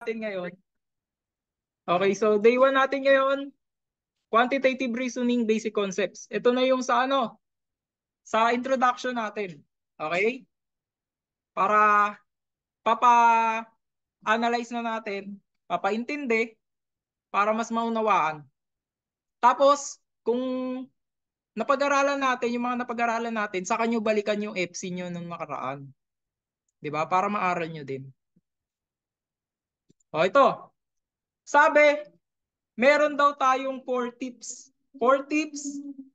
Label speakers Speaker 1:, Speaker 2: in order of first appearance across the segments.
Speaker 1: natin ngayon.
Speaker 2: Okay, so day 1 natin ngayon, quantitative reasoning basic concepts. Ito na yung sa ano, sa introduction natin. Okay? Para papa-analyze na natin, papaintindi, para mas maunawaan. Tapos, kung napag-aralan natin, yung mga napag-aralan natin, saka nyo balikan yung FC nyo nung nakaraan. ba diba? Para maaral nyo din. O ito. Sabi, meron daw tayong 4 tips. 4 tips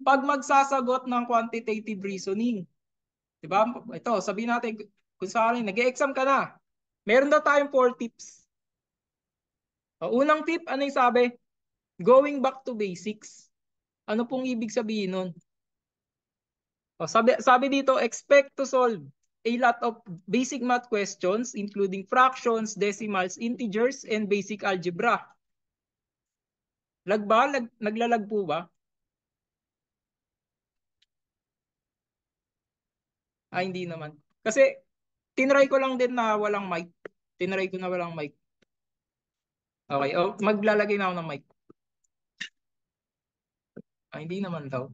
Speaker 2: pag magsasagot ng quantitative reasoning. Diba? Ito, sabi natin, kung saan nag-exam e ka na, meron daw tayong 4 tips. O, unang tip, ano yung sabi? Going back to basics. Ano pong ibig sabihin nun? O, sabi, sabi dito, expect to solve a lot of basic math questions including fractions, decimals, integers, and basic algebra. Lag ba? Lag, naglalag po ba? Ah, hindi naman. Kasi tinry ko lang din na walang mic. Tinry ko na walang mic. Okay, oh, maglalagay na ako ng mic. Ah, hindi naman daw.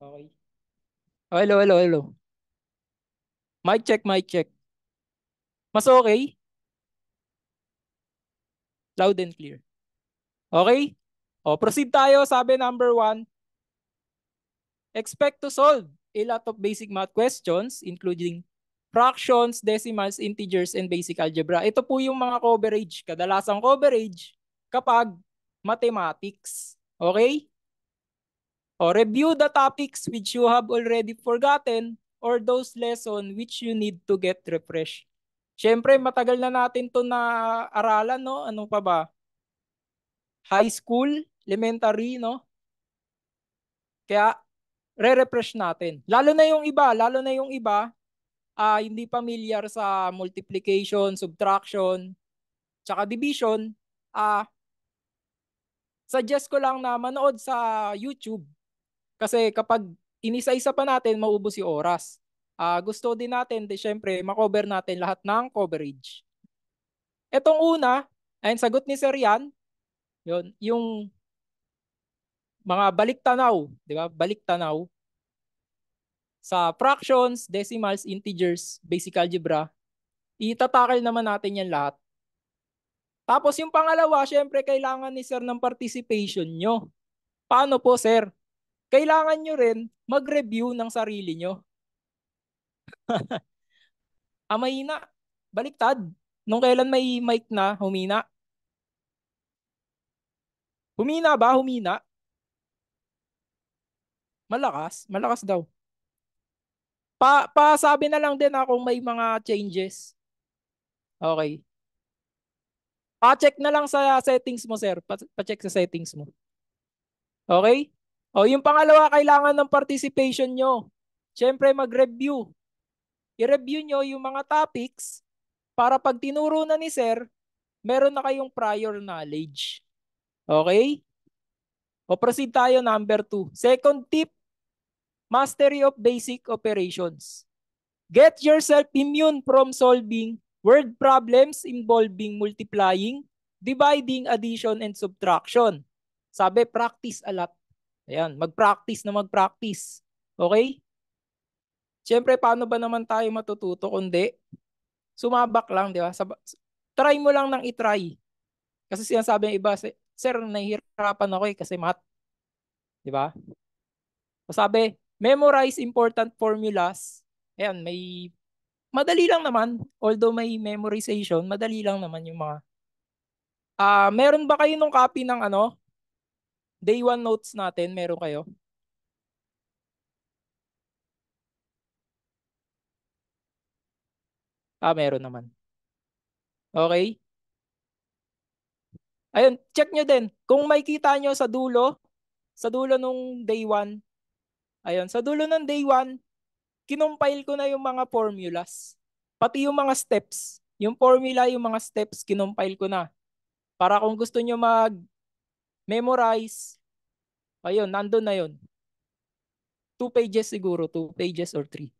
Speaker 2: Okay. Oh, hello, hello, hello. Mic check, mic check. Mas okay? Loud and clear. Okay? O, oh, proceed tayo. Sabi number one, expect to solve a lot of basic math questions including fractions, decimals, integers, and basic algebra. Ito po yung mga coverage, kadalasang coverage kapag mathematics. Okay? Or oh, review the topics which you have already forgotten or those lesson which you need to get refreshed. Siyempre, matagal na natin to na aralan, no? Ano pa ba? High school, elementary, no? Kaya, re-refresh natin. Lalo na yung iba, lalo na yung iba, uh, hindi familiar sa multiplication, subtraction, tsaka division, uh, suggest ko lang na manood sa YouTube kasi kapag inisa-isa pa natin, maubos yung oras. Uh, gusto din natin, di syempre, makover natin lahat ng coverage. Etong una, ayun, sagot ni Sir Yan, yun, yung mga balik tanaw, di ba? Balik tanaw sa fractions, decimals, integers, basic algebra. Itatakal naman natin yan lahat. Tapos yung pangalawa, syempre kailangan ni sir ng participation nyo. Paano po sir? kailangan nyo rin mag-review ng sarili nyo. Amay na. Baliktad. Nung kailan may mic na, humina. Humina ba? Humina? Malakas. Malakas daw. Pa pasabi na lang din ako may mga changes. Okay. Pa-check na lang sa settings mo, sir. Pa-check sa settings mo. Okay? Oh, yung pangalawa, kailangan ng participation nyo. Siyempre, mag-review. I-review nyo yung mga topics para pag tinuro na ni sir, meron na kayong prior knowledge. Okay? O proceed tayo number two. Second tip, mastery of basic operations. Get yourself immune from solving word problems involving multiplying, dividing, addition, and subtraction. Sabi, practice a lot. Ayan, mag-practice na mag-practice. Okay? Siyempre, paano ba naman tayo matututo kundi sumabak lang, di ba? Sab- try mo lang nang itry. Kasi sinasabi ng iba, sir, nahihirapan ako eh kasi math. Di ba? Sabi, memorize important formulas. Ayan, may madali lang naman. Although may memorization, madali lang naman yung mga. Ah, uh, meron ba kayo nung copy ng ano? Day 1 notes natin, meron kayo? Ah, meron naman. Okay? Ayun, check nyo din. Kung may kita nyo sa dulo, sa dulo nung day 1, ayun, sa dulo ng day 1, kinompile ko na yung mga formulas. Pati yung mga steps. Yung formula, yung mga steps, kinompile ko na. Para kung gusto nyo mag memorize. Ayun, nandun na yun. Two pages siguro, two pages or three.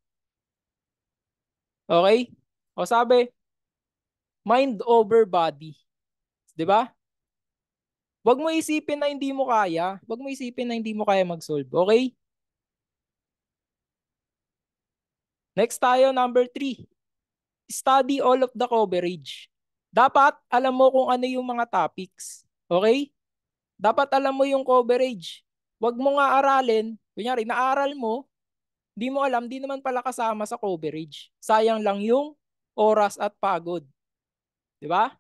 Speaker 2: Okay? O sabi, mind over body. 'Di ba? Huwag mo isipin na hindi mo kaya. Huwag mo isipin na hindi mo kaya mag-solve. Okay? Next tayo, number three. Study all of the coverage. Dapat alam mo kung ano yung mga topics. Okay? Dapat alam mo yung coverage. Huwag mo nga aralin. Kunyari, naaral mo, di mo alam, di naman pala kasama sa coverage. Sayang lang yung oras at pagod. Di ba?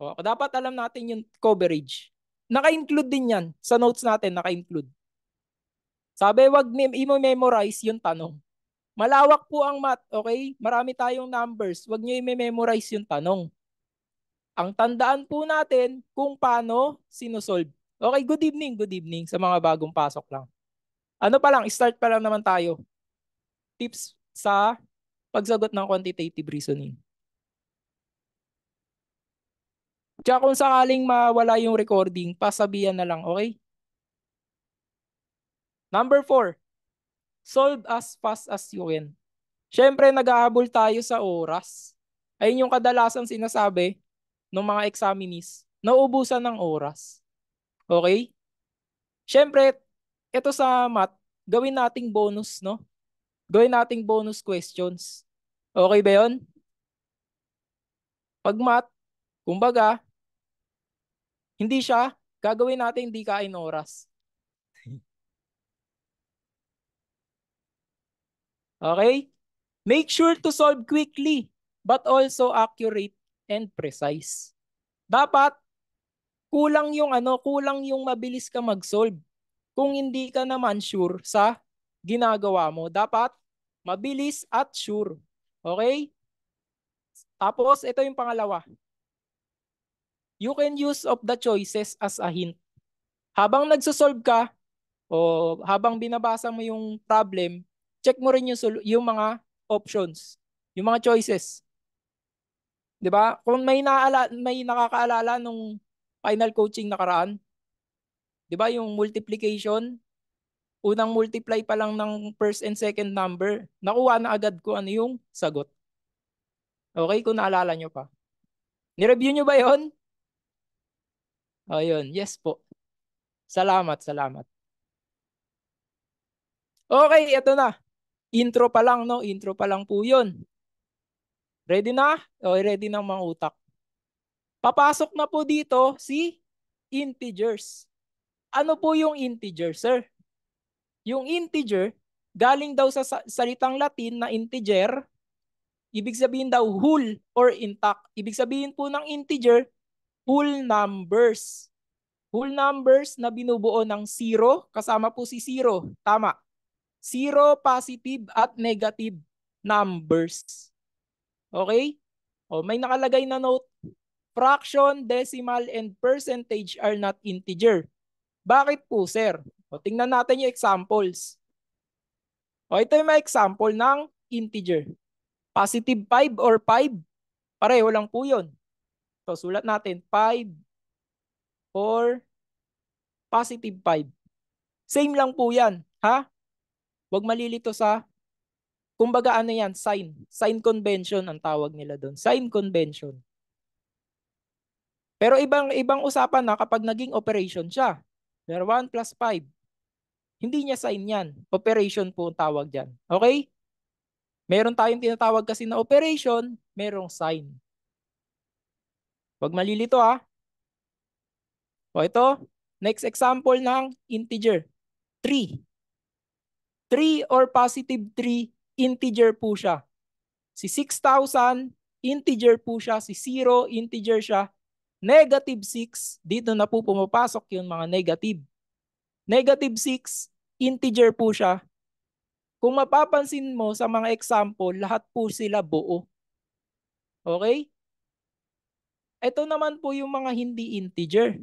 Speaker 2: O, dapat alam natin yung coverage. Naka-include din yan. Sa notes natin, naka-include. Sabi, wag i-memorize yung tanong. Malawak po ang math, okay? Marami tayong numbers. Wag nyo i-memorize yung tanong ang tandaan po natin kung paano sinusolve. Okay, good evening, good evening sa mga bagong pasok lang. Ano pa lang, start pa lang naman tayo. Tips sa pagsagot ng quantitative reasoning. Tsaka kung sakaling mawala yung recording, pasabihan na lang, okay? Number four, solve as fast as you can. Siyempre, nag-aabol tayo sa oras. Ayun yung kadalasan sinasabi ng mga examinees, nauubusan ng oras. Okay? Siyempre, ito sa math, gawin nating bonus, no? Gawin nating bonus questions. Okay ba yun? Pag math, kumbaga, hindi siya, gagawin natin hindi kain oras. Okay? Make sure to solve quickly but also accurate and precise. Dapat kulang yung ano, kulang yung mabilis ka mag-solve. Kung hindi ka naman sure sa ginagawa mo, dapat mabilis at sure. Okay? Tapos ito yung pangalawa. You can use of the choices as a hint. Habang nagso-solve ka o habang binabasa mo yung problem, check mo rin yung yung mga options, yung mga choices. 'Di ba? Kung may naala may nakakaalala nung final coaching nakaraan, 'di ba yung multiplication, unang multiply pa lang ng first and second number, nakuha na agad ko ano yung sagot. Okay, kung naalala nyo pa. Ni-review nyo ba yon? O, yun. Yes po. Salamat, salamat. Okay, ito na. Intro pa lang, no? Intro pa lang po yun. Ready na? O, ready na mga utak. Papasok na po dito si integers. Ano po yung integer, sir? Yung integer, galing daw sa salitang Latin na integer, ibig sabihin daw whole or intact. Ibig sabihin po ng integer, whole numbers. Whole numbers na binubuo ng 0, kasama po si 0. Tama. 0 positive at negative numbers. Okay? O, oh, may nakalagay na note, fraction, decimal, and percentage are not integer. Bakit po, sir? O, tingnan natin yung examples. O, ito yung mga example ng integer. Positive 5 or 5. Pareho lang po yun. So, sulat natin 5 or positive 5. Same lang po yan. Ha? Huwag malilito sa Kumbaga ano yan, sign. Sign convention ang tawag nila doon. Sign convention. Pero ibang ibang usapan na kapag naging operation siya. Pero 1 plus 5. Hindi niya sign yan. Operation po ang tawag dyan. Okay? Meron tayong tinatawag kasi na operation, merong sign. Huwag malilito ha. Ah. O ito, next example ng integer. 3. 3 or positive 3 integer po siya. Si 6,000, integer po siya. Si 0, integer siya. Negative 6, dito na po pumapasok yung mga negative. Negative 6, integer po siya. Kung mapapansin mo sa mga example, lahat po sila buo. Okay? Ito naman po yung mga hindi integer.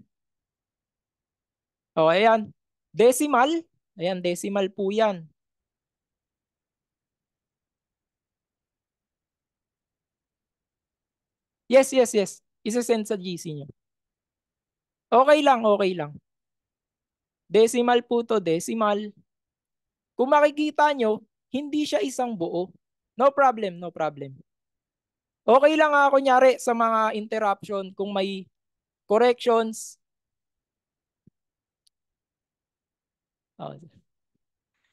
Speaker 2: O, ayan. Decimal. Ayan, decimal po yan. Yes, yes, yes. Isasend sa GC nyo. Okay lang, okay lang. Decimal po to, decimal. Kung makikita nyo, hindi siya isang buo. No problem, no problem. Okay lang ako nyari sa mga interruption kung may corrections. Oh.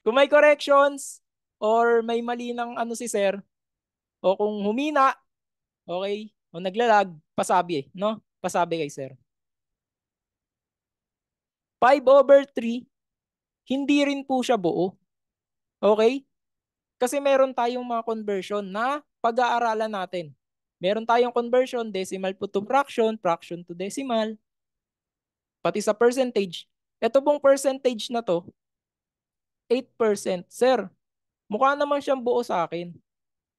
Speaker 2: Kung may corrections or may mali ng ano si sir o kung humina, okay? O naglalag, pasabi eh, no? Pasabi kay sir. 5 over 3, hindi rin po siya buo. Okay? Kasi meron tayong mga conversion na pag-aaralan natin. Meron tayong conversion, decimal po to fraction, fraction to decimal, pati sa percentage. Ito pong percentage na to, 8%. Sir, mukha naman siyang buo sa akin.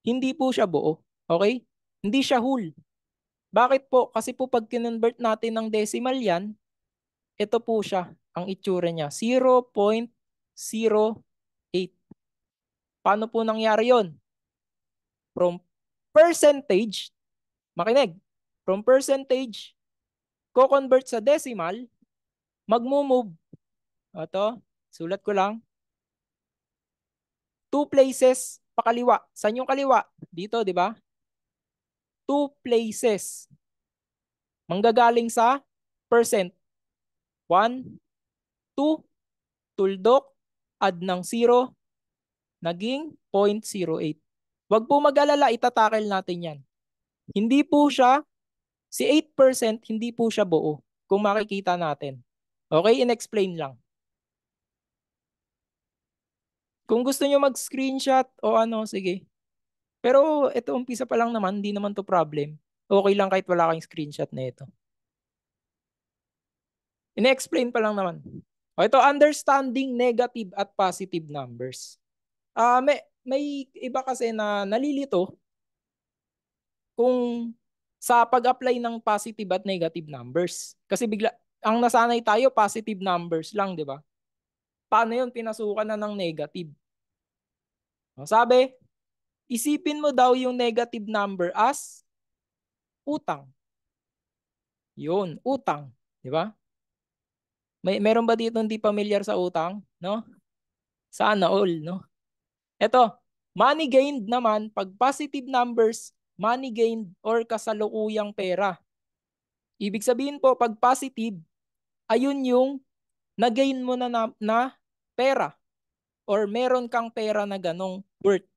Speaker 2: Hindi po siya buo. Okay? Hindi siya whole. Bakit po? Kasi po pag kinonvert natin ng decimal yan, ito po siya, ang itsura niya. 0.08. Paano po nangyari yon? From percentage, makinig, from percentage, ko-convert sa decimal, magmo-move. Ito, sulat ko lang. Two places pakaliwa. Saan yung kaliwa? Dito, di ba? two places. Manggagaling sa percent. 1, 2, tuldok, add ng 0, naging 0.08. Huwag po mag-alala, itatakel natin yan. Hindi po siya, si 8% hindi po siya buo kung makikita natin. Okay, in-explain lang. Kung gusto nyo mag-screenshot o ano, sige. Pero ito umpisa pa lang naman, hindi naman to problem. Okay lang kahit wala kang screenshot na ito. Ine-explain pa lang naman. O ito, understanding negative at positive numbers. Uh, may, may iba kasi na nalilito kung sa pag-apply ng positive at negative numbers. Kasi bigla, ang nasanay tayo, positive numbers lang, di ba? Paano yun? Pinasukan na ng negative. O sabi, Isipin mo daw yung negative number as utang. Yun, utang. Di ba? May, meron ba dito hindi pamilyar sa utang? No? Sana all, no? Ito, money gained naman, pag positive numbers, money gained or kasalukuyang pera. Ibig sabihin po, pag positive, ayun yung na-gain mo na, na, na pera or meron kang pera na ganong worth.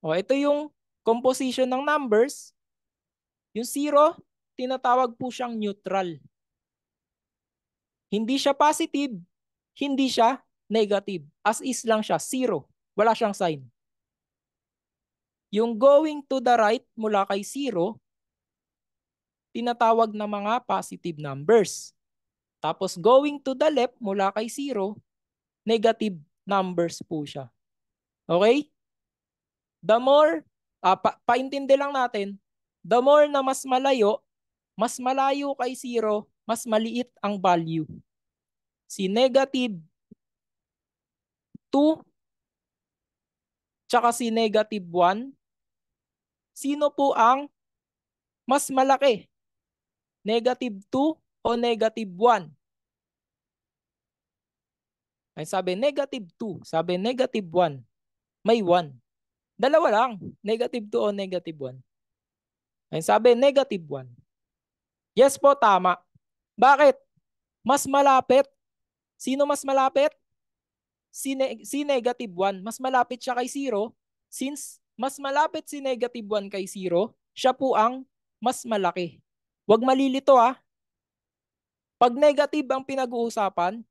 Speaker 2: O, oh, ito yung composition ng numbers. Yung 0, tinatawag po siyang neutral. Hindi siya positive, hindi siya negative. As is lang siya, 0. Wala siyang sign. Yung going to the right mula kay 0, tinatawag na mga positive numbers. Tapos going to the left mula kay 0, negative numbers po siya. Okay? the more, uh, pa- paintindi lang natin, the more na mas malayo, mas malayo kay zero, mas maliit ang value. Si negative 2, tsaka si negative 1, sino po ang mas malaki? Negative 2 o negative 1? Ay sabi negative 2, sabi negative 1. May 1. Dalawa lang. Negative 2 o negative 1. Ayun, sabi, negative 1. Yes po, tama. Bakit? Mas malapit. Sino mas malapit? Si, ne- si negative 1. Mas malapit siya kay 0. Since mas malapit si negative 1 kay 0, siya po ang mas malaki. Huwag malilito ah. Pag negative ang pinag-uusapan,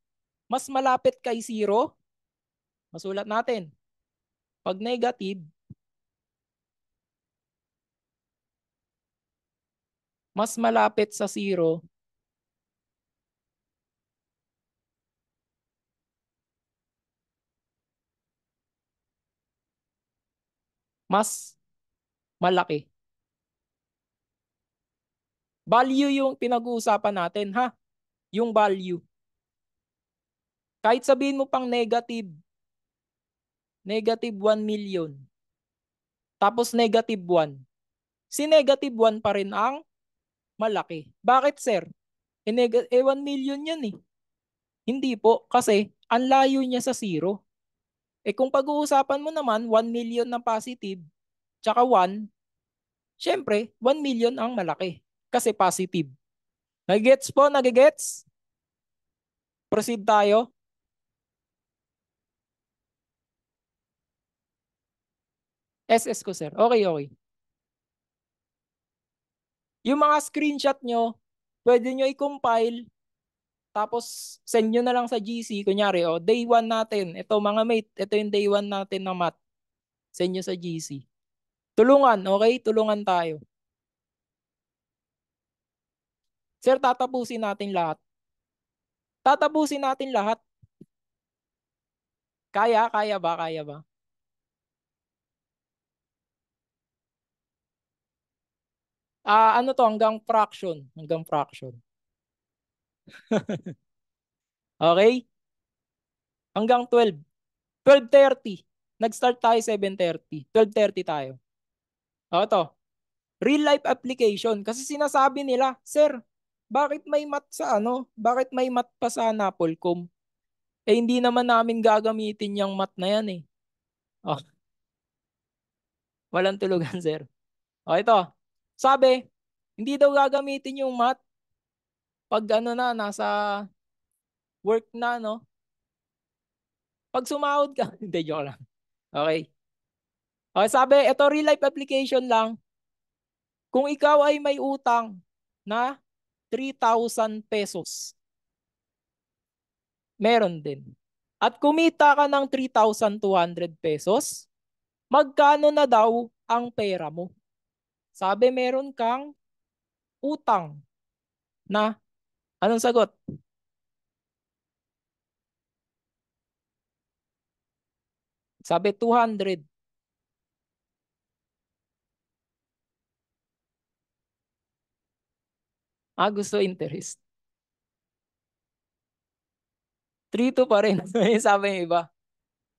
Speaker 2: mas malapit kay 0, masulat natin. Pag negative, mas malapit sa 0 mas malaki. Value yung pinag-uusapan natin, ha? Yung value. Kahit sabihin mo pang negative, negative 1 million, tapos negative 1, si negative 1 pa rin ang malaki. Bakit sir? E, neg- eh, e 1 million yan eh. Hindi po, kasi ang layo niya sa zero. Eh kung pag-uusapan mo naman 1 million ng positive, tsaka 1, syempre 1 million ang malaki kasi positive. Nagigets po? Nagigets? Proceed tayo. SS ko sir. Okay, okay. Yung mga screenshot nyo, pwede nyo i-compile, tapos send nyo na lang sa GC, kunyari, oh, day 1 natin, ito mga mate, ito yung day 1 natin ng math, send nyo sa GC. Tulungan, okay? Tulungan tayo. Sir, tatapusin natin lahat. Tatapusin natin lahat. Kaya, kaya ba, kaya ba? Ah, ano to hanggang fraction, hanggang fraction. okay? Hanggang 12. 12:30. Nag-start tayo 7:30. 12:30 tayo. O oh, to. Real life application kasi sinasabi nila, "Sir, bakit may mat sa ano? Bakit may mat pa sa Napolcom?" Eh hindi naman namin gagamitin yung mat na yan eh. Oh. Walang tulugan, sir. O oh, ito, sabi, hindi daw gagamitin yung math pag ano na, nasa work na, no? Pag sumahod ka, hindi, joke lang. Okay. Okay, sabi, ito real life application lang. Kung ikaw ay may utang na 3,000 pesos, meron din. At kumita ka ng 3,200 pesos, magkano na daw ang pera mo? Sabi meron kang utang na anong sagot? Sabi 200. Ah, gusto interest. 3-2 pa rin. Sabi ng iba.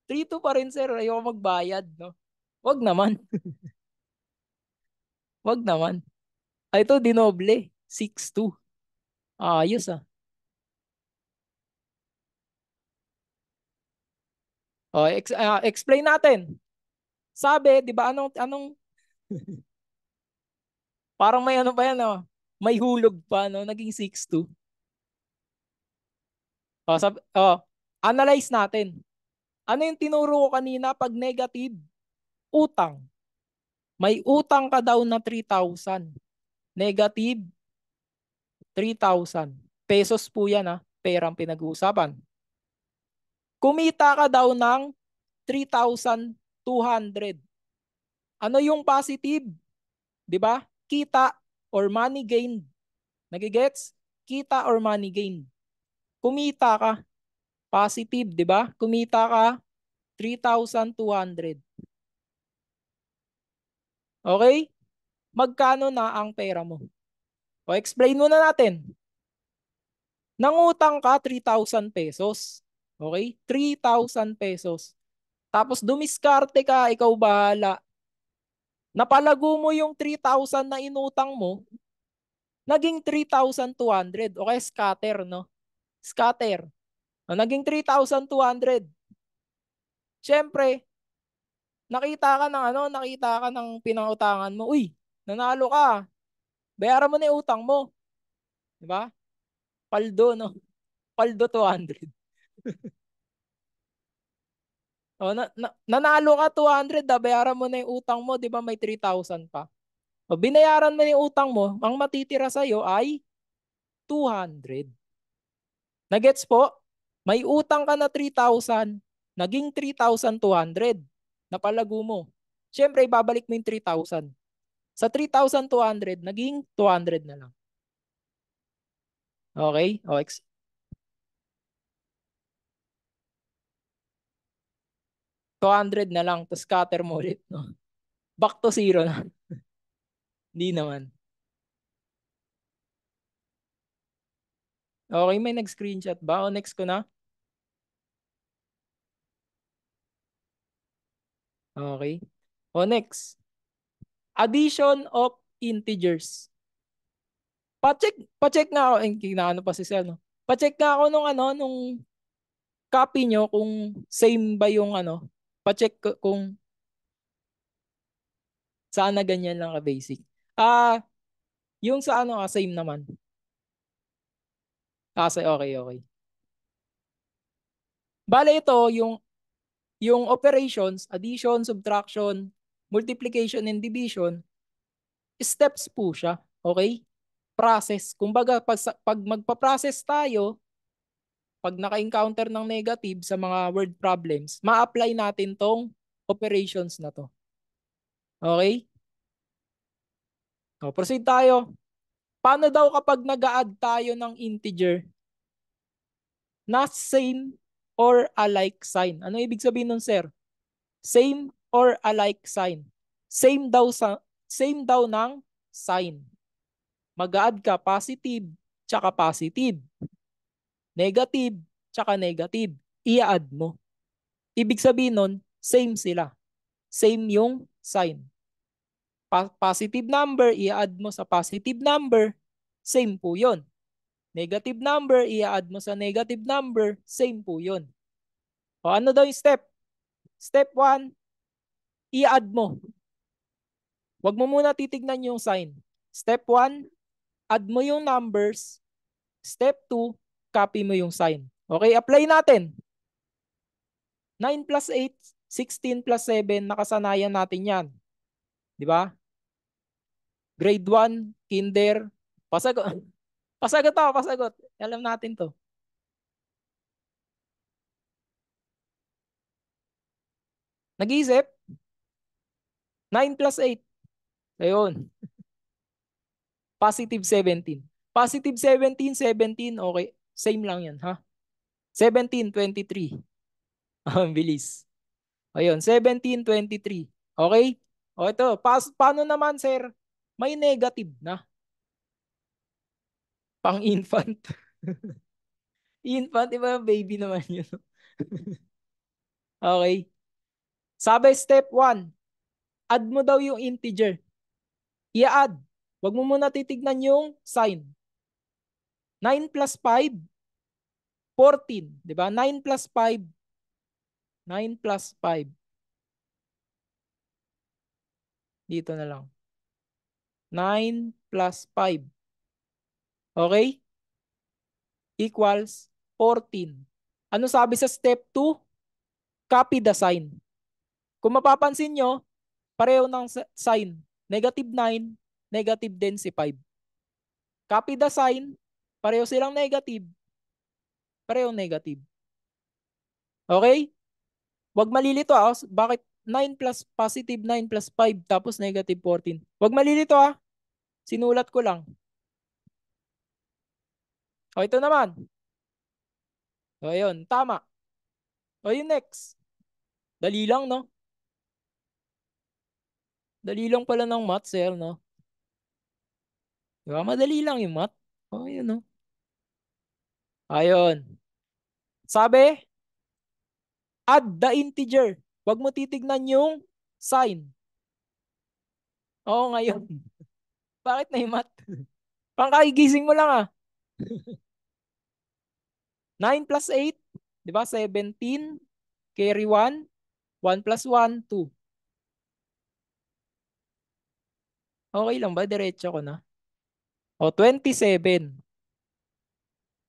Speaker 2: 3-2 pa rin, sir. Ayoko magbayad. No? Wag naman. Wag naman. Ah, ito, dinoble. 6-2. Ayos ah. Oh, ex uh, explain natin. Sabi, 'di ba, anong anong Parang may ano ba yan, oh. May hulog pa no, naging 6-2. Oh, sab oh, analyze natin. Ano yung tinuro ko kanina pag negative? Utang. May utang ka daw na 3,000. Negative 3,000. Pesos po yan ha. Ah. Perang pinag-uusapan. Kumita ka daw ng 3,200. Ano yung positive? 'Di ba? Kita or money gain. Nagigets? Kita or money gain. Kumita ka. Positive, 'di ba? Kumita ka 3,200. Okay? Magkano na ang pera mo? O explain muna natin. Nangutang ka 3,000 pesos. Okay? 3,000 pesos. Tapos dumiskarte ka, ikaw bahala. Napalago mo yung 3,000 na inutang mo, naging 3,200. Okay, scatter, no? Scatter. Naging 3,200. Siyempre, nakita ka ng ano, nakita ka ng pinangutangan mo, uy, nanalo ka. Bayaran mo na 'yung utang mo. 'Di ba? Paldo no. Paldo 200. oh, na, na, nanalo ka 200, da, ah, bayaran mo na 'yung utang mo, 'di ba? May 3,000 pa. O oh, binayaran mo na 'yung utang mo, ang matitira sa iyo ay 200. Nagets po? May utang ka na 3,000, naging 3,200 napalago mo. syempre ibabalik mo yung 3,000. Sa 3,200, naging 200 na lang. Okay? O, ex 200 na lang, tapos scatter mo ulit. No? Back to zero na. Hindi naman. Okay, may nag-screenshot ba? O next ko na. Okay? O oh, next. Addition of integers. Pa-check pa-check nga ako, eh, kinaano pa si Sel, no? Pa-check nga ako nung ano, nung copy nyo kung same ba yung ano, Pa-check kung sana ganyan lang ka basic. Ah, uh, yung sa ano, ah, same naman. Ah, okay, okay. Bale ito, yung yung operations, addition, subtraction, multiplication, and division, steps po siya. Okay? Process. Kumbaga, pag, pag magpa-process tayo, pag naka-encounter ng negative sa mga word problems, ma-apply natin tong operations na to. Okay? So, proceed tayo. Paano daw kapag nag add tayo ng integer na same or alike sign. Ano ibig sabihin nun, sir? Same or alike sign. Same daw sa same daw ng sign. Mag-add ka positive tsaka positive. Negative tsaka negative. Ia-add mo. Ibig sabihin nun, same sila. Same yung sign. Pa- positive number, ia add mo sa positive number, same po yun negative number, i-add mo sa negative number, same po yun. O ano daw yung step? Step 1, i-add mo. Huwag mo muna titignan yung sign. Step 1, add mo yung numbers. Step 2, copy mo yung sign. Okay, apply natin. 9 plus 8, 16 plus 7, nakasanayan natin yan. Di ba? Grade 1, kinder, pasagot. Pasagot ako, pasagot. Alam natin to. Nag-iisip? 9 plus 8. Ayun. Positive 17. Positive 17, 17. Okay. Same lang yan, ha? 17, 23. Ah, ang bilis. Ayun, 17, 23. Okay? O ito, pas paano naman, sir? May negative na. Pang infant. infant, iba baby naman yun. okay. Sabay step 1, add mo daw yung integer. I-add. Huwag mo muna titignan yung sign. 9 plus 5, 14. Di ba? 9 plus 5, 9 plus 5. Dito na lang. 9 plus 5. Okay? Equals 14. Ano sabi sa step 2? Copy the sign. Kung mapapansin nyo, pareho ng sign. Negative 9, negative din si 5. Copy the sign, pareho silang negative. Pareho negative. Okay? Huwag malilito ah. Bakit 9 plus positive 9 plus 5 tapos negative 14? Huwag malilito ah. Sinulat ko lang. O ito naman. O yun, tama. O yun next. Dali lang, no? Dali lang pala ng math, sir, no? Diba? Madali lang yung math. O, yun, no? Ayun. Sabi, add the integer. Huwag mo titignan yung sign. Oo, ngayon. Bakit na yung math? Pangkagigising mo lang, ah. 9 plus 8, di ba? 17. Carry 1. 1 plus 1, 2. Okay lang ba? Diretso ko na. O, 27.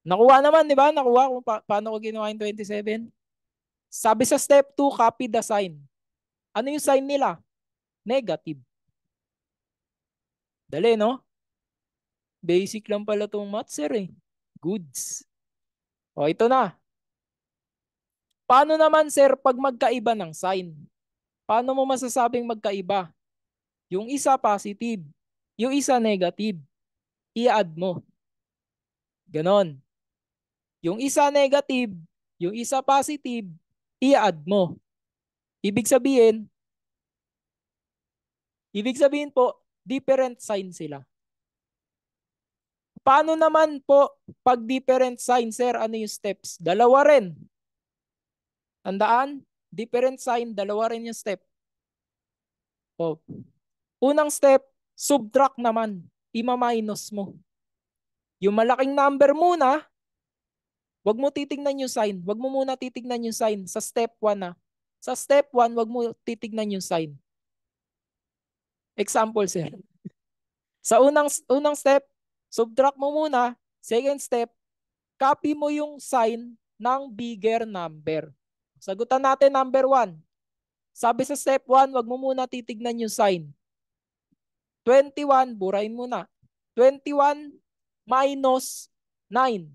Speaker 2: Nakuha naman, di ba? Nakuha kung pa paano ko ginawa yung 27. Sabi sa step 2, copy the sign. Ano yung sign nila? Negative. Dali, no? Basic lang pala tong math, sir eh. Goods. O, ito na. Paano naman, sir, pag magkaiba ng sign? Paano mo masasabing magkaiba? Yung isa positive, yung isa negative. I-add mo. Ganon. Yung isa negative, yung isa positive, i-add mo. Ibig sabihin, ibig sabihin po, different sign sila. Paano naman po pag different sign, sir? Ano yung steps? Dalawa rin. Tandaan, different sign, dalawa rin yung step. O, oh. unang step, subtract naman. Ima-minus mo. Yung malaking number muna, wag mo titignan yung sign. Wag mo muna titignan yung sign sa step 1 na. Ah. Sa step 1, wag mo titignan yung sign. Example, sir. Sa unang unang step, Subtract mo muna. Second step, copy mo yung sign ng bigger number. Sagutan natin number 1. Sabi sa step 1, wag mo muna titignan yung sign. 21, burahin mo na. 21 minus 9.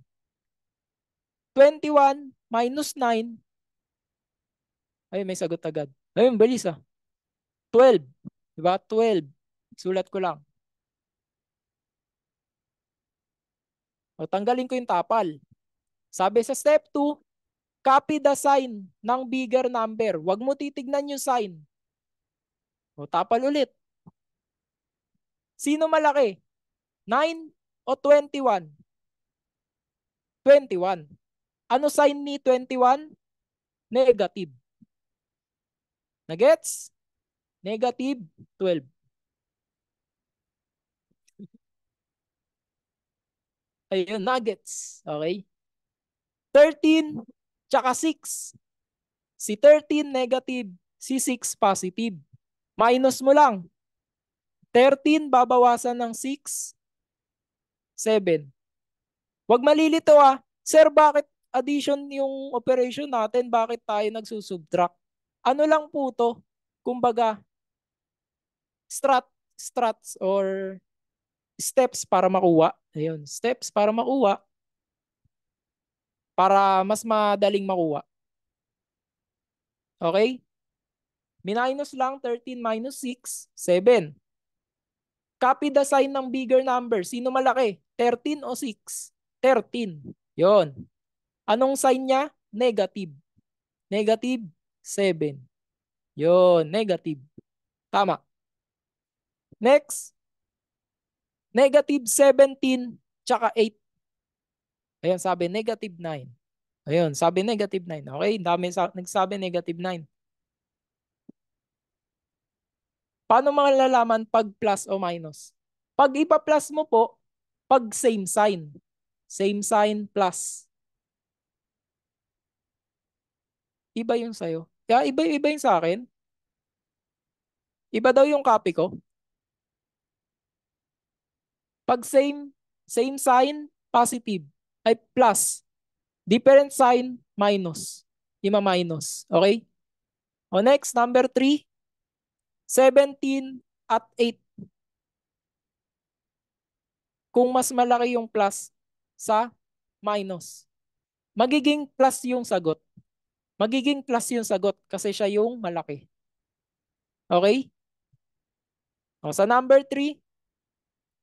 Speaker 2: 21 minus 9. Ay, may sagot agad. Ayun, bilis ah. 12. Diba? 12. Sulat ko lang. O, tanggalin ko yung tapal. Sabi sa step 2, copy the sign ng bigger number. Huwag mo titignan yung sign. O, tapal ulit. Sino malaki? 9 o 21? 21. Ano sign ni 21? Negative. Nagets? Negative 12. Ayun, Nuggets. Okay? 13 tsaka 6. Si 13 negative, si 6 positive. Minus mo lang. 13 babawasan ng 6, 7. Huwag malilito ah. Sir, bakit addition yung operation natin? Bakit tayo nagsusubtract? Ano lang po to? Kumbaga, strat, strats or steps para makuha. Ayun, steps para makuha. Para mas madaling makuha. Okay? Minus lang, 13 minus 6, 7. Copy the sign ng bigger number. Sino malaki? 13 o 6? 13. Yon. Anong sign niya? Negative. Negative, 7. Yon, negative. Tama. Next, Negative 17 tsaka 8. Ayun, sabi negative 9. Ayun, sabi negative 9. Okay, dami sa nagsabi negative 9. Paano malalaman pag plus o minus? Pag ipa-plus mo po, pag same sign. Same sign plus. Iba yung sa'yo. Kaya iba, iba yung sa akin. Iba daw yung copy ko. Pag same, same sign, positive. Ay plus. Different sign, minus. Ima minus. Okay? O next, number 3. 17 at 8. Kung mas malaki yung plus sa minus. Magiging plus yung sagot. Magiging plus yung sagot kasi siya yung malaki. Okay? O, sa number 3,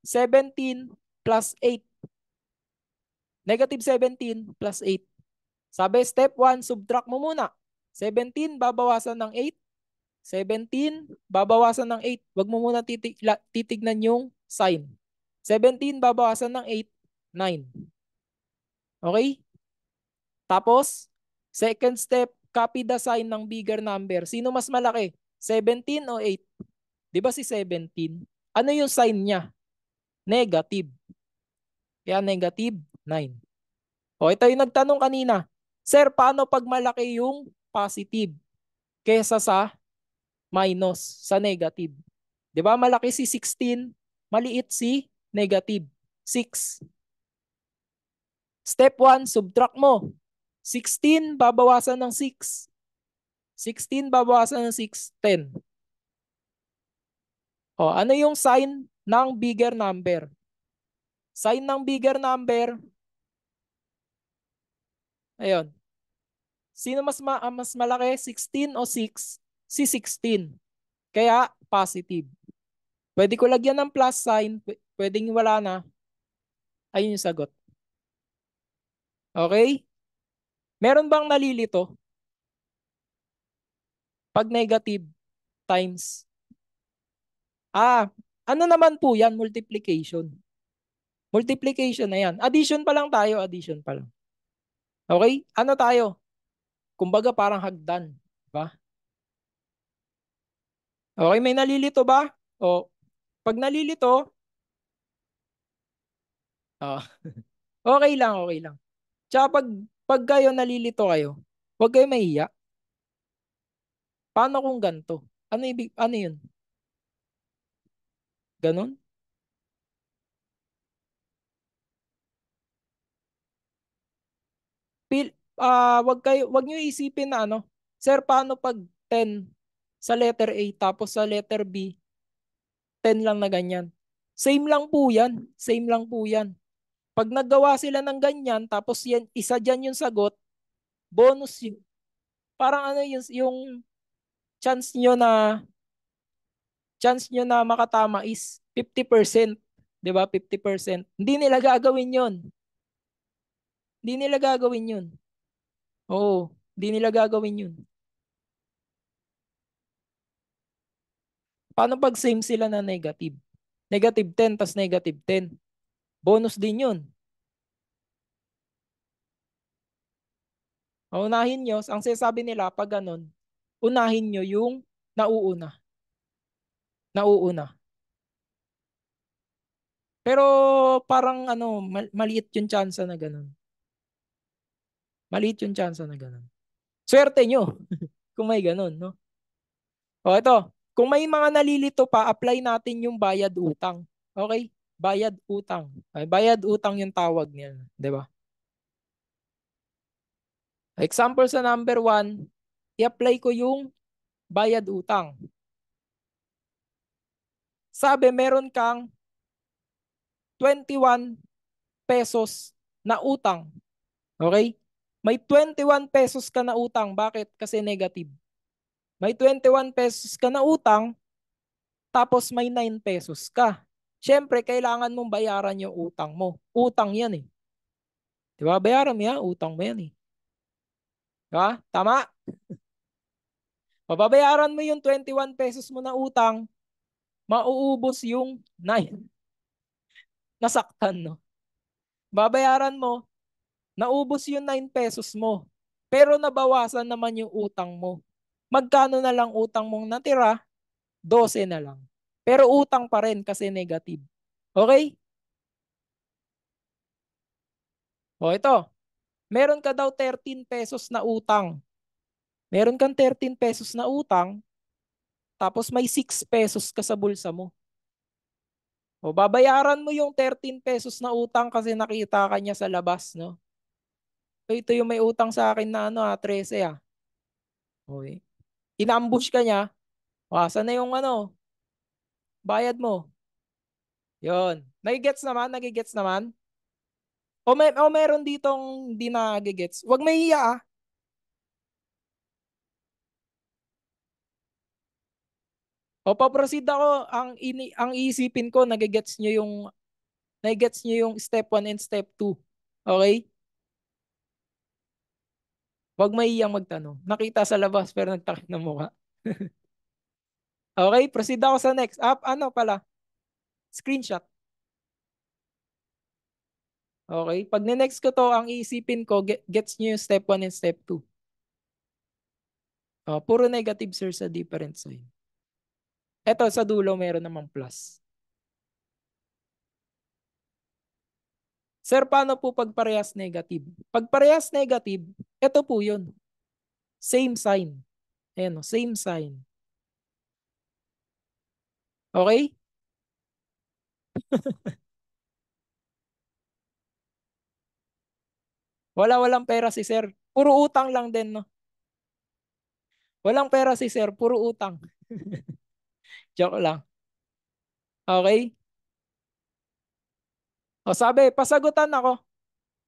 Speaker 2: 17 plus 8. Negative 17 plus 8. Sabi, step 1, subtract mo muna. 17, babawasan ng 8. 17, babawasan ng 8. Huwag mo muna titig titignan yung sign. 17, babawasan ng 8, 9. Okay? Tapos, second step, copy the sign ng bigger number. Sino mas malaki? 17 o 8? Di ba si 17? Ano yung sign niya? negative. Kaya negative 9. O ito yung nagtanong kanina. Sir, paano pag malaki yung positive kesa sa minus, sa negative? ba diba, malaki si 16, maliit si negative 6. Step 1, subtract mo. 16, babawasan ng 6. 16, babawasan ng 6, 10. O, ano yung sign ng bigger number. Sign ng bigger number. Ayun. Sino mas ma ah, mas malaki? 16 o 6? Si 16. Kaya positive. Pwede ko lagyan ng plus sign. Pwedeng wala na. Ayun yung sagot. Okay? Meron bang nalilito? Pag negative times. Ah, ano naman po yan? Multiplication. Multiplication na yan. Addition pa lang tayo, addition pa lang. Okay? Ano tayo? Kumbaga parang hagdan. Diba? Okay, may nalilito ba? O, pag nalilito, oh, okay lang, okay lang. Tsaka pag, pag kayo nalilito kayo, huwag kayo mahiya. Paano kung ganito? Ano, ibig, ano yun? Ganon? Pil, ah wag kayo, wag niyo isipin na ano, sir, paano pag 10 sa letter A tapos sa letter B 10 lang na ganyan. Same lang po 'yan, same lang po 'yan. Pag naggawa sila ng ganyan tapos yan isa diyan yung sagot, bonus yun. Parang ano yung, yung chance niyo na chance nyo na makatama is 50%. Di ba? 50%. Hindi nila gagawin yun. Hindi nila gagawin yun. Oo. Hindi nila gagawin yun. Paano pag same sila na negative? Negative 10 tas negative 10. Bonus din yun. Unahin nyo, ang sinasabi nila pag ganun, unahin nyo yung nauuna nauuna. Pero parang ano, mal- maliit yung chance na ganun. Maliit yung chance na ganun. Swerte nyo kung may ganun, no? O ito, kung may mga nalilito pa, apply natin yung bayad utang. Okay? Bayad utang. Ay, bayad utang yung tawag niya, 'di ba? Example sa number one, i-apply ko yung bayad utang. Sabi, meron kang 21 pesos na utang. Okay? May 21 pesos ka na utang. Bakit? Kasi negative. May 21 pesos ka na utang, tapos may 9 pesos ka. Siyempre, kailangan mong bayaran yung utang mo. Utang yan eh. Di ba? Bayaran mo yan, utang mo yan eh. Di ba? Tama? Pababayaran mo yung 21 pesos mo na utang, mauubos yung nai nasaktan, no? Babayaran mo, naubos yung 9 pesos mo, pero nabawasan naman yung utang mo. Magkano na lang utang mong natira? 12 na lang. Pero utang pa rin kasi negative. Okay? O ito, meron ka daw 13 pesos na utang. Meron kang 13 pesos na utang, tapos may 6 pesos ka sa bulsa mo. O babayaran mo yung 13 pesos na utang kasi nakita ka niya sa labas, no? So, ito yung may utang sa akin na ano, ah, 13 ah. Okay. Inambush ka niya. Wasa ah, na yung ano, bayad mo. Yon. Nagigets naman, nagigets naman. O, may, o meron ditong hindi nagigets. Huwag may iya ah. O paproceed ako, ang, ini, ang iisipin ko, nagigets niyo yung, nagigets niyo yung step 1 and step 2. Okay? Huwag maiyang magtanong. Nakita sa labas pero nagtakip ng mukha. okay, proceed ako sa next. Up, ah, ano pala? Screenshot. Okay, pag ni next ko to, ang iisipin ko, gets nyo yung step 1 and step 2. Uh, puro negative sir sa different sign. Eto, sa dulo, meron namang plus. Sir, paano po pag parehas negative? Pag parehas negative, ito po yun. Same sign. Ayan, same sign. Okay? Wala-walang pera si sir. Puro utang lang din, no? Walang pera si sir, puro utang. Joke lang. Okay? O sabi, pasagutan ako.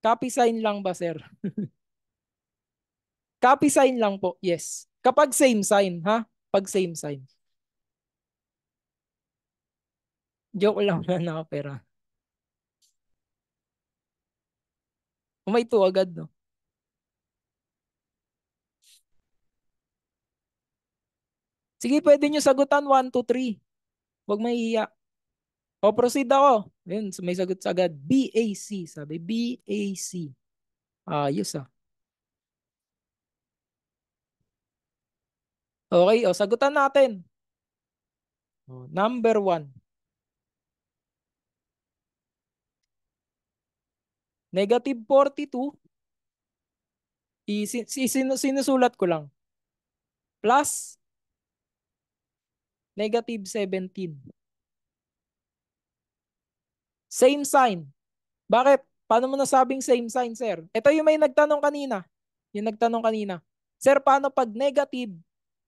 Speaker 2: Copy sign lang ba, sir? Copy sign lang po, yes. Kapag same sign, ha? Pag same sign. Joke lang na nakapera. Umay to agad, no? Sige, pwede nyo sagutan 1, 2, 3. Huwag mahihiya. O, proceed ako. Yun, may sagot sa agad. BAC, sabi. BAC. Ayos ah. Okay, o, sagutan natin. O, number 1. Negative 42. Isin, isin, sinusulat ko lang. Plus Negative 17. Same sign. Bakit? Paano mo nasabing same sign, sir? Ito yung may nagtanong kanina. Yung nagtanong kanina. Sir, paano pag negative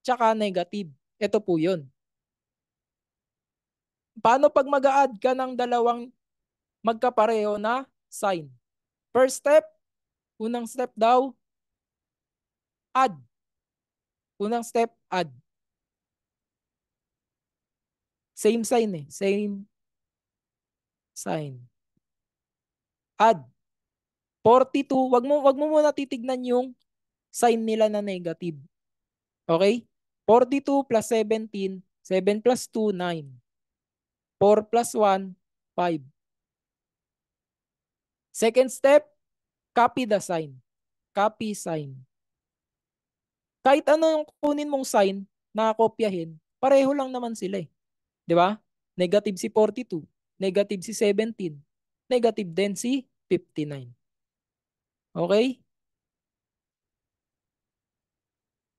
Speaker 2: tsaka negative? Ito po yun. Paano pag mag add ka ng dalawang magkapareho na sign? First step, unang step daw, add. Unang step, add. Same sign eh. Same sign. Add. 42. Wag mo, wag mo muna titignan yung sign nila na negative. Okay? 42 plus 17. 7 plus 2, 9. 4 plus 1, 5. Second step, copy the sign. Copy sign. Kahit ano yung kunin mong sign, nakakopyahin, pareho lang naman sila eh. Di ba? Negative si 42. Negative si 17. Negative din si 59. Okay?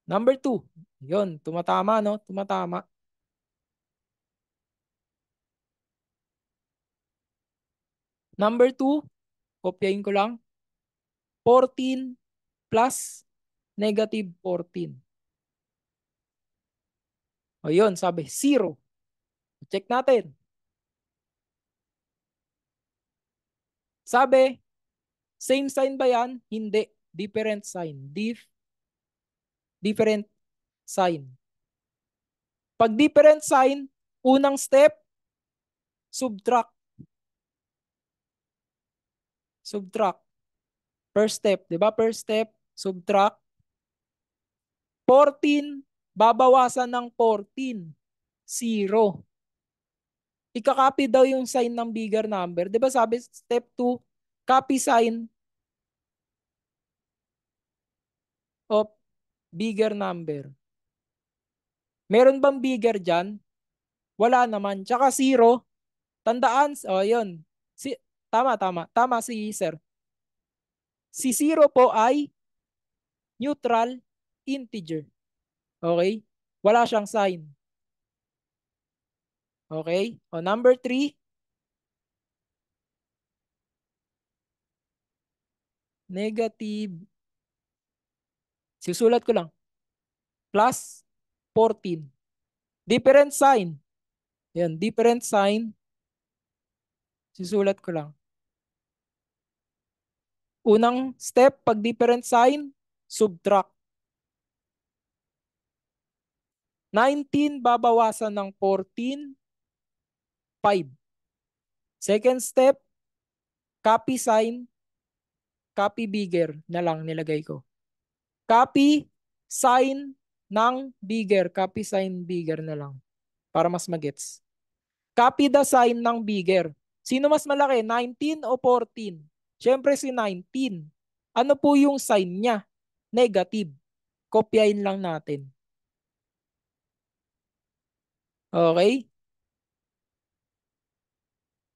Speaker 2: Number 2. Yun, tumatama, no? Tumatama. Number 2, kopyahin ko lang. 14 plus negative 14. O yun, sabi, 0. Check natin. Sabi, same sign ba yan? Hindi. Different sign. Dif different sign. Pag different sign, unang step, subtract. Subtract. First step, di ba? First step, subtract. 14, babawasan ng 14. 0. Ika-copy daw yung sign ng bigger number. 'Di ba sabi step 2, copy sign of bigger number. Meron bang bigger dyan? Wala naman. Tsaka zero. Tandaan, oh yun. Si, tama, tama. Tama si sir. Si zero po ay neutral integer. Okay? Wala siyang sign. Okay? O number three. Negative. Susulat ko lang. Plus 14. Different sign. Yan, different sign. Susulat ko lang. Unang step, pag different sign, subtract. 19 babawasan ng 14 5. Second step, copy sign, copy bigger na lang nilagay ko. Copy sign ng bigger, copy sign bigger na lang para mas magets. Copy the sign ng bigger. Sino mas malaki, 19 o 14? Siyempre si 19. Ano po yung sign niya? Negative. Kopyahin lang natin. Okay?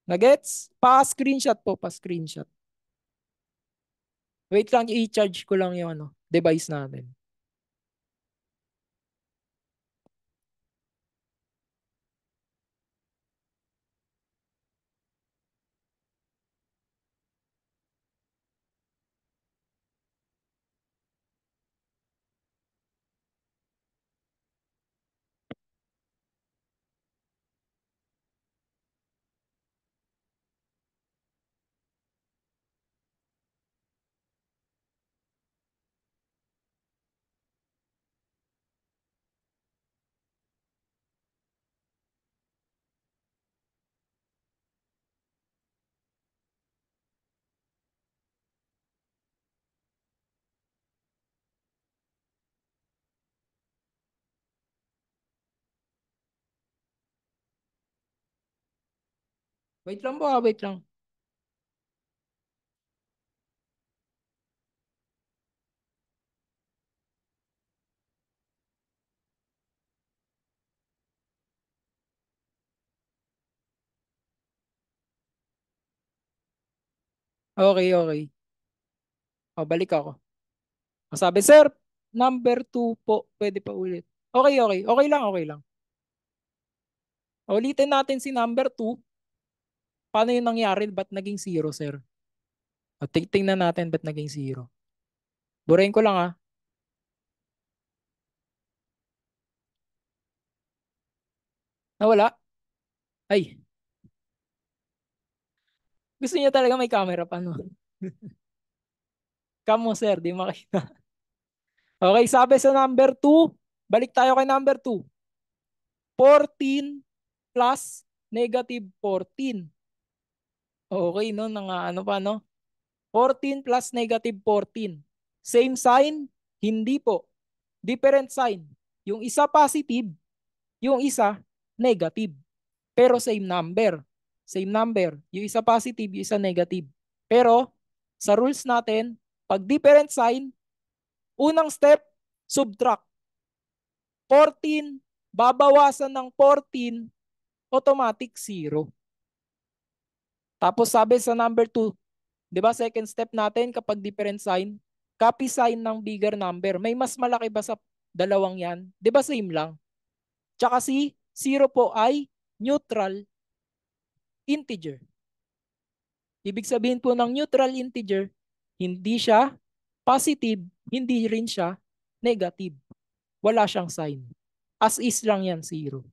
Speaker 2: Nagets? Pa-screenshot po, pa-screenshot. Wait lang, i-charge ko lang yung ano, device natin. Wait lang po, ah, wait lang. Okay, okay. O, oh, balik ako. Masabi, sir, number 2 po, pwede pa ulit. Okay, okay. Okay lang, okay lang. Ulitin natin si number 2 paano yung nangyari? Ba't naging zero, sir? O, ah, tingnan natin ba't naging zero. Burahin ko lang, ha? Ah. Nawala? Ay. Gusto niya talaga may camera pa, no? Come on, sir. Di makita. Okay, sabi sa number 2, balik tayo kay number 2. 14 plus negative 14. Okay, no? Nga, ah, ano pa, no? 14 plus negative 14. Same sign? Hindi po. Different sign. Yung isa positive, yung isa negative. Pero same number. Same number. Yung isa positive, yung isa negative. Pero sa rules natin, pag different sign, unang step, subtract. 14, babawasan ng 14, automatic 0. Tapos sabi sa number 2, 'di ba second step natin kapag different sign, copy sign ng bigger number. May mas malaki ba sa dalawang 'yan? 'Di ba same lang? Tsaka si 0 po ay neutral integer. Ibig sabihin po ng neutral integer, hindi siya positive, hindi rin siya negative. Wala siyang sign. As is lang yan, 0.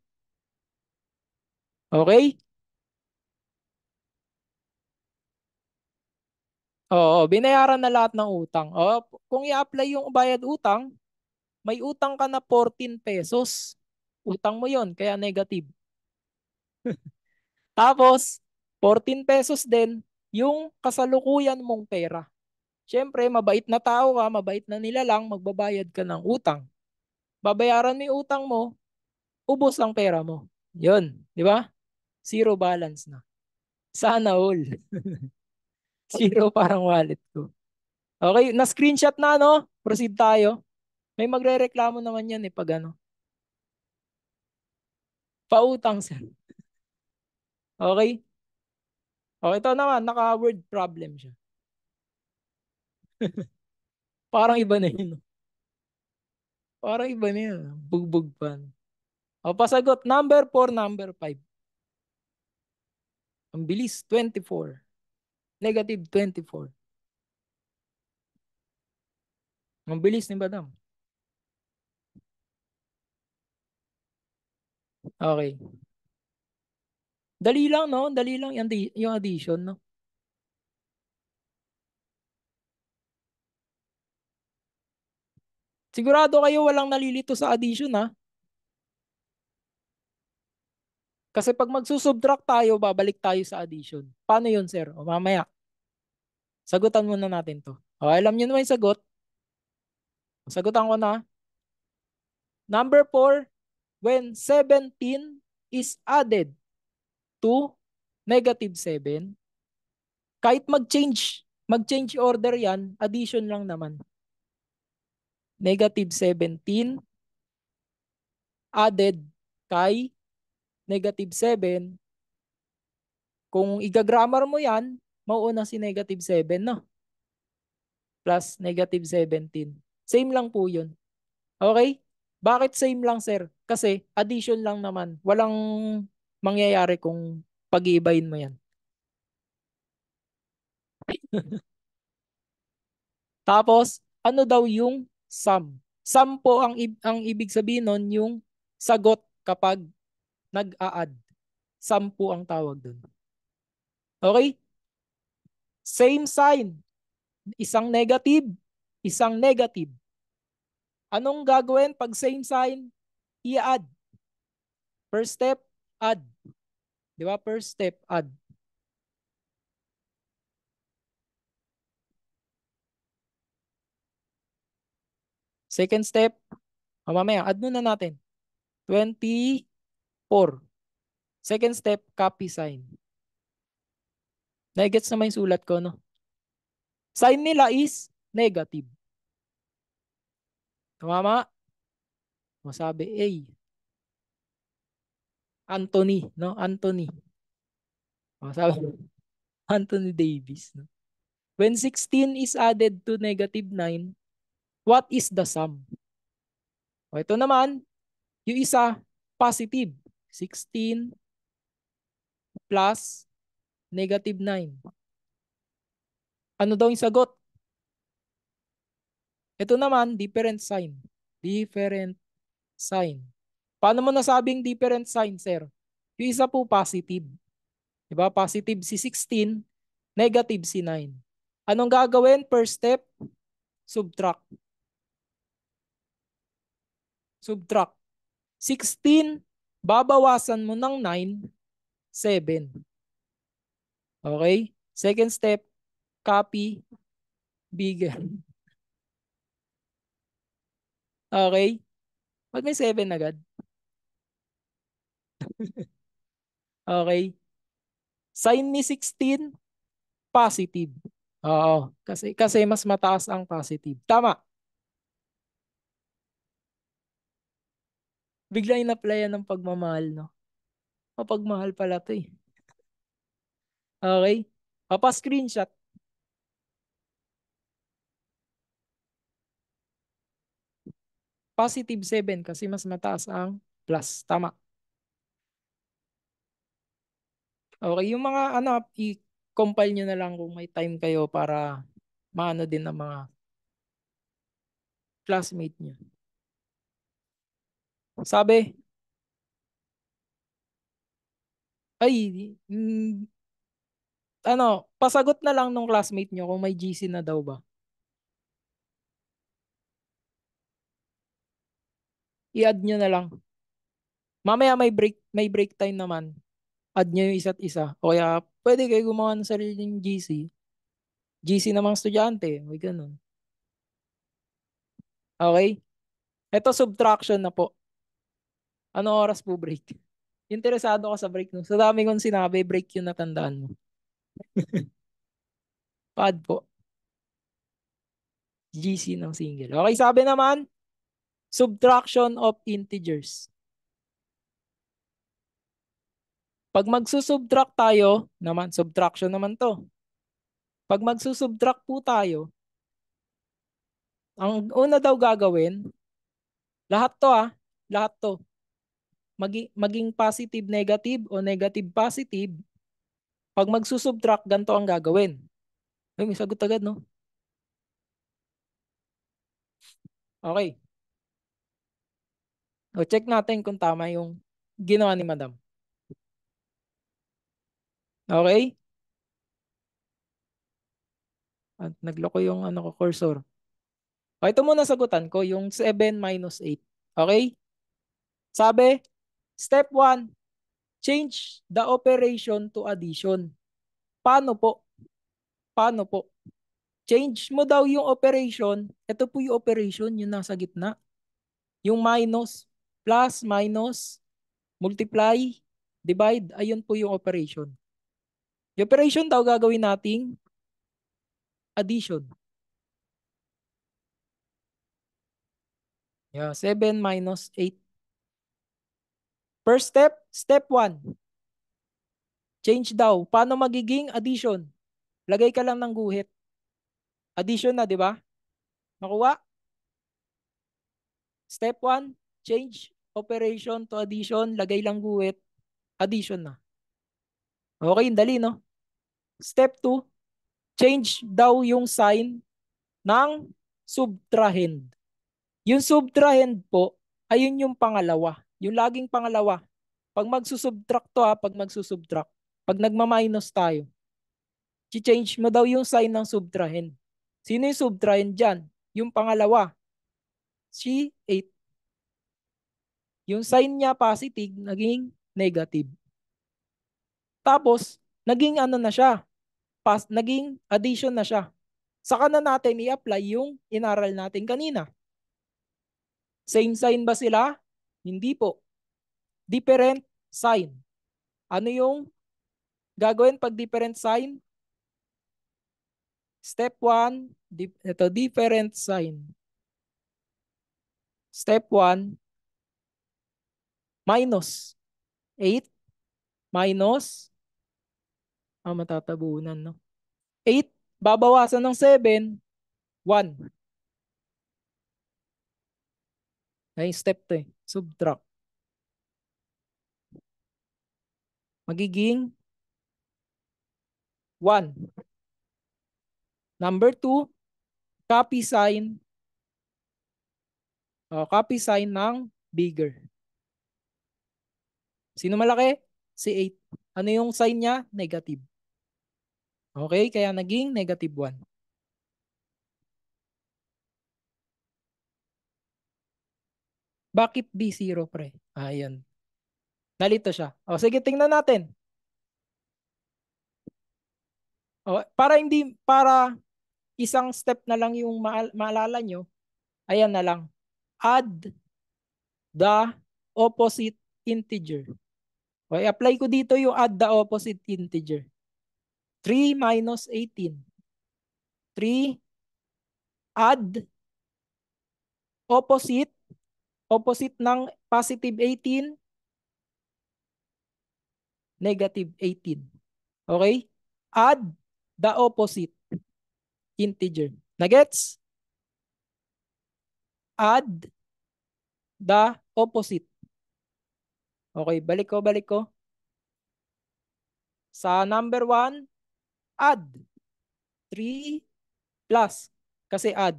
Speaker 2: Okay? Oo, binayaran na lahat ng utang. Oo, kung i-apply yung bayad utang, may utang ka na 14 pesos. Utang mo yon kaya negative. Tapos, 14 pesos din yung kasalukuyan mong pera. Siyempre, mabait na tao ka, mabait na nila lang, magbabayad ka ng utang. Babayaran mo yung utang mo, ubos lang pera mo. Yun, di ba? Zero balance na. Sana all. Zero parang wallet ko. Okay, na-screenshot na, no? Proceed tayo. May magre-reklamo naman yan eh pag ano. Pautang, sir. Okay? Okay, ito naman, naka-word problem siya. parang iba na yun. No? Parang iba na yun. Bugbog pa. O, pasagot. Number 4, number 5. Ang bilis, 24. Negative 24. Ang bilis ni Madam. Okay. Dali lang, no? Dali lang yung addition, no? Sigurado kayo walang nalilito sa addition, ha? Kasi pag magsusubtract tayo, babalik tayo sa addition. Paano yun, sir? O mamaya. Sagutan muna natin to. O, alam nyo naman yung sagot. Sagutan ko na. Number 4, when 17 is added to negative 7, kahit mag-change, mag-change order yan, addition lang naman. Negative 17 added kay negative 7, kung igagrammar mo yan, mauuna si negative 7, no? Plus negative 17. Same lang po yun. Okay? Bakit same lang, sir? Kasi addition lang naman. Walang mangyayari kung pag-iibayin mo yan. Tapos, ano daw yung sum? Sum po ang, ang ibig sabihin nun, yung sagot kapag nag-a-add. Sampu ang tawag doon. Okay? Same sign. Isang negative, isang negative. Anong gagawin pag same sign? I-add. First step, add. Di ba? First step, add. Second step, mamaya, add na natin. 20 or. Second step, copy sign. Negets naman yung sulat ko, no? Sign nila is negative. Tumama? Masabi A. Anthony, no? Anthony. Masabi Anthony Davis. No? When 16 is added to negative 9, what is the sum? O ito naman, yung isa, positive. 16 plus negative 9. Ano daw yung sagot? Ito naman, different sign. Different sign. Paano mo nasabing different sign, sir? Yung isa po positive. Diba? Positive si 16, negative si 9. Anong gagawin? First step, subtract. Subtract. 16 babawasan mo ng 9, 7. Okay? Second step, copy bigger. Okay? Ba't may 7 agad? okay? Sign ni 16, positive. Oo, kasi, kasi mas mataas ang positive. Tama. bigla in-applyan ng pagmamahal, no? Mapagmahal pala to eh. Okay? Papa-screenshot. Positive 7 kasi mas mataas ang plus. Tama. Okay, yung mga ano, i-compile nyo na lang kung may time kayo para maano din ng mga classmate nyo. Sabe? Ay, mm, ano, pasagot na lang nung classmate nyo kung may GC na daw ba. I-add nyo na lang. Mamaya may break, may break time naman. Add nyo yung isa't isa. O kaya pwede kayo gumawa ng sariling GC. GC ng mga estudyante. May ganun. Okay? Ito subtraction na po. Ano oras po break? Interesado ka sa break. No? Sa dami kong sinabi, break yung natandaan mo. Pad po. GC ng single. Okay, sabi naman, subtraction of integers. Pag magsusubtract tayo, naman, subtraction naman to. Pag magsusubtract po tayo, ang una daw gagawin, lahat to ah, lahat to maging, maging positive negative o negative positive, pag magsusubtract, ganito ang gagawin. Ay, may sagot agad, no? Okay. O, check natin kung tama yung ginawa ni madam. Okay? At nagloko yung ano ko, cursor. Okay, ito muna sagutan ko, yung 7 minus 8. Okay? Sabi, Step 1, change the operation to addition. Paano po? Paano po? Change mo daw yung operation. Ito po yung operation, yung nasa gitna. Yung minus, plus, minus, multiply, divide. Ayun po yung operation. Yung operation daw gagawin nating addition. Yeah, 7 minus 8 First step, step 1. Change daw. Paano magiging addition? Lagay ka lang ng guhit. Addition na, di ba? Makuha? Step 1, change operation to addition. Lagay lang guhit. Addition na. Okay, dali, no? Step 2, change daw yung sign ng subtrahend. Yung subtrahend po, ayun yung pangalawa. Yung laging pangalawa. Pag magsusubtract to ha, pag magsusubtract. Pag nagma-minus tayo. Change mo daw yung sign ng subtrahend. Sino yung subtrahend dyan? Yung pangalawa. C8. Yung sign niya positive, naging negative. Tapos, naging ano na siya. Pas, naging addition na siya. Saka na natin i-apply yung inaral natin kanina. Same sign ba sila? Hindi po. Different sign. Ano yung gagawin pag different sign? Step 1, di ito, different sign. Step 1, minus 8 minus ah, matatabunan, no? 8, babawasan ng 7, 1. Ay, step to eh subtract. Magiging 1. Number 2, copy sign. O, oh, copy sign ng bigger. Sino malaki? Si 8. Ano yung sign niya? Negative. Okay, kaya naging negative 1. Bakit B0 pre? Ah, Nalito siya. O, sige, tingnan natin. O, para hindi, para isang step na lang yung maalala nyo, ayan na lang. Add the opposite integer. Okay, apply ko dito yung add the opposite integer. 3 minus 18. 3 add opposite Opposite ng positive 18, negative 18. Okay? Add the opposite integer. Nagets? Add the opposite. Okay, balik ko, balik ko. Sa number 1, add. 3 plus. Kasi add.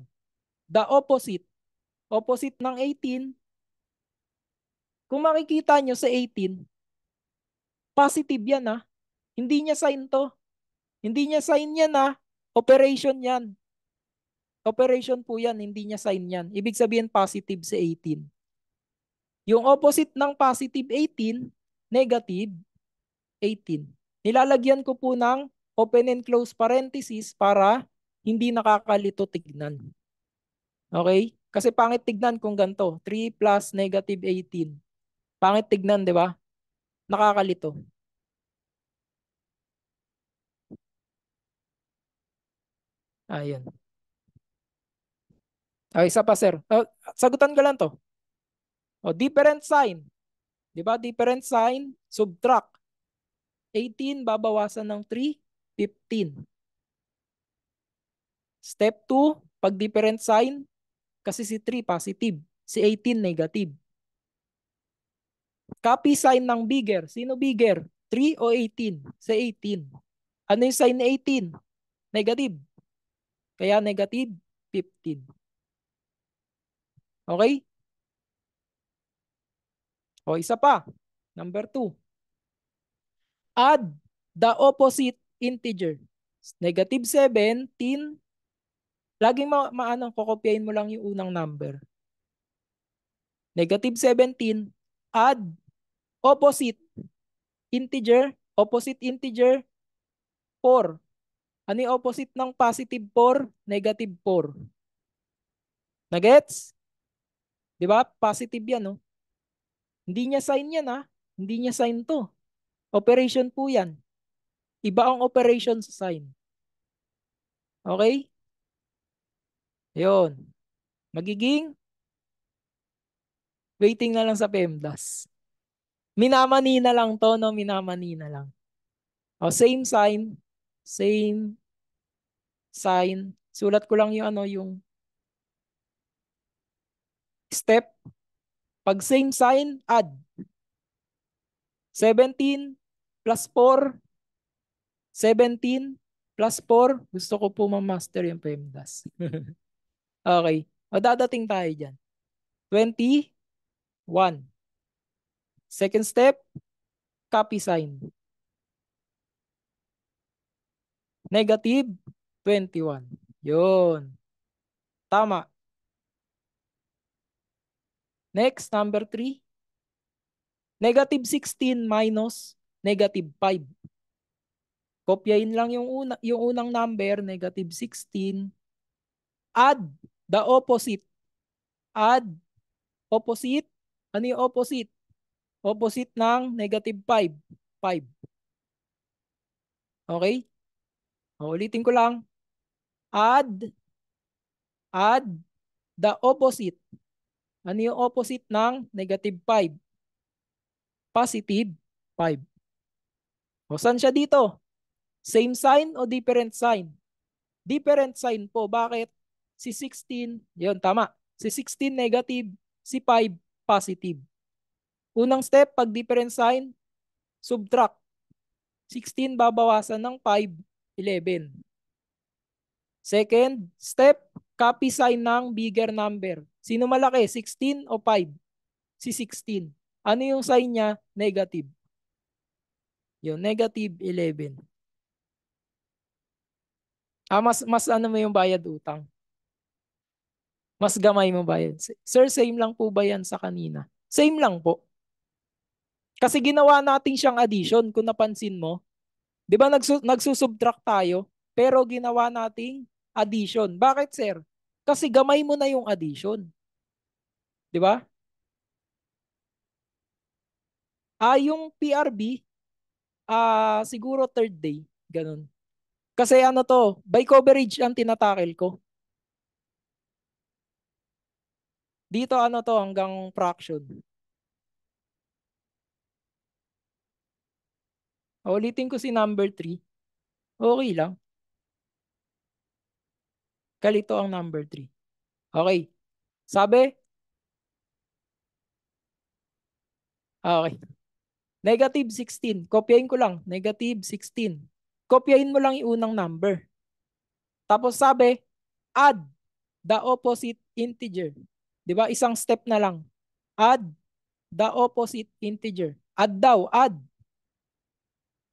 Speaker 2: The opposite. Opposite ng 18, kung makikita nyo sa 18, positive yan ha. Ah. Hindi niya sign to. Hindi niya sign yan ha. Ah. Operation yan. Operation po yan, hindi niya sign yan. Ibig sabihin positive sa 18. Yung opposite ng positive 18, negative 18. Nilalagyan ko po ng open and close parenthesis para hindi nakakalito tignan. Okay? Kasi pangit tignan kung ganito. 3 plus negative 18. Pangit tignan, di ba? Nakakalito. Ayun. Ah, isa pa, sir. Uh, sagutan ko lang to. O, oh, different sign. Di ba? Different sign, subtract. 18, babawasan ng 3, 15. Step 2, pag different sign, kasi si 3 positive, si 18 negative. Copy sign ng bigger. Sino bigger? 3 o 18? Sa 18. Ano yung sign na 18? Negative. Kaya negative 15. Okay? O isa pa. Number 2. Add the opposite integer. Negative 17. Laging ma maano, kukopyahin mo lang yung unang number. Negative 17. Add Opposite integer, opposite integer 4. Ano opposite ng positive 4? Negative 4. Nagets? 'Di ba? Positive 'yan, no? Hindi niya sign 'yan, ha? Ah. Hindi niya sign 'to. Operation po 'yan. Iba ang operation sa sign. Okay? 'Yon. Magiging waiting na lang sa PEMDAS na lang to, no? na lang. O, oh, same sign. Same sign. Sulat ko lang yung ano, yung step. Pag same sign, add. 17 plus 4. 17 plus 4. Gusto ko po ma-master yung PEMDAS. okay. O, dadating tayo dyan. 21. Second step, copy sign. Negative 21. Yun. Tama. Next, number 3. Negative 16 minus negative 5. Kopyahin lang yung, una, yung unang number, negative 16. Add the opposite. Add opposite. Ano yung opposite? Opposite ng negative 5. 5. Okay? O, ulitin ko lang. Add. Add the opposite. Ano yung opposite ng negative 5? Positive 5. O, saan siya dito? Same sign o different sign? Different sign po. Bakit? Si 16, yun, tama. Si 16 negative, si 5 positive. Unang step, pag difference sign, subtract. 16 babawasan ng 5, 11. Second step, copy sign ng bigger number. Sino malaki, 16 o 5? Si 16. Ano yung sign niya? Negative. Yun, negative 11. Ah, mas, mas ano mo yung bayad utang? Mas gamay mo bayad. Sir, same lang po ba yan sa kanina? Same lang po. Kasi ginawa natin siyang addition kung napansin mo. 'Di ba nagsu- nagsusubtract tayo pero ginawa nating addition. Bakit, sir? Kasi gamay mo na yung addition. 'Di ba? Ah, yung PRB ah siguro third day, ganun. Kasi ano to, by coverage ang tinatakil ko. Dito ano to hanggang fraction. Ulitin ko si number 3. Okay lang. Kalito ang number 3. Okay. Sabi? Ah, okay. Negative 16. Kopyahin ko lang. Negative 16. Kopyahin mo lang iunang number. Tapos sabi, add the opposite integer. Di ba? Isang step na lang. Add the opposite integer. Add daw, add.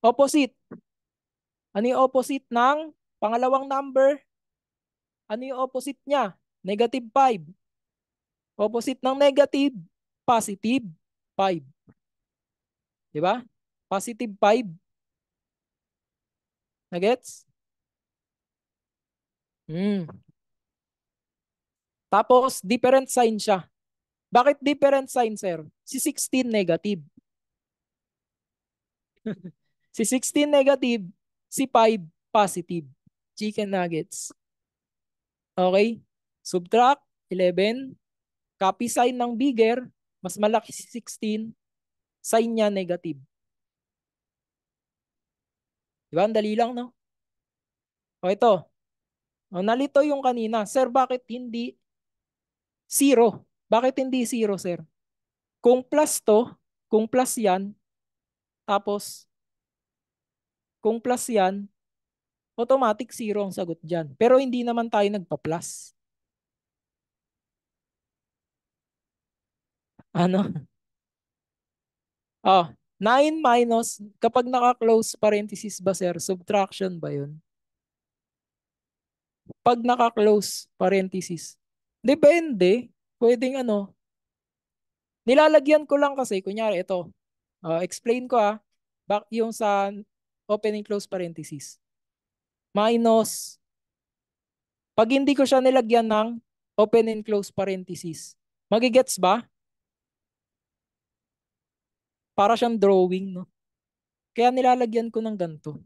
Speaker 2: Opposite. Ano yung opposite ng pangalawang number? Ano yung opposite niya? Negative 5. Opposite ng negative, positive 5. Di ba? Positive 5. Nagets? Hmm. Tapos, different sign siya. Bakit different sign, sir? Si 16 negative. Si 16 negative, si 5 positive. Chicken nuggets. Okay? Subtract, 11. Copy sign ng bigger, mas malaki si 16. Sign niya negative. Diba? Ang dali lang, no? O ito. O, oh, nalito yung kanina. Sir, bakit hindi zero? Bakit hindi zero, sir? Kung plus to, kung plus yan, tapos kung plus yan, automatic zero ang sagot dyan. Pero hindi naman tayo nagpa-plus. Ano? Oh, ah, 9 minus, kapag naka-close parenthesis ba sir, subtraction ba yun? Pag naka-close parenthesis, depende, pwedeng ano, nilalagyan ko lang kasi, kunyari ito, uh, explain ko ah, yung sa open and close parenthesis. Minus, pag hindi ko siya nilagyan ng open and close parenthesis, magigets ba? Para siyang drawing, no? Kaya nilalagyan ko ng ganito.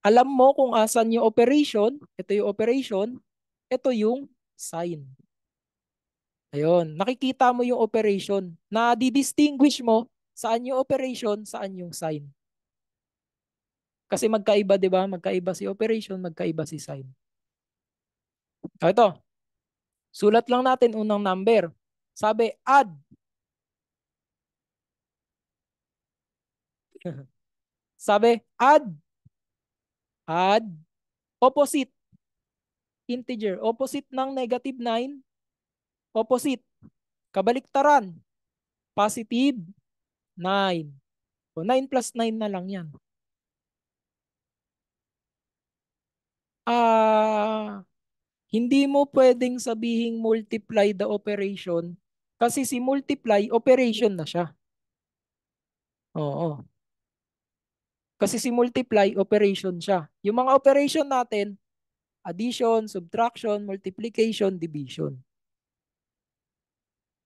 Speaker 2: Alam mo kung asan yung operation, ito yung operation, ito yung sign. Ayun, nakikita mo yung operation na didistinguish mo saan yung operation, saan yung sign. Kasi magkaiba, di ba? Magkaiba si operation, magkaiba si sign. So, ito. Sulat lang natin unang number. Sabi, add. Sabi, add. Add. Opposite. Integer. Opposite ng negative 9. Opposite. Kabaliktaran. Positive 9. O, 9 plus 9 na lang yan. ah, uh, hindi mo pwedeng sabihin multiply the operation kasi si multiply, operation na siya. Oo. Kasi si multiply, operation siya. Yung mga operation natin, addition, subtraction, multiplication, division.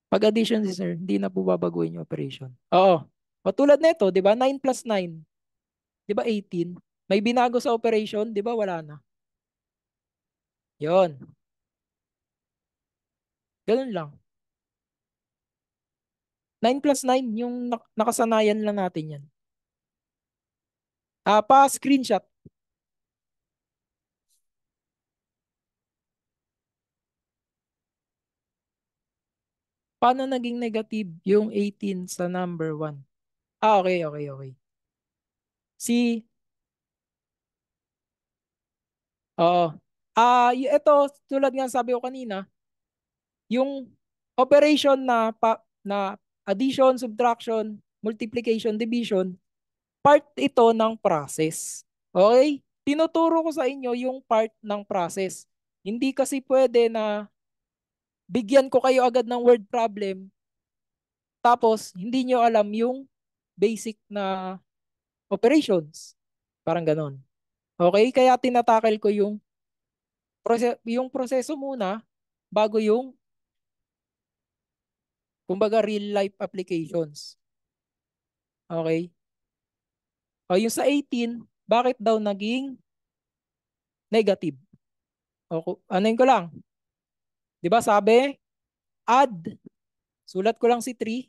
Speaker 2: Pag addition, sir, hindi na po babaguhin yung operation. Oo. Patulad nito, di ba? 9 plus 9. Di ba 18? May binago sa operation, di ba? Wala na. Yun. Ganun lang. 9 plus 9, yung nakasanayan lang natin yan. Ah, pa-screenshot. Paano naging negative yung 18 sa number 1? Ah, okay, okay, okay. Si Oo. Ah, uh, ito tulad ng sabi ko kanina, yung operation na pa, na addition, subtraction, multiplication, division, part ito ng process. Okay? Tinuturo ko sa inyo yung part ng process. Hindi kasi pwede na bigyan ko kayo agad ng word problem tapos hindi nyo alam yung basic na operations. Parang ganon. Okay? Kaya tinatakil ko yung proses, yung proseso muna bago yung kumbaga real life applications. Okay? O yung sa 18, bakit daw naging negative? O, anuin ko lang. 'Di ba sabi? Add. Sulat ko lang si 3.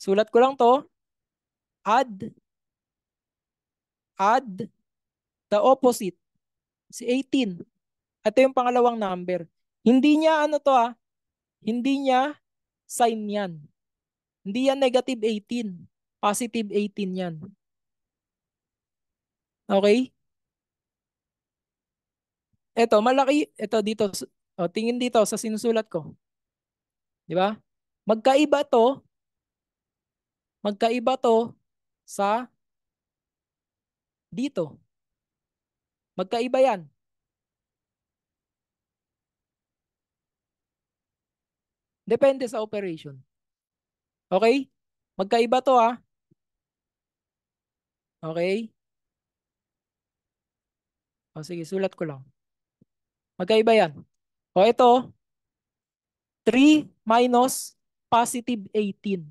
Speaker 2: Sulat ko lang 'to. Add. Add the opposite Si 18. Ito yung pangalawang number. Hindi niya ano to ah. Hindi niya sign yan. Hindi yan negative 18. Positive 18 yan. Okay? Ito, malaki. Ito dito. oh, tingin dito sa sinusulat ko. Di ba? Magkaiba to. Magkaiba to sa dito. Magkaiba yan. Depende sa operation. Okay? Magkaiba to ha. Okay? O sige, sulat ko lang. Magkaiba yan. O ito, 3 minus positive 18.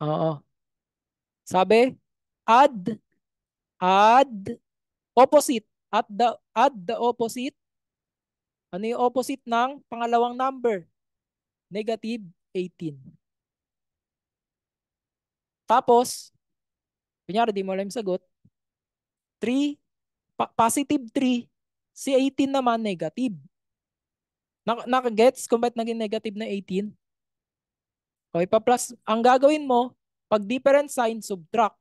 Speaker 2: Oo. Sabi, add, add Opposite. At the, at the opposite. Ano yung opposite ng pangalawang number? Negative 18. Tapos, kunyari di mo alam sagot, 3, pa positive 3, si 18 naman negative. Nak Nakagets kung ba't naging negative na 18? Okay, pa-plus, ang gagawin mo, pag different sign, subtract.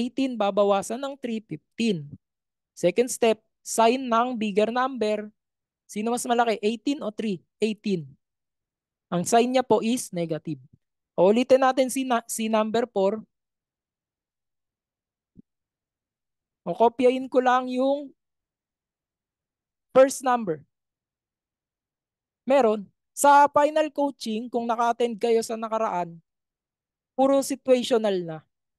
Speaker 2: 18 babawasan ng 315. Second step, sign ng bigger number. Sino mas malaki, 18 o 3? 18. Ang sign niya po is negative. O ulitin natin si, na si number 4. O kopyain ko lang yung first number. Meron. Sa final coaching, kung naka-attend kayo sa nakaraan, puro situational na.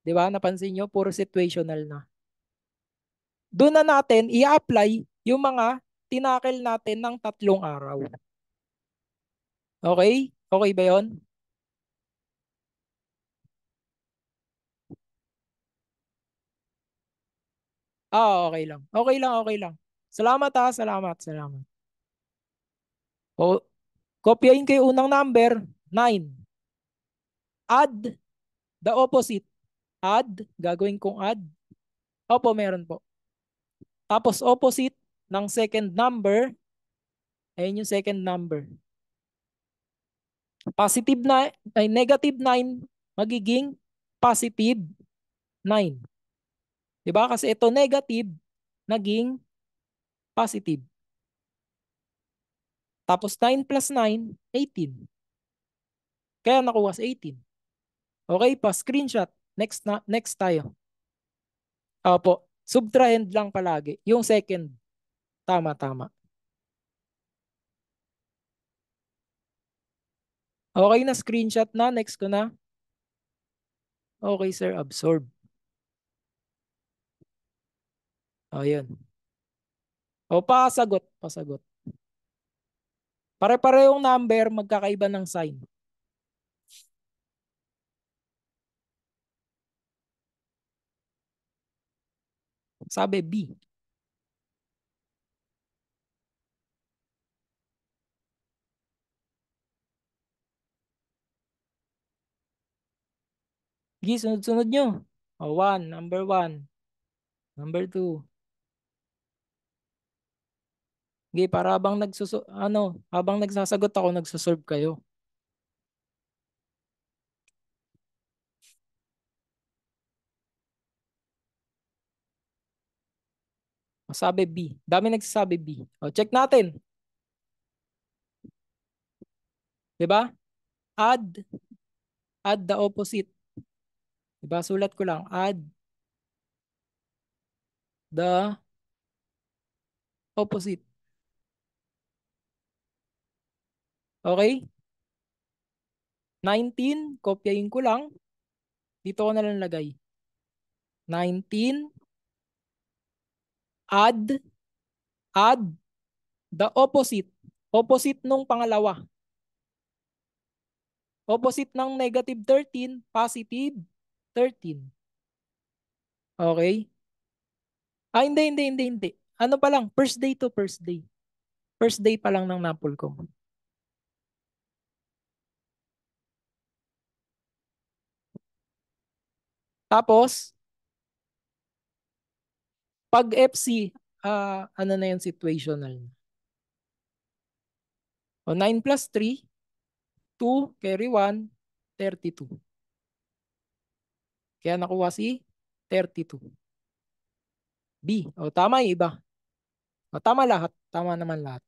Speaker 2: Di ba? Napansin nyo, puro situational na. Doon na natin i-apply yung mga tinakil natin ng tatlong araw. Okay? Okay ba yon? Ah, okay lang. Okay lang, okay lang. Salamat ha, ah. salamat, salamat. O, kopyahin kayo unang number, 9. Add the opposite Add, gagawin kong add. Opo, meron po. Tapos opposite ng second number, ayun yung second number. Positive na, ay negative 9 magiging positive 9. Diba? Kasi ito negative, naging positive. Tapos 9 plus 9, 18. Kaya nakuha sa 18. Okay, pa screenshot. Next na next tayo. Opo, subtrahend lang palagi. Yung second. Tama, tama. Okay na, screenshot na. Next ko na. Okay, sir. Absorb. O, yun. O, pasagot. Pasagot. Pare-parehong number, magkakaiba ng sign. Sabi B. Sige, sunod-sunod nyo. O, oh, one, number one. Number two. Sige, para habang nagsuso, ano, habang nagsasagot ako, nagsuserve kayo. Sabi B. Dami nagsasabi B. O, check natin. 'Di ba? Add add the opposite. 'Di ba? Sulat ko lang add the opposite. Okay? 19, kopyahin ko lang. Dito ko na lang lagay. 19 add, add the opposite, opposite nung pangalawa. Opposite ng negative 13, positive 13. Okay? Ah, hindi, hindi, hindi, hindi. Ano pa lang? First day to first day. First day pa lang ng Napolcom. Tapos, pag FC, uh, ah, ano na yan, situational na. O, 9 plus 3, 2, carry 1, 32. Kaya nakuha si 32. B. O, tama yung iba. O, tama lahat. Tama naman lahat.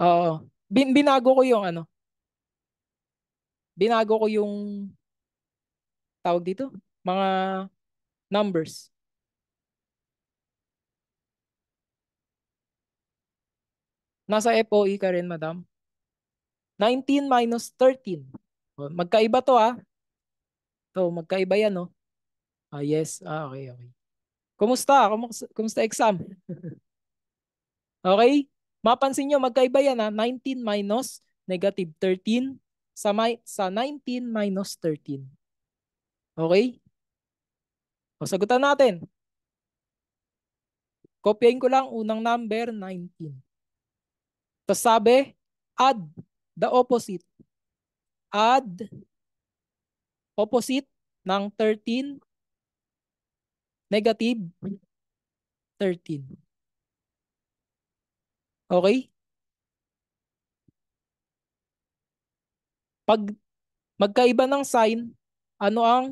Speaker 2: Oo. Bin binago ko yung ano. Binago ko yung tawag dito. Mga numbers. Nasa FOE ka rin, madam. 19 minus 13. Magkaiba to ah. To, magkaiba yan no. Oh. Ah, yes. Ah, okay, okay. Kumusta? Kumusta, exam? okay? Mapansin nyo, magkaiba yan ah. 19 minus negative 13 sa, may, sa 19 minus 13. Okay? O sagutan natin. Kopyahin ko lang unang number, 19. Tapos sabi, add the opposite. Add opposite ng 13, negative 13. Okay? Pag magkaiba ng sign, ano ang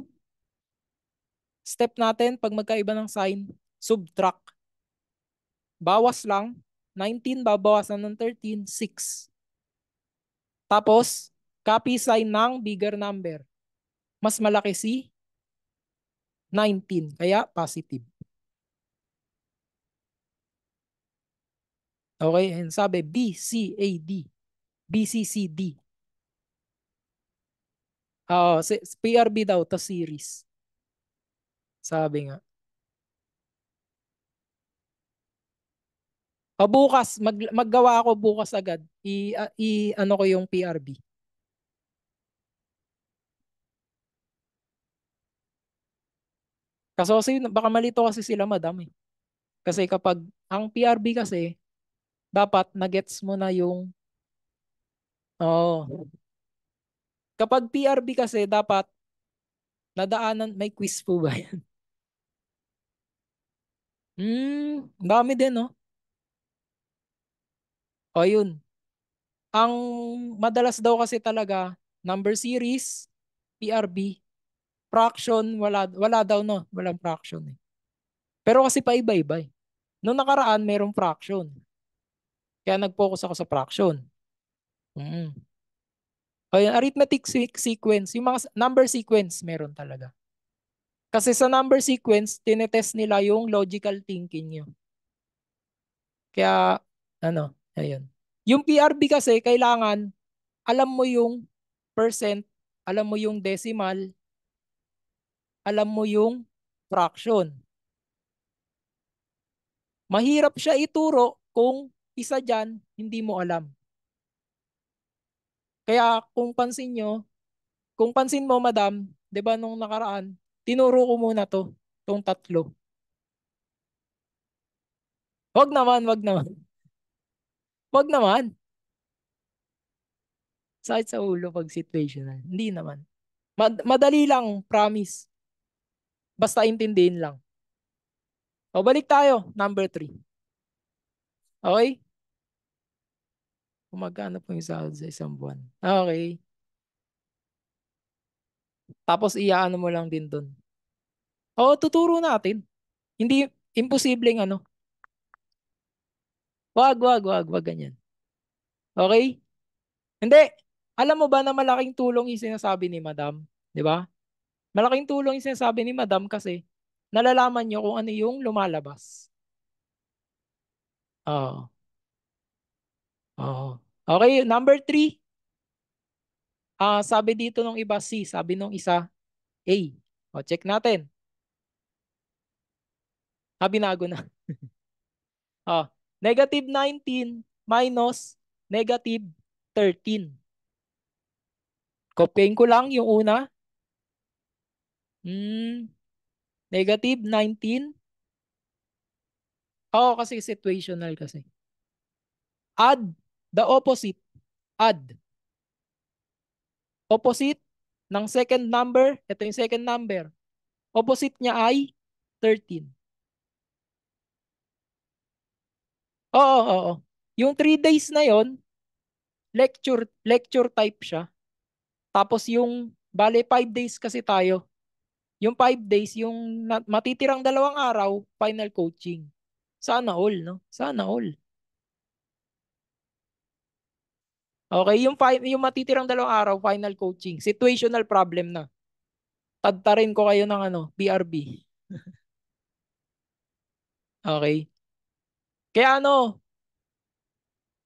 Speaker 2: Step natin, pag magkaiba ng sign, subtract. Bawas lang. 19 babawasan ng 13, 6. Tapos, copy sign ng bigger number. Mas malaki si 19. Kaya positive. Okay, and sabi B, C, A, D. B, C, C, D. Uh, PRB daw, to series. Sabi nga. O bukas, mag, maggawa ako bukas agad. I, uh, i ano ko yung PRB. Kaso kasi baka malito kasi sila madami. eh. Kasi kapag ang PRB kasi dapat nagets mo na yung oh. Kapag PRB kasi dapat Nadaanan, may quiz po ba yan? Hmm, dami din, no? O, yun. Ang madalas daw kasi talaga, number series, PRB, fraction, wala, wala daw, no? Walang fraction, eh. Pero kasi paiba-iba, eh. Noong nakaraan, mayroong fraction. Kaya nag-focus ako sa fraction. Mm. -hmm. Ayan, arithmetic sequence, yung mga number sequence meron talaga. Kasi sa number sequence, tinetest nila yung logical thinking nyo. Kaya, ano, ayun. Yung PRB kasi, kailangan, alam mo yung percent, alam mo yung decimal, alam mo yung fraction. Mahirap siya ituro kung isa dyan, hindi mo alam. Kaya kung pansin nyo, kung pansin mo madam, 'di ba nung nakaraan, tinuro ko muna 'to, tong tatlo. Wag naman, wag naman. Wag naman. Sakit sa ulo pag situational. Hindi naman. Mad madali lang, promise. Basta intindihin lang. O balik tayo, number 3. Okay? Kung magkano po yung sahod sa isang buwan. Okay. Tapos iyaano mo lang din doon. Oo, tuturo natin. Hindi, imposibleng ano. Wag, wag, wag, wag ganyan. Okay? Hindi. Alam mo ba na malaking tulong yung sinasabi ni madam? Di ba? Malaking tulong yung sinasabi ni madam kasi nalalaman nyo kung ano yung lumalabas. Oo. Oh. Okay, number three. Uh, sabi dito nung iba C, sabi nung isa A. O, check natin. Ah, binago na. oh, negative 19 minus negative 13. Kopyain ko lang yung una. Hmm, negative 19. Oo, oh, kasi situational kasi. Add The opposite, add. Opposite ng second number, ito yung second number. Opposite niya ay 13. Oo, oo, oo. Yung 3 days na yon lecture, lecture type siya. Tapos yung, bale 5 days kasi tayo. Yung 5 days, yung matitirang dalawang araw, final coaching. Sana all, no? Sana all. Okay, yung, yung matitirang dalawang araw, final coaching. Situational problem na. Tadtarin ko kayo ng ano, BRB. okay? Kaya ano,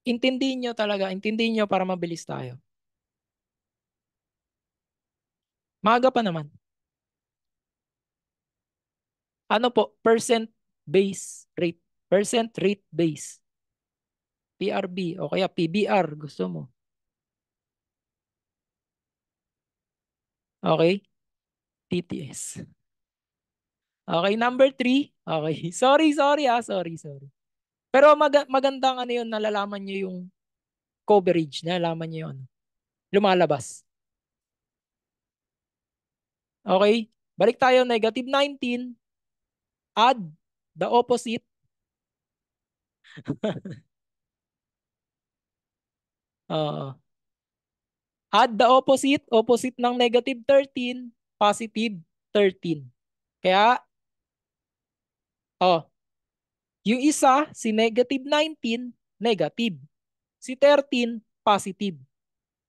Speaker 2: intindihin nyo talaga, intindihin nyo para mabilis tayo. Maga pa naman. Ano po? Percent base rate. Percent rate base. PRB o kaya PBR gusto mo. Okay? TTS. Okay, number three. Okay. Sorry, sorry ah. Sorry, sorry. Pero mag magandang ano yun, nalalaman nyo yung coverage. Nalalaman nyo yun. Lumalabas. Okay? Balik tayo, negative 19. Add the opposite. Oo. uh, Had the opposite, opposite ng negative 13, positive 13. Kaya, oh, yung isa, si negative 19, negative. Si 13, positive.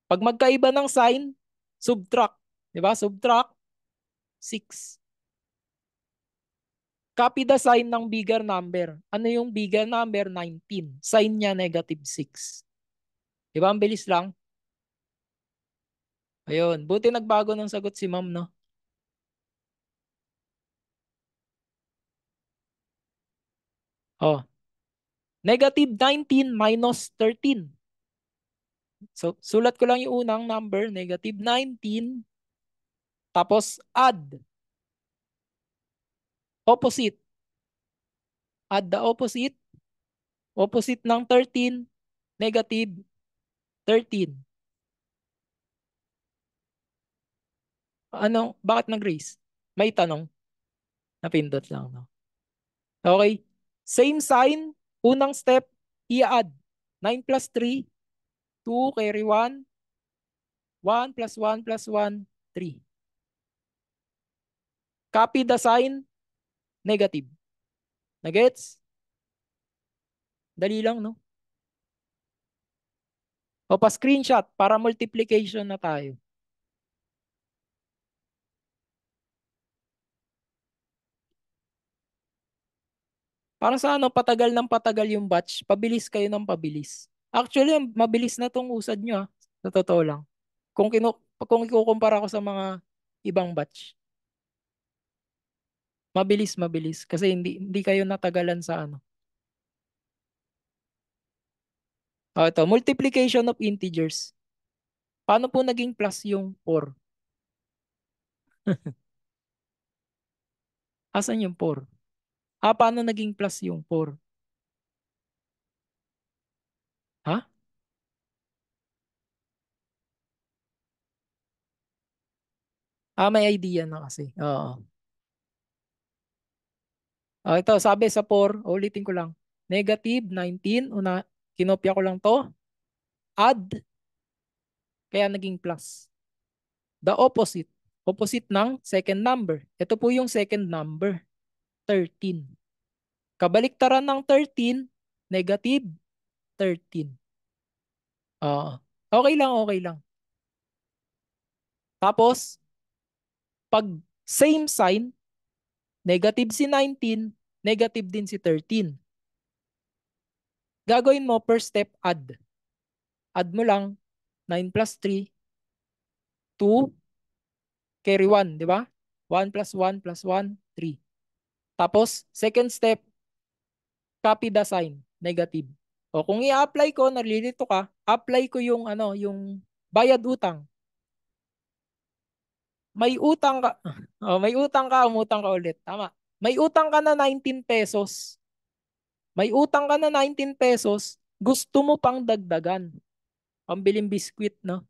Speaker 2: Pag magkaiba ng sign, subtract. Di ba? Subtract, 6. Copy the sign ng bigger number. Ano yung bigger number? 19. Sign niya negative 6. Di ba? Ang bilis lang. Ayun, buti nagbago ng sagot si ma'am, no? Oh. Negative 19 minus 13. So, sulat ko lang yung unang number, negative 19. Tapos, add. Opposite. Add the opposite. Opposite ng 13, negative 13. Ano, bakit nag-raise? May tanong. Napindot lang. No? Okay. Same sign. Unang step, i-add. 9 plus 3, 2, carry 1. 1 plus 1 plus 1, 3. Copy the sign, negative. Nagets? Dali lang, no? O pa-screenshot para multiplication na tayo. Para sa ano, patagal ng patagal yung batch. Pabilis kayo ng pabilis. Actually, mabilis na tong usad nyo, ha? Ah, sa totoo lang. Kung, kinu kung ikukumpara ko sa mga ibang batch. Mabilis, mabilis. Kasi hindi, hindi kayo natagalan sa ano. O, ito. Multiplication of integers. Paano po naging plus yung 4? Asan yung 4? Ah, paano naging plus yung 4? Ha? Ah, may idea na kasi. Oo. Ah, ito, sabi sa 4, ulitin ko lang. Negative 19, una, kinopya ko lang to. Add, kaya naging plus. The opposite, opposite ng second number. Ito po yung second number. 13. Kabaliktaran ng 13, negative 13. Oo. Okay lang, okay lang. Tapos, pag same sign, negative si 19, negative din si 13. Gagawin mo per step add. Add mo lang 9 plus 3, 2, carry 1, di ba? 1 plus 1 plus 1, 3. Tapos, second step, copy the sign, negative. O kung i-apply ko, nalilito ka, apply ko yung ano, yung bayad utang. May utang ka, oh, may utang ka, umutang ka ulit. Tama. May utang ka na 19 pesos. May utang ka na 19 pesos, gusto mo pang dagdagan. Pambiling biskwit, no?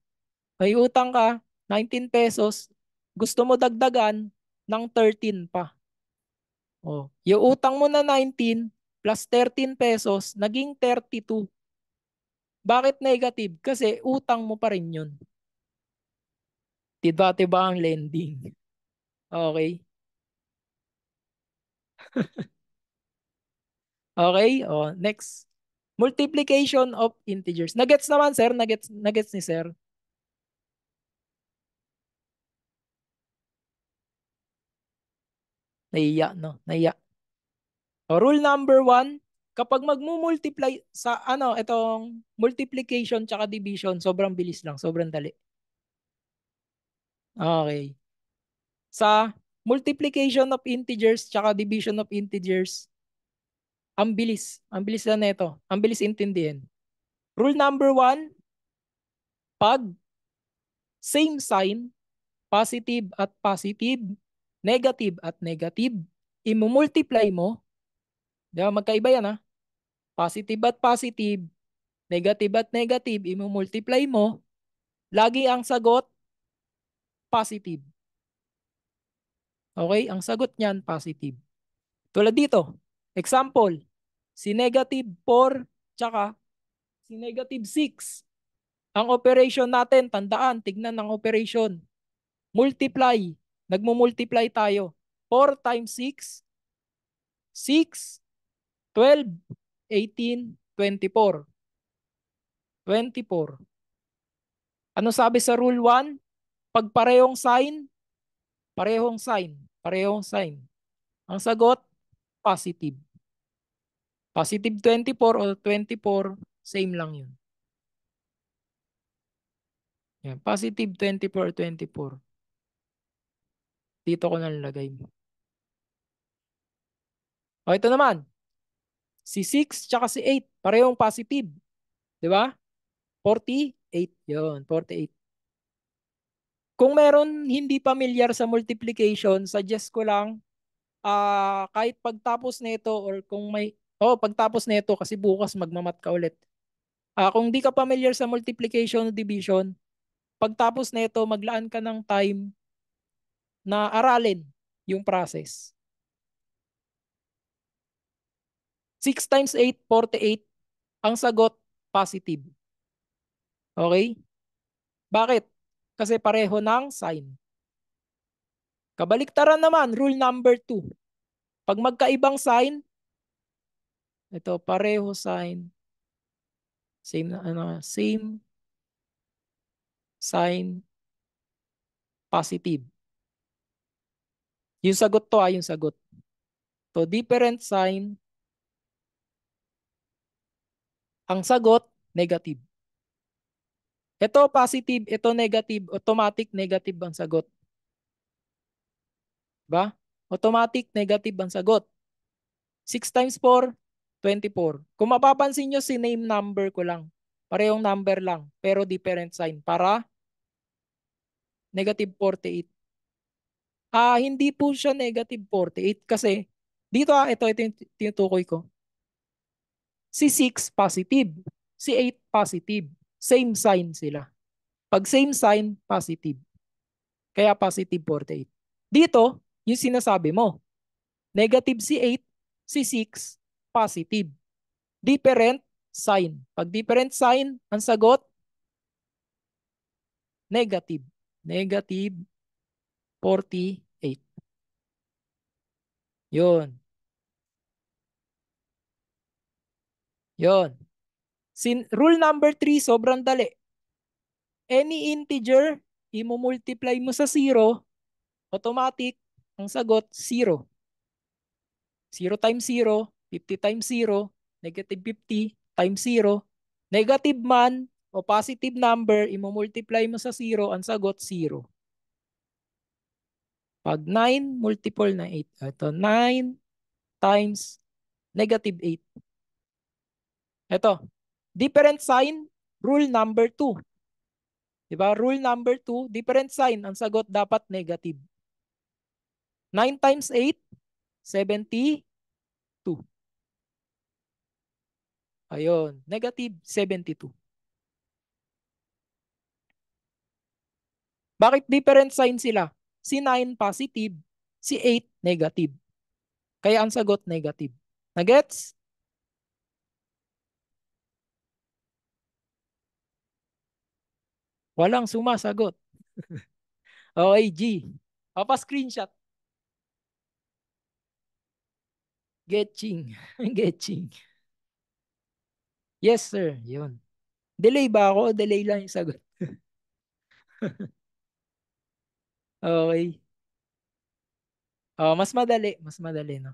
Speaker 2: May utang ka, 19 pesos, gusto mo dagdagan ng 13 pa. Oh, yung utang mo na 19 plus 13 pesos, naging 32. Bakit negative? Kasi utang mo pa rin yun. Diba-diba ang lending? Okay? okay? Oh, next. Multiplication of integers. Nagets naman, sir. Nagets, nagets ni sir. Naiya, no? Naiya. So, oh, rule number one, kapag mag-multiply sa ano, itong multiplication tsaka division, sobrang bilis lang, sobrang dali. Okay. Sa multiplication of integers tsaka division of integers, ang bilis. Ang bilis na nito. Ang bilis intindihin. Rule number one, pag same sign, positive at positive, negative at negative, imumultiply mo. Di ba? Magkaiba yan ha. Positive at positive, negative at negative, imumultiply mo. Lagi ang sagot, positive. Okay? Ang sagot niyan, positive. Tulad dito, example, si negative 4 tsaka si negative 6. Ang operation natin, tandaan, tignan ang operation. Multiply Nagmumultiply tayo. 4 times 6, 6, 12, 18, 24. 24. Ano sabi sa rule 1? Pag parehong sign, parehong sign, parehong sign. Ang sagot, positive. Positive 24 o 24, same lang yun. Yan, positive 24 or 24. Dito ko nalagay. O ito naman. Si 6 tsaka si 8, parehong positive. 'Di ba? 48 Yun, 48. Kung meron hindi pamilyar sa multiplication, suggest ko lang uh, kahit pagtapos nito or kung may oh, pagtapos nito kasi bukas magmamat ka ulit. Uh, kung di ka familiar sa multiplication o division, pagtapos nito maglaan ka ng time na aralin yung process. 6 times 8, 48. Ang sagot, positive. Okay? Bakit? Kasi pareho ng sign. Kabaliktaran naman, rule number 2. Pag magkaibang sign, ito pareho sign. Same ano, same sign positive. Yung sagot to ah, yung sagot. So different sign. Ang sagot, negative. Ito positive, ito negative. Automatic negative ang sagot. Ba? Automatic negative ang sagot. 6 times 4, 24. Kung mapapansin nyo, si name number ko lang. Parehong number lang, pero different sign. Para negative 48. Ah, uh, hindi po siya negative 48 kasi dito ah, ito, ito yung tinutukoy ko. Si 6 positive, si 8 positive. Same sign sila. Pag same sign, positive. Kaya positive 48. Dito, yung sinasabi mo, negative si 8, si 6, positive. Different sign. Pag different sign, ang sagot, negative. Negative 40. Yun. Yun. Sin rule number 3, sobrang dali. Any integer, i-multiply mo sa 0, automatic, ang sagot, 0. 0 times 0, 50 times 0, negative 50 times 0. Negative man o positive number, i-multiply mo sa 0, ang sagot, 0. Pag 9 multiple na 8, ah, ito 9 times negative 8. Ito, different sign, rule number 2. Diba? Rule number 2, different sign, ang sagot dapat negative. 9 times 8, 72. Ayun, negative 72. Bakit different sign sila? si 9 positive, si 8 negative. Kaya ang sagot negative. Nagets? Walang sumasagot. okay, G. Papa screenshot. Getching. Getching. Yes, sir. Yun. Delay ba ako? Delay lang yung sagot. Okay. Oh, mas madali, mas madali no.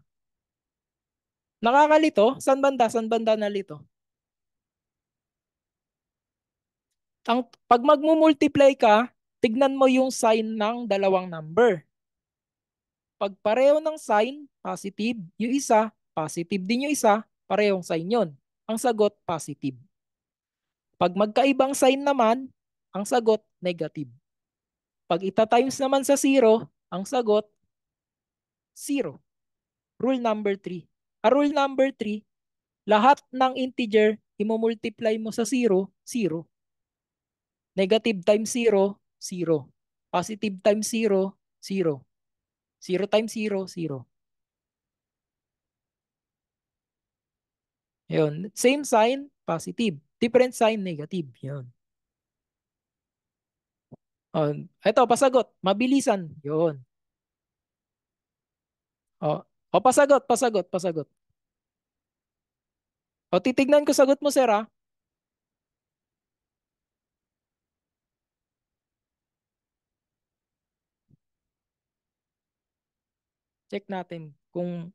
Speaker 2: Nakakalito? San banda? San banda nalito? Ang, pag magmo-multiply ka, tignan mo yung sign ng dalawang number. Pag pareho ng sign, positive, yung isa, positive din yung isa, parehong sign yun. Ang sagot, positive. Pag magkaibang sign naman, ang sagot, negative. Pag itatimes naman sa 0, ang sagot, 0. Rule number 3. A rule number 3, lahat ng integer, imumultiply mo sa 0, 0. Negative times 0, 0. Positive times 0, 0. 0 times 0, 0. Yun. Same sign, positive. Different sign, negative. Yun. Oh, ito, pasagot. Mabilisan. Yun. Oh, oh pasagot, pasagot, pasagot. O, oh, titignan ko sagot mo, sir, ha? Ah. Check natin kung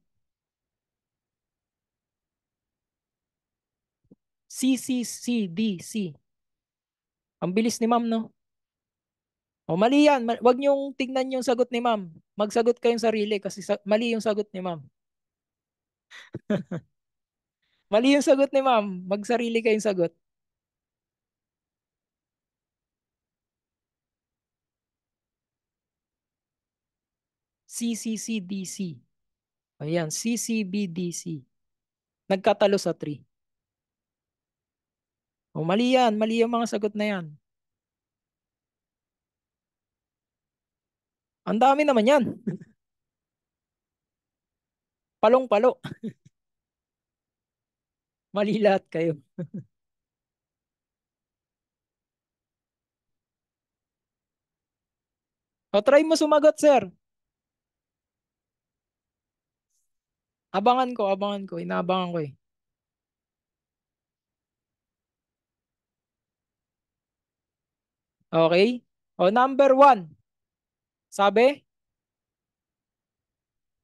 Speaker 2: C, C, C, D, C. Ang bilis ni ma'am, no? O oh, mali yan. Huwag niyong tingnan yung sagot ni ma'am. Magsagot kayong sarili kasi sa- mali yung sagot ni ma'am. mali yung sagot ni ma'am. Magsarili kayong sagot. CCCDC. Ayan, CCBDC. Nagkatalo sa 3. O mali yan. Mali yung mga sagot na yan. Ang dami naman yan. Palong-palo. Mali lahat kayo. o try mo sumagot, sir. Abangan ko, abangan ko. Inaabangan ko eh. Okay? O number one. Sabi?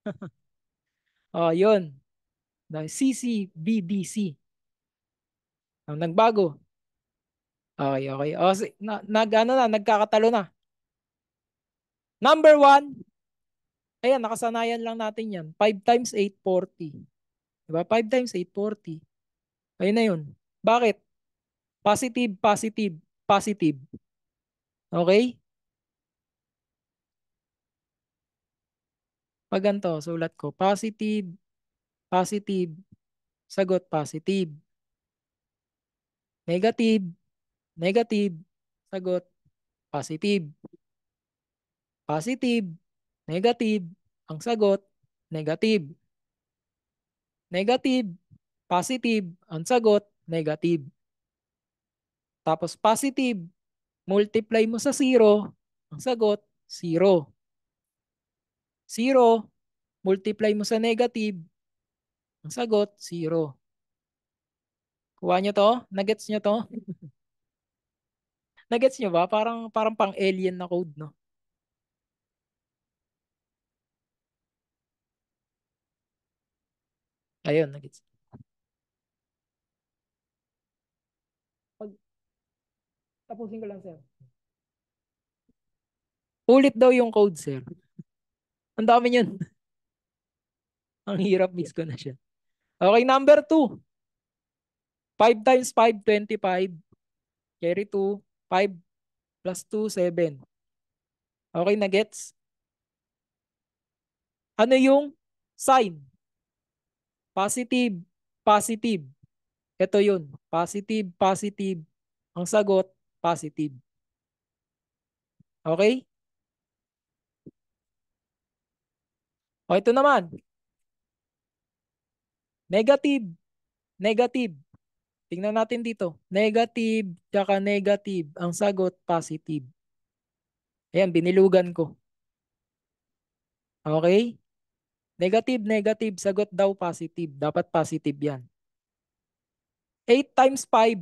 Speaker 2: oh, yun. CCBDC. Ang oh, nagbago. Okay, okay. O, oh, na, nag, ano na, nagkakatalo na. Number one, ayan, nakasanayan lang natin yan. 5 times 840. Diba? 5 times 840. Ayun na yun. Bakit? Positive, positive, positive. Okay? Pag ganito, sulat ko, positive, positive, sagot positive. Negative, negative, sagot positive. Positive, negative, ang sagot negative. Negative, positive, ang sagot negative. Tapos positive, multiply mo sa 0, ang sagot 0. 0, multiply mo sa negative, ang sagot, 0. Kuha nyo to? Nagets nyo to? Nagets nyo ba? Parang, parang pang alien na code, no? Ayun, nagets. Pag... Tapusin ko lang, sir. Ulit daw yung code, sir. Ang dami niyan. Ang hirap, miss ko na siya. Okay, number 2. 5 times 5, 25. Carry 2. 5 plus 2, 7. Okay, nagets? Ano yung sign? Positive, positive. Ito yun. Positive, positive. Ang sagot, positive. Okay? O ito naman. Negative. Negative. Tingnan natin dito. Negative, tsaka negative. Ang sagot, positive. Ayan, binilugan ko. Okay? Negative, negative. Sagot daw positive. Dapat positive yan. 8 times 5,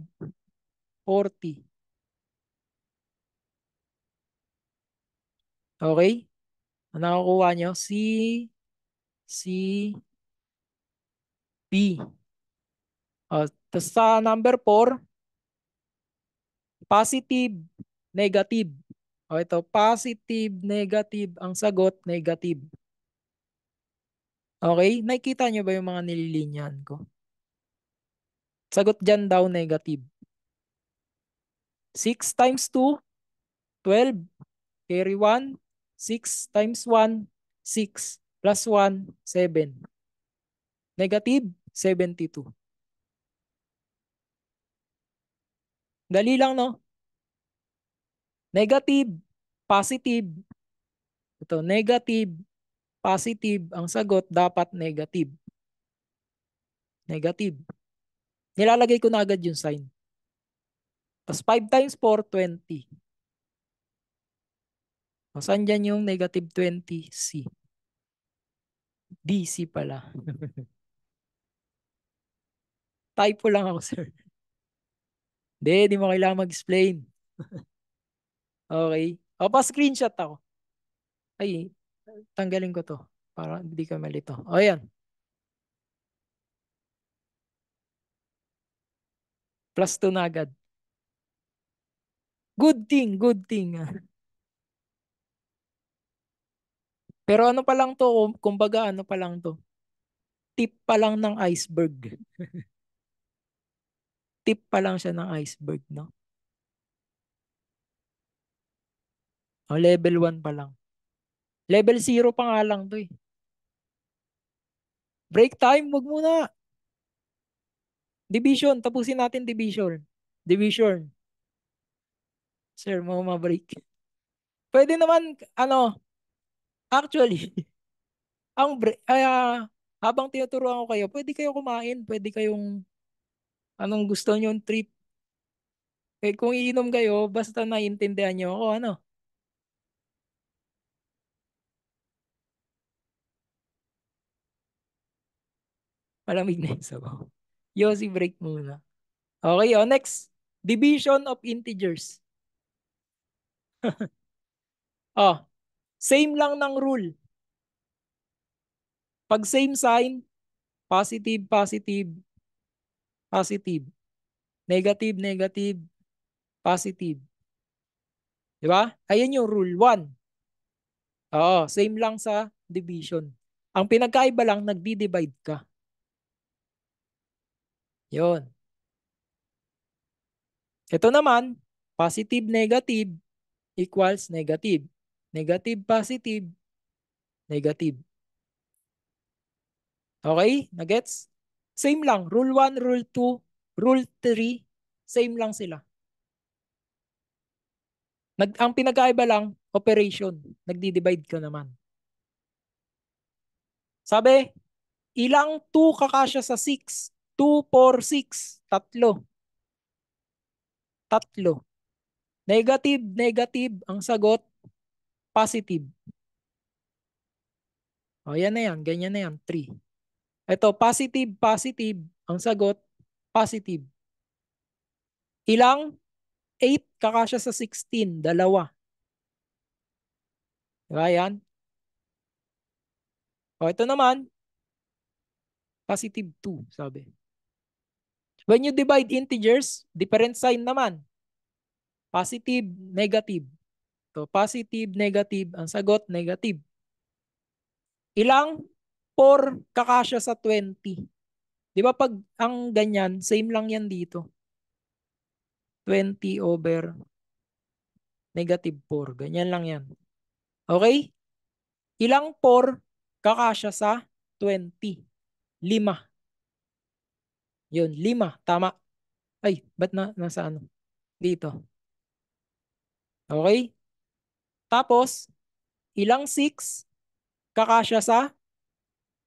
Speaker 2: 40. Okay? Ano nakakuha nyo? Si C, B. Uh, ah, Tapos sa number 4, positive, negative. O ito, positive, negative. Ang sagot, negative. Okay? Nakikita nyo ba yung mga nililinyan ko? Sagot dyan daw, negative. 6 times 2, 12. Carry 1. 6 times 1, 6. Plus 1, 7. Negative, 72. Dali lang, no? Negative, positive. Ito, negative, positive. Ang sagot, dapat negative. Negative. Nilalagay ko na agad yung sign. Tapos 5 times 4, 20. O, saan dyan yung negative 20C? DC pala. Typo lang ako, sir. Hindi, di mo kailangan mag-explain. okay. O, pa-screenshot ako. Ay, tanggalin ko to. Para hindi ka malito. O, yan. Plus 2 na agad. Good thing, good thing. Pero ano pa lang to, kumbaga ano pa lang to, tip pa lang ng iceberg. tip pa lang siya ng iceberg, no? O, oh, level 1 pa lang. Level 0 pa nga lang to eh. Break time, wag muna. Division, tapusin natin division. Division. Sir, mama break. Pwede naman, ano, Actually, ang bre- uh, habang tinuturuan ko kayo, pwede kayo kumain, pwede kayong anong gusto niyo yung trip. Eh, kung iinom kayo, basta naiintindihan niyo ako, ano? Malamig na yung sabaw. Yossi break muna. Okay, oh, next. Division of integers. oh, Same lang ng rule. Pag same sign, positive, positive, positive. Negative, negative, positive. Di ba? Ayan yung rule 1. Oo, same lang sa division. Ang pinagkaiba lang, nagdi-divide ka. Yun. Ito naman, positive, negative equals negative. Negative, positive, negative. Okay? Nagets? Same lang. Rule 1, rule 2, rule 3, same lang sila. Nag, ang pinag-aiba lang, operation. Nagdi-divide ka naman. Sabi, ilang 2 kakasya sa 6? 2, 4, 6. Tatlo. Tatlo. Negative, negative ang sagot positive. O, oh, yan na yan. Ganyan na yan. 3. Ito, positive, positive. Ang sagot, positive. Ilang? 8 kakasya sa 16. Dalawa. Diba yan? O, oh, ito naman. Positive 2, sabi. When you divide integers, different sign naman. Positive, negative. So, positive, negative. Ang sagot, negative. Ilang? 4 kakasya sa 20. Di ba pag ang ganyan, same lang yan dito. 20 over negative 4. Ganyan lang yan. Okay? Ilang 4 kakasya sa 20? 5. Yun, 5. Tama. Ay, ba't na, nasa ano? Dito. Okay? Tapos, ilang 6 kakasya sa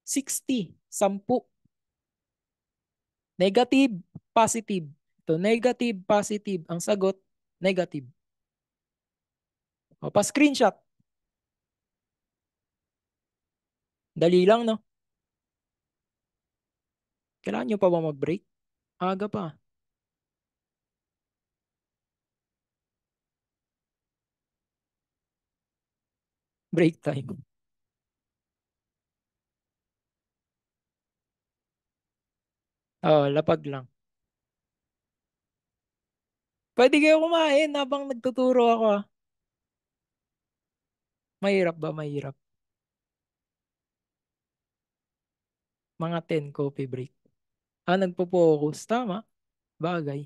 Speaker 2: 60, 10. Negative, positive. to negative, positive. Ang sagot, negative. O, pa-screenshot. Dali lang, no? Kailangan nyo pa ba mag-break? Aga pa. break time. Oh, lapag lang. Pwede kayo kumain habang nagtuturo ako. Ah. Mahirap ba? Mahirap. Mga 10 coffee break. Ah, nagpo-focus. Tama. Bagay.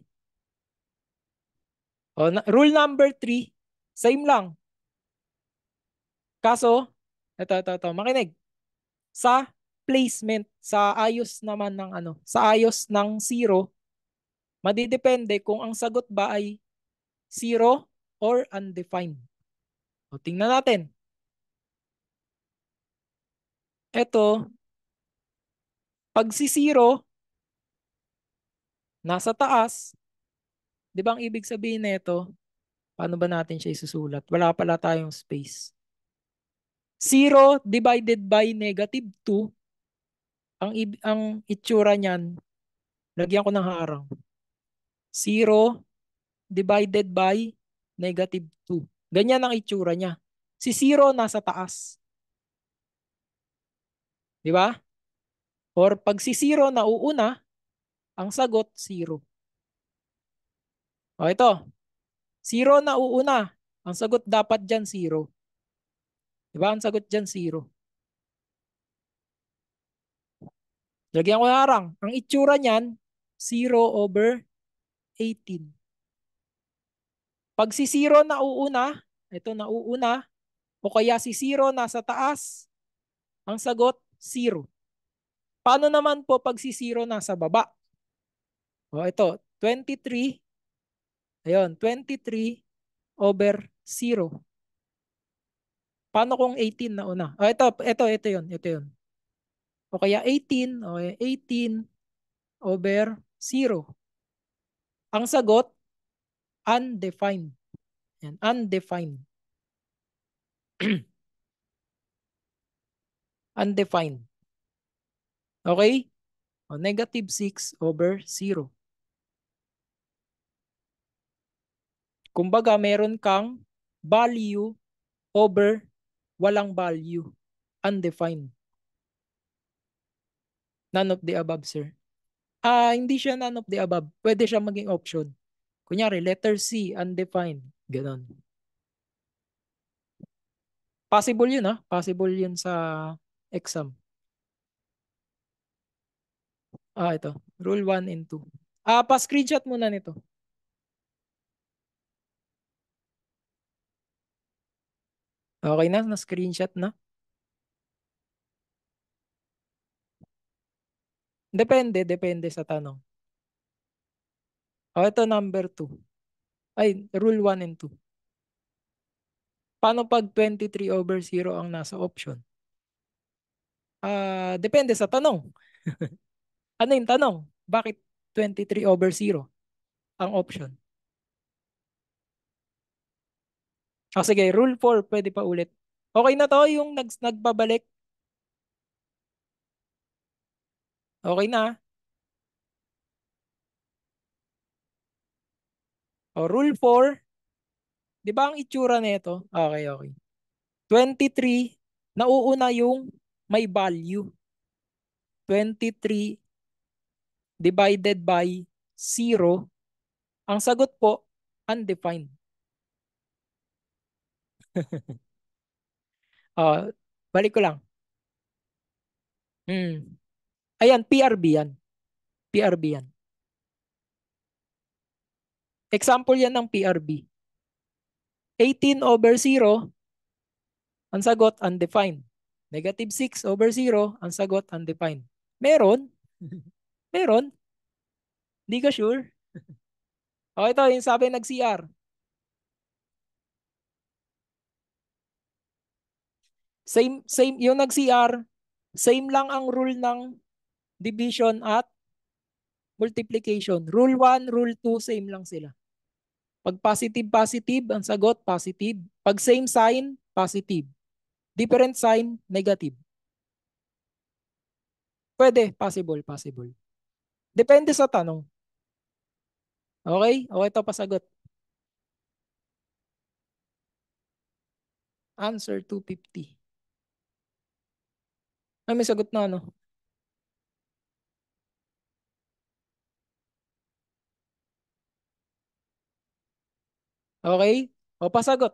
Speaker 2: Oh, na- rule number 3. Same lang. Kaso, ito, ito, ito, makinig. Sa placement, sa ayos naman ng ano, sa ayos ng zero, madidepende kung ang sagot ba ay zero or undefined. O, tingnan natin. Ito, pag si zero, nasa taas, di ba ang ibig sabihin nito, paano ba natin siya isusulat? Wala pala tayong space. 0 divided by negative 2, ang, ang itsura niyan, lagyan ko ng harang. 0 divided by negative 2. Ganyan ang itsura niya. Si 0 nasa taas. Di ba? Or pag si 0 nauuna, ang sagot 0. O ito, 0 nauuna, ang sagot dapat dyan 0. Di ba? Ang sagot dyan, zero. Lagyan ko ng Ang itsura niyan, 0 over 18. Pag si 0 nauuna, ito nauuna, o kaya si 0 nasa taas, ang sagot, 0. Paano naman po pag si 0 nasa baba? O ito, 23. Ayun, 23 over 0. Paano kung 18 na una? Oh, ito, ito, ito yun, ito yun. O kaya 18, okay, 18 over 0. Ang sagot, undefined. Yan, undefined. undefined. Okay? O, negative 6 over 0. Kumbaga, meron kang value over walang value, undefined. None of the above, sir. Ah, uh, hindi siya none of the above. Pwede siya maging option. Kunyari, letter C, undefined. Ganon. Possible yun ha. Possible yun sa exam. Ah, ito. Rule 1 and 2. Ah, pa-screenshot muna nito. Okay na, na-screenshot na. Depende, depende sa tanong. O, oh, ito number 2. Ay, rule 1 and 2. Paano pag 23 over 0 ang nasa option? Uh, depende sa tanong. ano yung tanong? Bakit 23 over 0 ang option? O oh, sige, rule 4, pwede pa ulit. Okay na to yung nag nagbabalik. Okay na. O, oh, rule 4. Di ba ang itsura nito? Okay, okay. 23, nauuna yung may value. 23 divided by 0. Ang sagot po, undefined. Oh, balik ko lang. Hmm. Ayan, PRB yan. PRB yan. Example yan ng PRB. 18 over 0, ang sagot undefined. Negative 6 over 0, ang sagot undefined. Meron. Meron. Hindi ka sure. o ito, yung sabi nag-CR. Same, same, yung nag-CR, same lang ang rule ng division at multiplication. Rule 1, rule 2, same lang sila. Pag positive, positive, ang sagot, positive. Pag same sign, positive. Different sign, negative. Pwede, possible, possible. Depende sa tanong. Okay? Okay, ito pasagot. Answer 250. Ah, may sagot na ano? Okay? O, pasagot.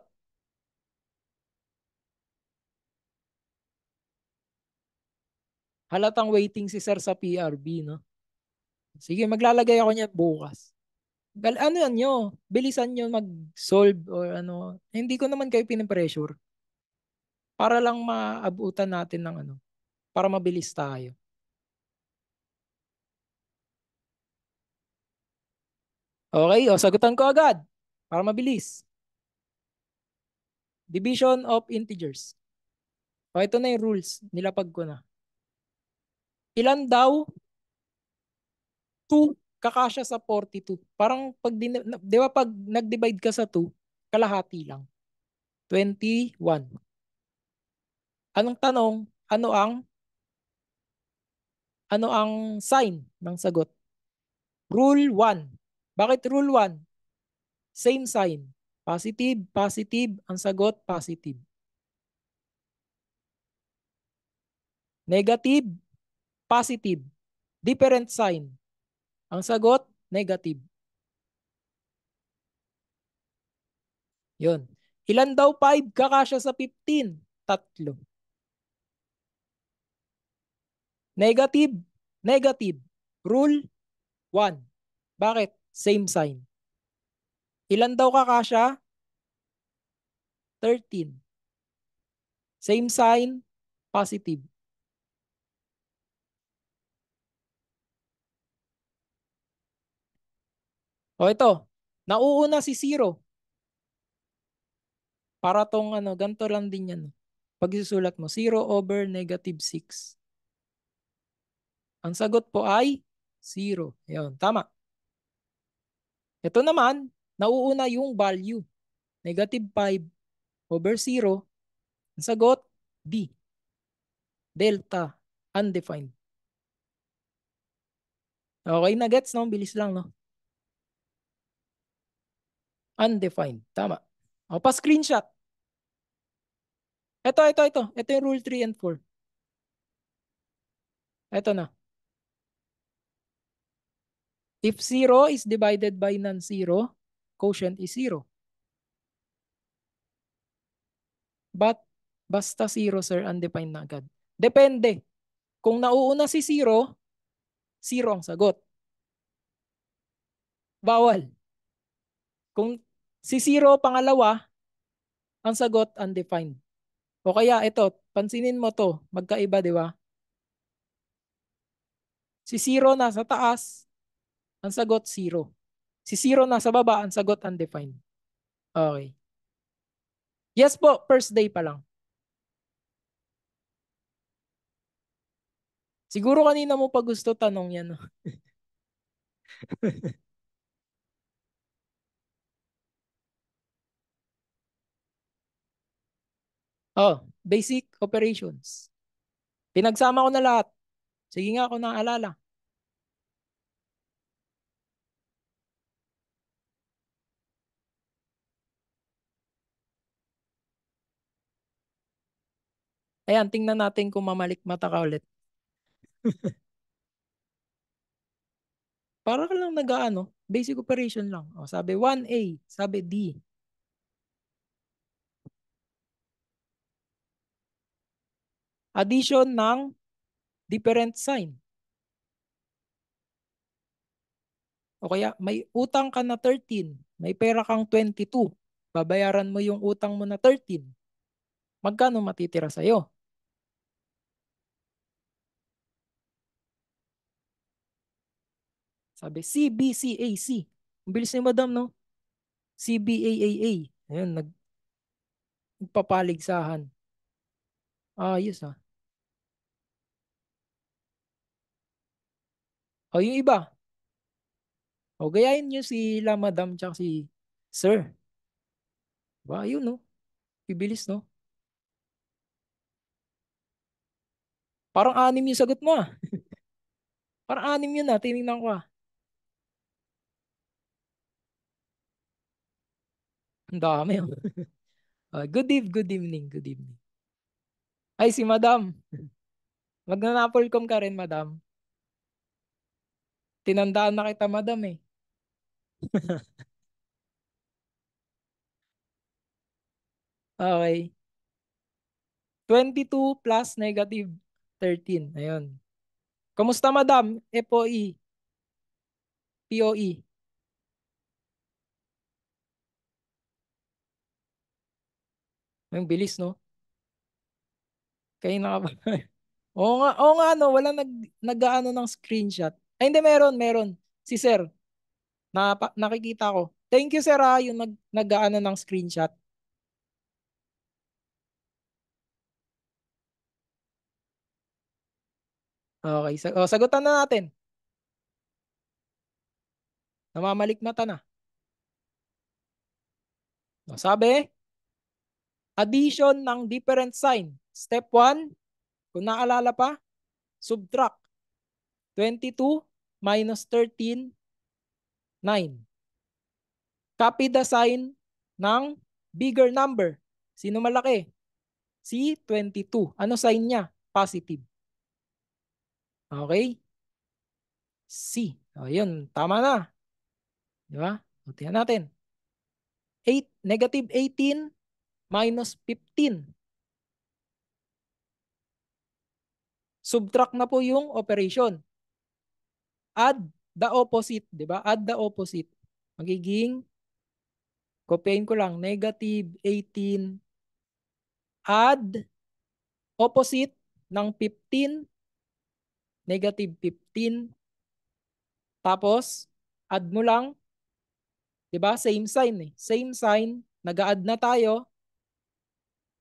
Speaker 2: Halatang waiting si Sir sa PRB, no? Sige, maglalagay ako niya bukas. Gal ano yan nyo? Bilisan nyo mag-solve or ano. Hindi ko naman kayo pinipressure. Para lang maabutan natin ng ano para mabilis tayo. Okay, o sagutan ko agad para mabilis. Division of integers. O ito na yung rules, nilapag ko na. Ilan daw 2 kakasya sa 42. Parang pag di, di ba pag nag-divide ka sa 2, kalahati lang. 21. Anong tanong? Ano ang ano ang sign ng sagot? Rule 1. Bakit rule 1? Same sign. Positive, positive. Ang sagot, positive. Negative, positive. Different sign. Ang sagot, negative. yon Ilan daw 5 kakasya sa 15? Tatlo. Negative, negative. Rule 1. Bakit? Same sign. Ilan daw kakasya? 13. Same sign, positive. O ito, nauuna si zero. Para tong ano, ganito lang din yan. Pag isusulat mo, 0 over negative 6. Ang sagot po ay 0. Ayun, tama. Ito naman, nauuna yung value. Negative 5 over 0. Ang sagot, D. Delta, undefined. Okay na no? Bilis lang, no? Undefined. Tama. O, pa-screenshot. Ito, ito, ito. Ito yung rule 3 and 4. Ito na. If 0 is divided by non-zero, quotient is 0. But basta 0, sir, undefined na agad. Depende. Kung nauuna si 0, 0 ang sagot. Bawal. Kung si 0 pangalawa, ang sagot undefined. O kaya ito, pansinin mo to, magkaiba, di ba? Si 0 nasa taas, ang sagot, zero. Si zero nasa baba, ang sagot undefined. Okay. Yes po, first day pa lang. Siguro kanina mo pa gusto tanong yan. oh, basic operations. Pinagsama ko na lahat. Sige nga ako alala. Ayan, tingnan natin kung mamalik mata ka ulit. Para ka lang nag-ano, basic operation lang. O, sabi 1A, sabi D. Addition ng different sign. O kaya may utang ka na 13, may pera kang 22. Babayaran mo yung utang mo na 13. Magkano matitira sa'yo? Sabi, CBCAC. Ang bilis ni madam, no? CBAAA. Ayan, nag, nagpapaligsahan. Ayos, ah, yes, ha? O, yung iba. O, gayahin nyo si La Madam tsaka si Sir. Ba, diba? Ayun, no? Pibilis, no? Parang anim yung sagot mo, ah. Parang anim yun, ah. Tinignan ko, ah. Ang dami. oh, good, eve, good evening, good evening. Ay, si madam. Magnanapolcom ka rin, madam. Tinandaan na kita, madam eh. okay. 22 plus negative 13. Ayun. Kamusta, madam? FOE. POE. Ang bilis, no? Kayo ba? oo nga, oo nga, no? Wala nag, nag-ano ng screenshot. Ay, hindi, meron, meron. Si sir. Na, nakikita ko. Thank you, sir, ha, yung nag, nag-ano ng screenshot. Okay, sag oh, sagutan na natin. Namamalik mata na. O, sabi, Addition ng different sign. Step 1, kung naalala pa, subtract. 22 minus 13, 9. Copy the sign ng bigger number. Sino malaki? Si 22. Ano sign niya? Positive. Okay? C. Ayun, tama na. Di ba? Butihan natin. 8, negative 18 minus 15. Subtract na po yung operation. Add the opposite, di ba? Add the opposite. Magiging, copain ko lang, negative 18. Add opposite ng 15, negative 15. Tapos, add mo lang, di ba? Same sign eh. Same sign, nag-add na tayo.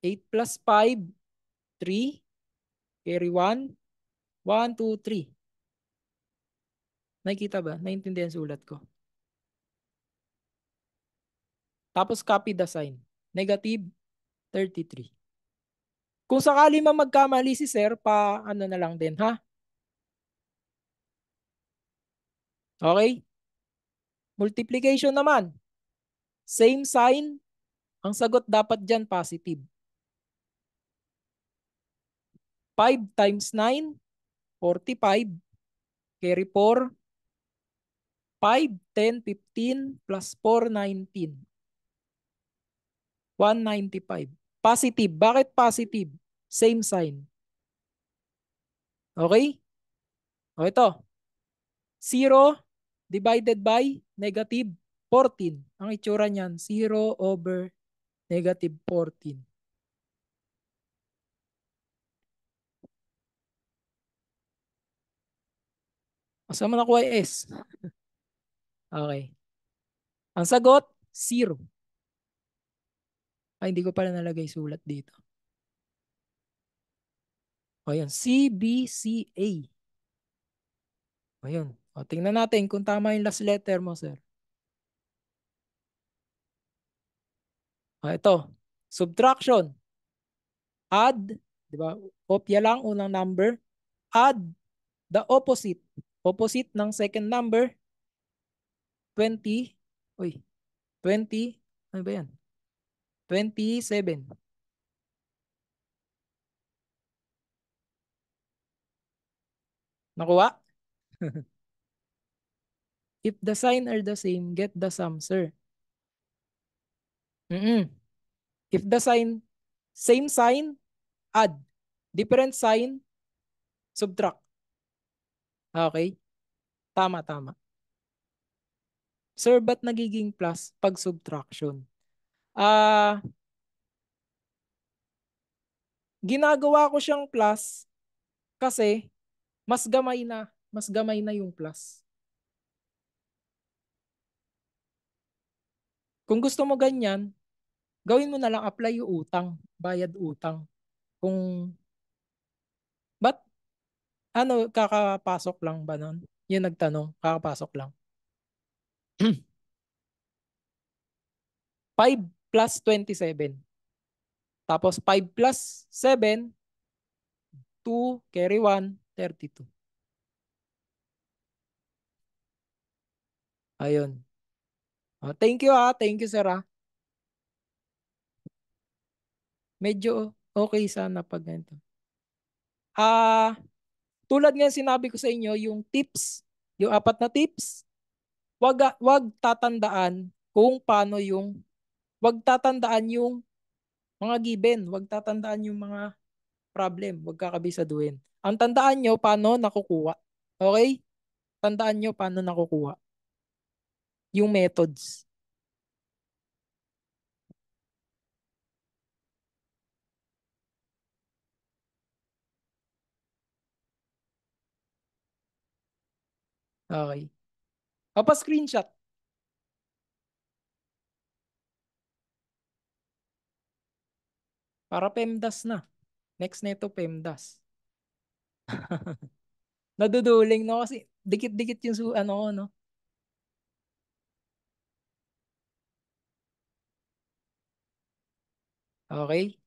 Speaker 2: 8 plus 5, 3. Carry 1. 1, 2, 3. Nakikita ba? Naintindihan ulat ko. Tapos copy the sign. Negative 33. Kung sakali man magkamali si sir, pa ano na lang din ha? Okay? Multiplication naman. Same sign. Ang sagot dapat dyan positive. 5 times 9, 45. Carry 4. 5, 10, 15 plus 4, 19. 195. Positive. Bakit positive? Same sign. Okay? O ito. 0 divided by negative 14. Ang itsura niyan, 0 over negative 14. Saan na nakuha yung S? okay. Ang sagot, zero. Ay, hindi ko pala nalagay sulat dito. O yun, CBCA. O yun. O, tingnan natin kung tama yung last letter mo, sir. O, ito. Subtraction. Add, di ba? Kopya lang unang number. Add the opposite Opposite ng second number, 20, oy 20, ano ba yan? 27. Nakuha? If the sign are the same, get the sum, sir. Mm -mm. If the sign, same sign, add. Different sign, subtract. Okay? Tama, tama. Sir, ba't nagiging plus pag subtraction? Ah, uh, ginagawa ko siyang plus kasi mas gamay na, mas gamay na yung plus. Kung gusto mo ganyan, gawin mo na lang apply yung utang, bayad utang. Kung ano, kakapasok lang ba nun? Yung nagtanong, kakapasok lang. 5 plus 27. Tapos 5 plus 7, 2, carry 1, 32. Ayun. Oh, thank you ah. Thank you, sir ah. Medyo okay sana pag ganito. Ah, uh, tulad nga sinabi ko sa inyo, yung tips, yung apat na tips, wag, wag tatandaan kung paano yung, wag tatandaan yung mga given, wag tatandaan yung mga problem, wag kakabisaduhin. Ang tandaan nyo paano nakukuha. Okay? Tandaan nyo paano nakukuha. Yung methods. Okay. Papa-screenshot. Para PEMDAS na. Next na ito, PEMDAS. Naduduling no? kasi dikit-dikit yung su ano ko, no? Okay?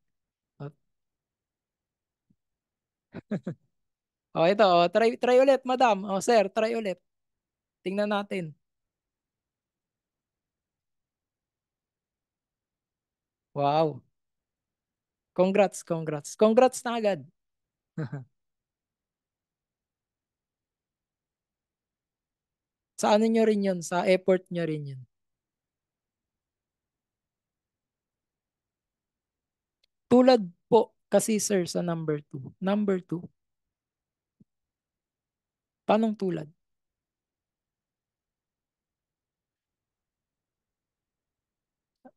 Speaker 2: oh, ito. Oh, try, try ulit, madam. Oh, sir, try ulit. Tingnan natin. Wow. Congrats, congrats. Congrats na agad. sa ano nyo rin yun, sa effort nyo rin yun. Tulad po kasi sir sa number 2. Number 2. Panong tulad?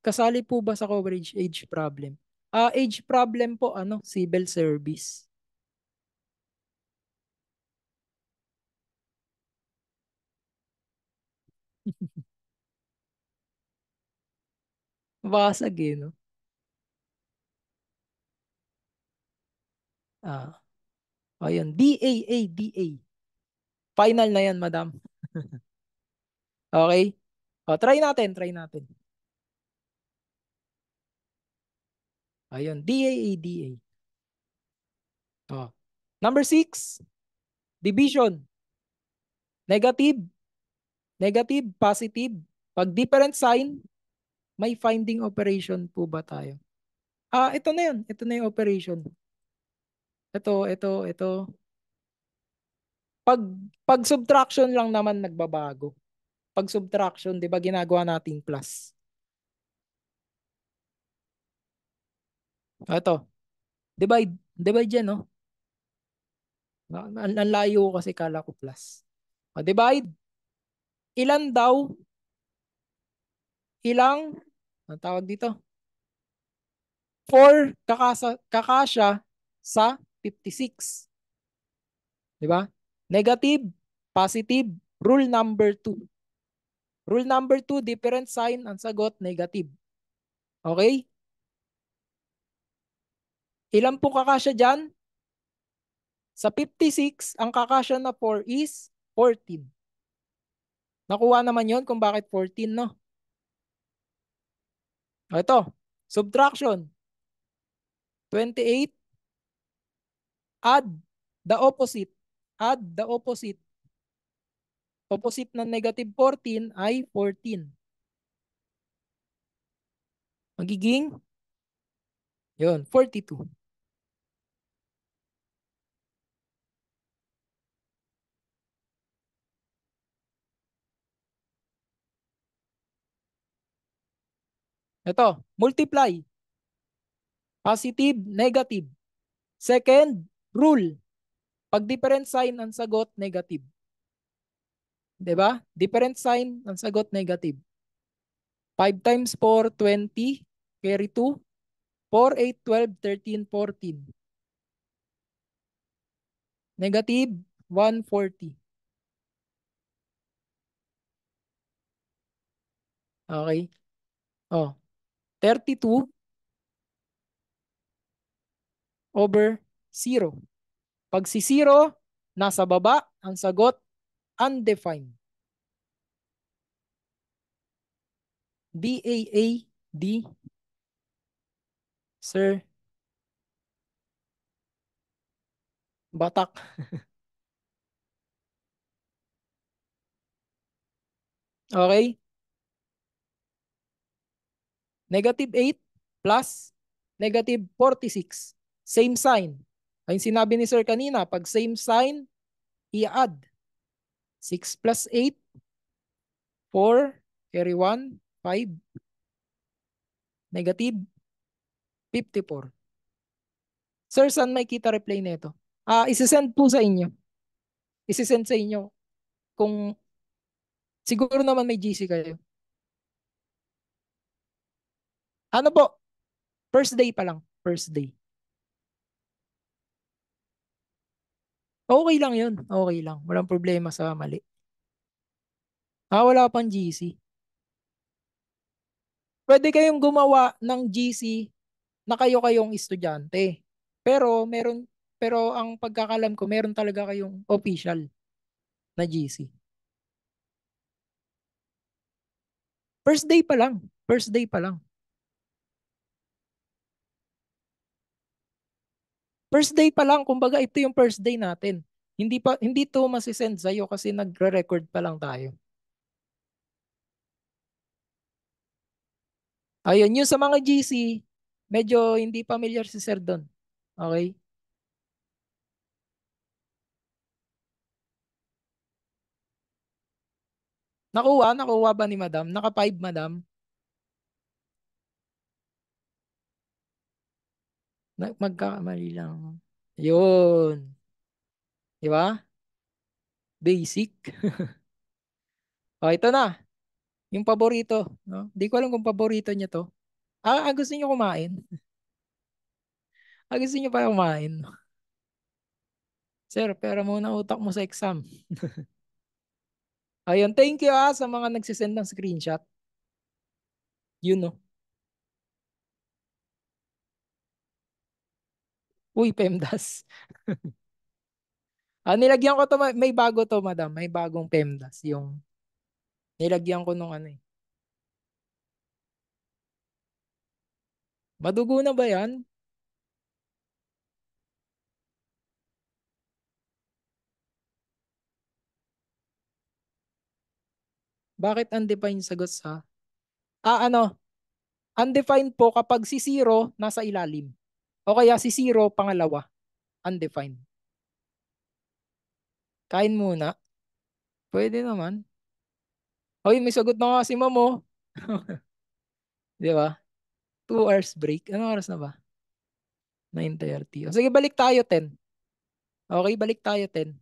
Speaker 2: Kasali po ba sa coverage age problem? Uh, age problem po, ano, civil service. Basag eh, no? Ah. Ayun, DAA, DA. Final na yan, madam. okay? O, oh, try natin, try natin. Ayun, DAADA. Oh. Number six, division. Negative, negative, positive. Pag different sign, may finding operation po ba tayo? Ah, ito na 'yon. Ito na 'yung operation. Ito, ito, ito. Pag pag subtraction lang naman nagbabago. Pag subtraction, 'di ba ginagawa natin plus. Ito. Ah, divide. Divide yan, no? Ang, ang layo kasi kala ko plus. O, ah, divide. Ilan daw? Ilang? Ang tawag dito? 4 kakasa, kakasya sa 56. Di ba? Negative, positive, rule number 2. Rule number 2, different sign, ang sagot, negative. Okay? Ilan po kakasya dyan? Sa 56, ang kakasya na 4 is 14. Nakuha naman yon kung bakit 14, no? Ito, subtraction. 28, add the opposite. Add the opposite. Opposite ng negative 14 ay 14. Magiging, yon 42. Ito, multiply. Positive, negative. Second, rule. Pag different sign ang sagot, negative. 'Di ba? Different sign ang sagot, negative. 5 times 4, 20. Carry 2. 4, 8, 12, 13, 14. Negative, 140. Okay. Oh. 32 over 0. Pag si 0, nasa baba, ang sagot, undefined. D-A-A-D Sir Batak Okay Negative 8 plus negative 46. Same sign. Ay sinabi ni sir kanina, pag same sign, i-add. 6 plus 8, 4, carry 1, 5. Negative 54. Sir, saan may kita replay nito? Ah, uh, isi-send po sa inyo. Isi-send sa inyo kung siguro naman may GC kayo. Ano po? First day pa lang. First day. Okay lang yun. Okay lang. Walang problema sa mali. Ah, wala pang GC. Pwede kayong gumawa ng GC na kayo kayong estudyante. Pero meron pero ang pagkakalam ko, meron talaga kayong official na GC. First day pa lang. First day pa lang. First day pa lang, kumbaga ito yung first day natin. Hindi pa hindi to masisend sa iyo kasi nagre-record pa lang tayo. Ayun, yung sa mga GC, medyo hindi familiar si Sir Don. Okay? Nakuha, nakuha ba ni Madam? Naka 5, Madam? Magkakamali lang. Yun. Di ba? Basic. o, oh, ito na. Yung paborito. No? Di ko alam kung paborito niya to. Ah, ah gusto niyo kumain? ah, gusto niyo pa kumain? Sir, pero muna utak mo sa exam. Ayun, thank you ah sa mga nagsisend ng screenshot. Yun no. Uy, PEMDAS. ah, nilagyan ko to, may bago to, madam. May bagong PEMDAS. Yung, nilagyan ko nung ano eh. Madugo na ba yan? Bakit undefined sagot sa? Ah, ano? Undefined po kapag si zero nasa ilalim. O kaya si zero, pangalawa, undefined. Kain muna. Pwede naman. Hoy, may sagot na nga si ma'am oh. Di ba? Two hours break. Ano oras na ba? 9.30. O sige, balik tayo 10. Okay, balik tayo 10.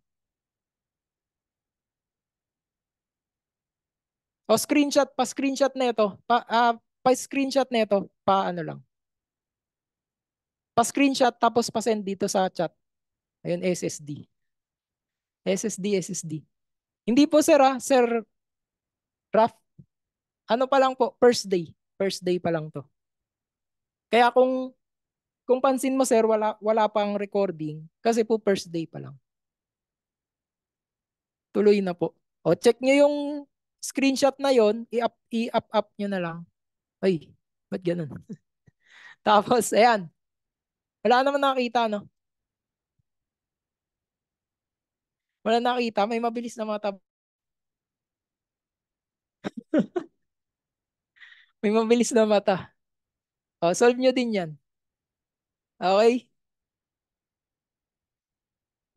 Speaker 2: O screenshot, pa-screenshot na ito. Pa, uh, pa-screenshot na ito. Pa ano lang. Pa-screenshot tapos pa-send dito sa chat. Ayun, SSD. SSD, SSD. Hindi po sir ah, sir Raf. Ano pa lang po, first day. First day pa lang to. Kaya kung kung pansin mo sir, wala, wala pang recording kasi po first day pa lang. Tuloy na po. O check nyo yung screenshot na yon i-up, i-up, up nyo na lang. Ay, ba't ganun? Tapos, ayan. Wala naman nakakita, no? Wala nakita. May mabilis na mga tab... May mabilis na mata. O, oh, solve nyo din yan. Okay?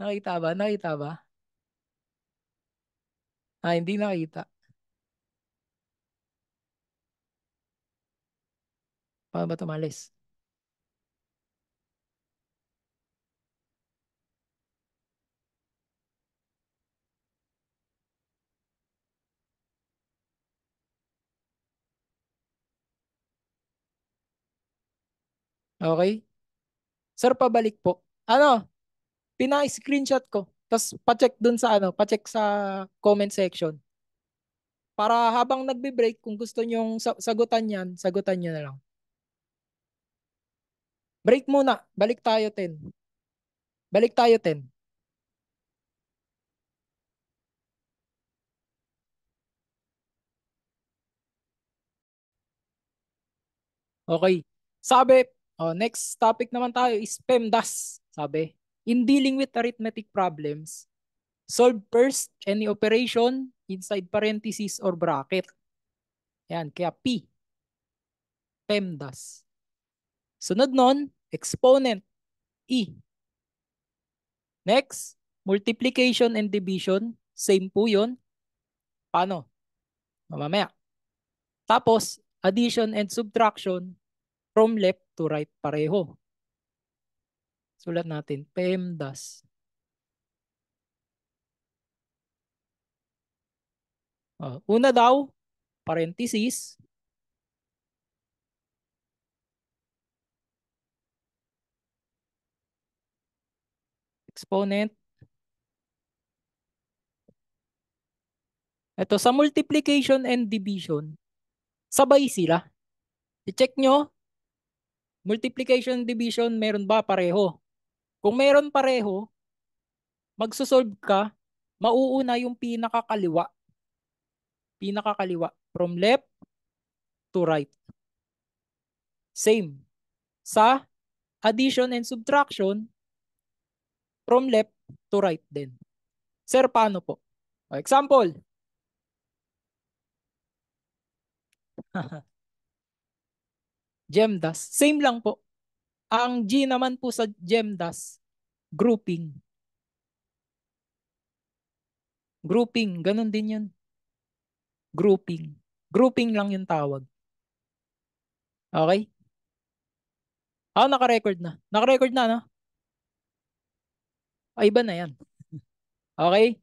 Speaker 2: Nakita ba? Nakita ba? Ah, hindi nakita. Paano ba tumalis? Okay? Sir, pabalik po. Ano? Pina-screenshot ko. Tapos pa-check dun sa ano, pa-check sa comment section. Para habang nagbe-break, kung gusto nyong sagutan yan, sagutan nyo na lang. Break muna. Balik tayo 10. Balik tayo 10. Okay. Sabi, Oh, next topic naman tayo is PEMDAS, sabi. In dealing with arithmetic problems, solve first any operation inside parenthesis or bracket. Yan, kaya P. PEMDAS. Sunod nun, exponent, E. Next, multiplication and division, same po yun. Paano? Mamamaya. Tapos, addition and subtraction from left to write pareho. Sulat natin, PEMDAS. Uh, ah, una daw, parenthesis. Exponent. Ito, sa multiplication and division, sabay sila. I-check nyo, Multiplication division, meron ba pareho? Kung meron pareho, magsosolve ka, mauuna yung pinakakaliwa. Pinakakaliwa. From left to right. Same. Sa addition and subtraction, from left to right din. Sir, paano po? O, example. GEMDAS, same lang po. Ang G naman po sa GEMDAS, grouping. Grouping, ganun din yun. Grouping. Grouping lang yung tawag. Okay? Ah, naka-record na. Naka-record na, no? Ay, ah, iba na yan. Okay?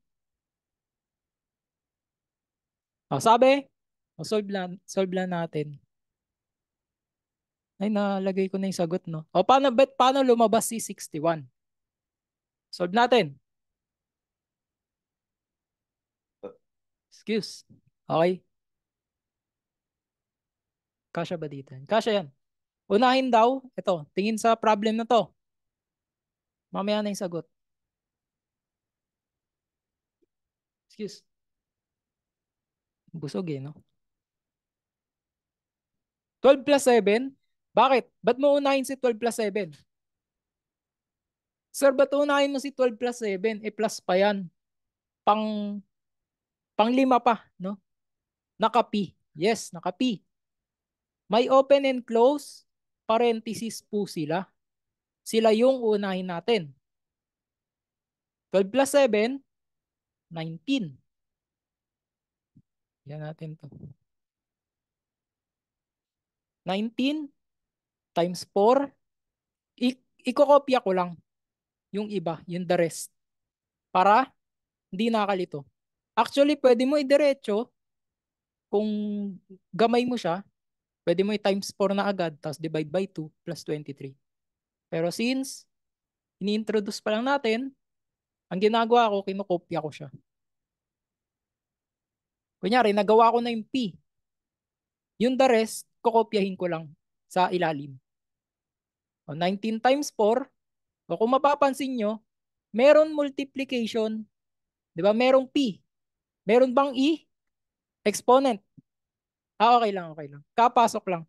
Speaker 2: O, ah, sabi? O, oh, solve lang, solve lang natin. Ay, nalagay ko na yung sagot, no? O, paano, bet, paano lumabas si 61? Solve natin. Excuse. Okay. Kasya ba dito? Kasya yan. Unahin daw, ito, tingin sa problem na to. Mamaya na yung sagot. Excuse. Busog eh, no? 12 plus 7, bakit? Ba't mo unahin si 12 plus 7? Sir, ba't unahin mo si 12 plus 7? Eh plus pa yan. Pang, pang lima pa, no? Nakapi. Yes, nakapi. May open and close parenthesis po sila. Sila yung unahin natin. 12 plus 7, 19. Yan natin to. 19 times 4. Iko-copya ko lang yung iba, yung the rest. Para hindi nakalito. Actually, pwede mo idiretso kung gamay mo siya, pwede mo i-times 4 na agad, tapos divide by 2 plus 23. Pero since ini-introduce pa lang natin, ang ginagawa ko, kinokopya ko siya. Kunyari, nagawa ko na yung P. Yung the rest, kokopyahin ko lang sa ilalim. 19 times 4, o kung mapapansin nyo, meron multiplication, di ba? Merong P. Meron bang E? Exponent. Ah, okay lang, okay lang. Kapasok lang.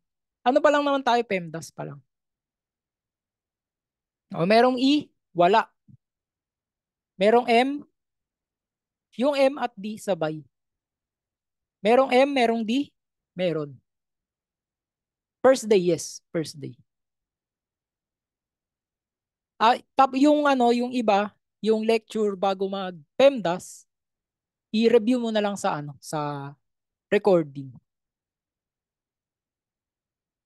Speaker 2: Ano pa lang naman tayo? PEMDAS pa lang. O, oh, merong E? Wala. Merong M? Yung M at D sabay. Merong M, merong D? Meron. First day, yes. First day. Ah, yung ano, yung iba, yung lecture bago mag PEMDAS, i-review mo na lang sa ano, sa recording.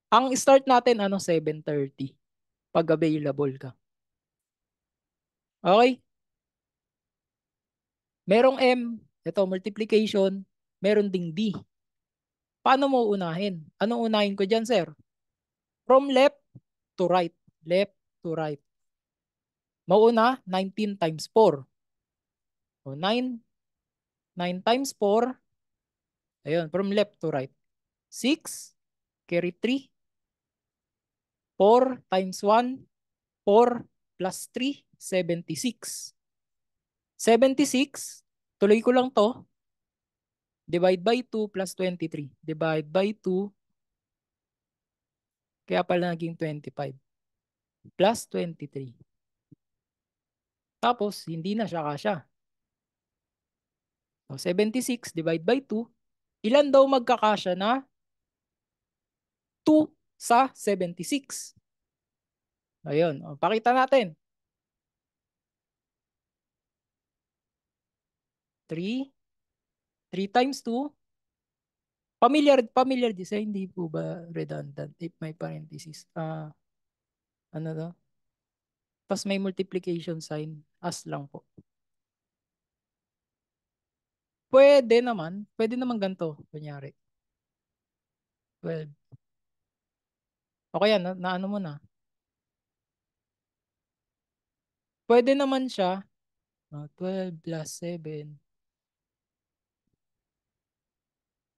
Speaker 2: Ang start natin ano 7:30 pag available ka. Okay? Merong M, ito multiplication, meron ding D. Paano mo unahin? Anong unahin ko diyan, sir? From left to right, left to right. Mauna, 19 times 4. So 9, 9 times 4. Ayun, from left to right. 6, carry 3. 4 times 1, 4 plus 3, 76. 76, tuloy ko lang to. Divide by 2 plus 23. Divide by 2. Kaya pala naging 25. Plus 23. Tapos, hindi na siya kasya. So, 76 divide by 2. Ilan daw magkakasya na 2 sa 76? Ayun. O, oh, pakita natin. 3. 3 times 2. Familiar, familiar design. Hindi po ba redundant? If may parenthesis. Uh, ano daw? Tapos may multiplication sign, as lang po. Pwede naman, pwede naman ganito, kunyari. 12. Okay yan, na, na ano mo na. Pwede naman siya, uh, ah, 12 plus 7,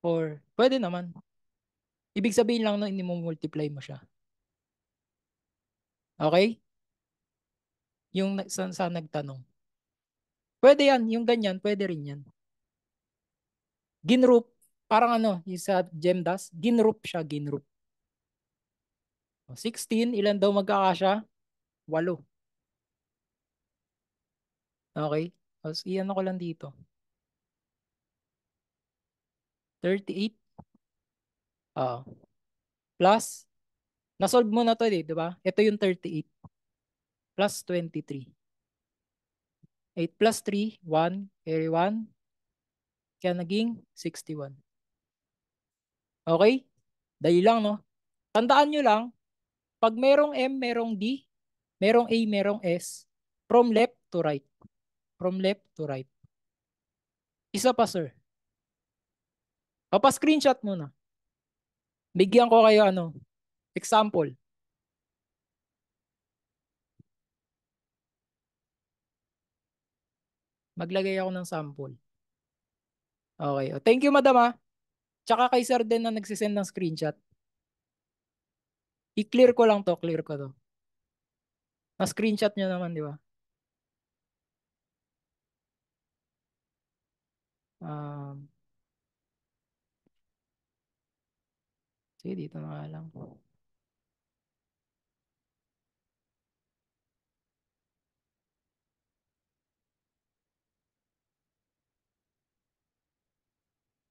Speaker 2: 4. Pwede naman. Ibig sabihin lang na no, inimumultiply mo siya. Okay? Yung saan, saan nagtanong. Pwede yan, yung ganyan, pwede rin yan. Ginroop, parang ano, yung sa Gemdas, ginroop siya, ginroop. 16, ilan daw magkakasya? 8. Okay? Tapos iyan ako lang dito. 38. Uh, ah, plus, nasolve mo na to, eh, di ba? Ito yung 38 plus 23. 8 plus 3, 1, carry 1. Kaya naging 61. Okay? Dali lang, no? Tandaan nyo lang, pag merong M, merong D, merong A, merong S, from left to right. From left to right. Isa pa, sir. Papa-screenshot muna. Bigyan ko kayo, ano, example. Maglagay ako ng sample. Okay. O, oh, thank you, madam ha. Ah. Tsaka kay sir din na nagsisend ng screenshot. I-clear ko lang to. Clear ko to. Na-screenshot nyo naman, di ba? Um, sige, dito na lang.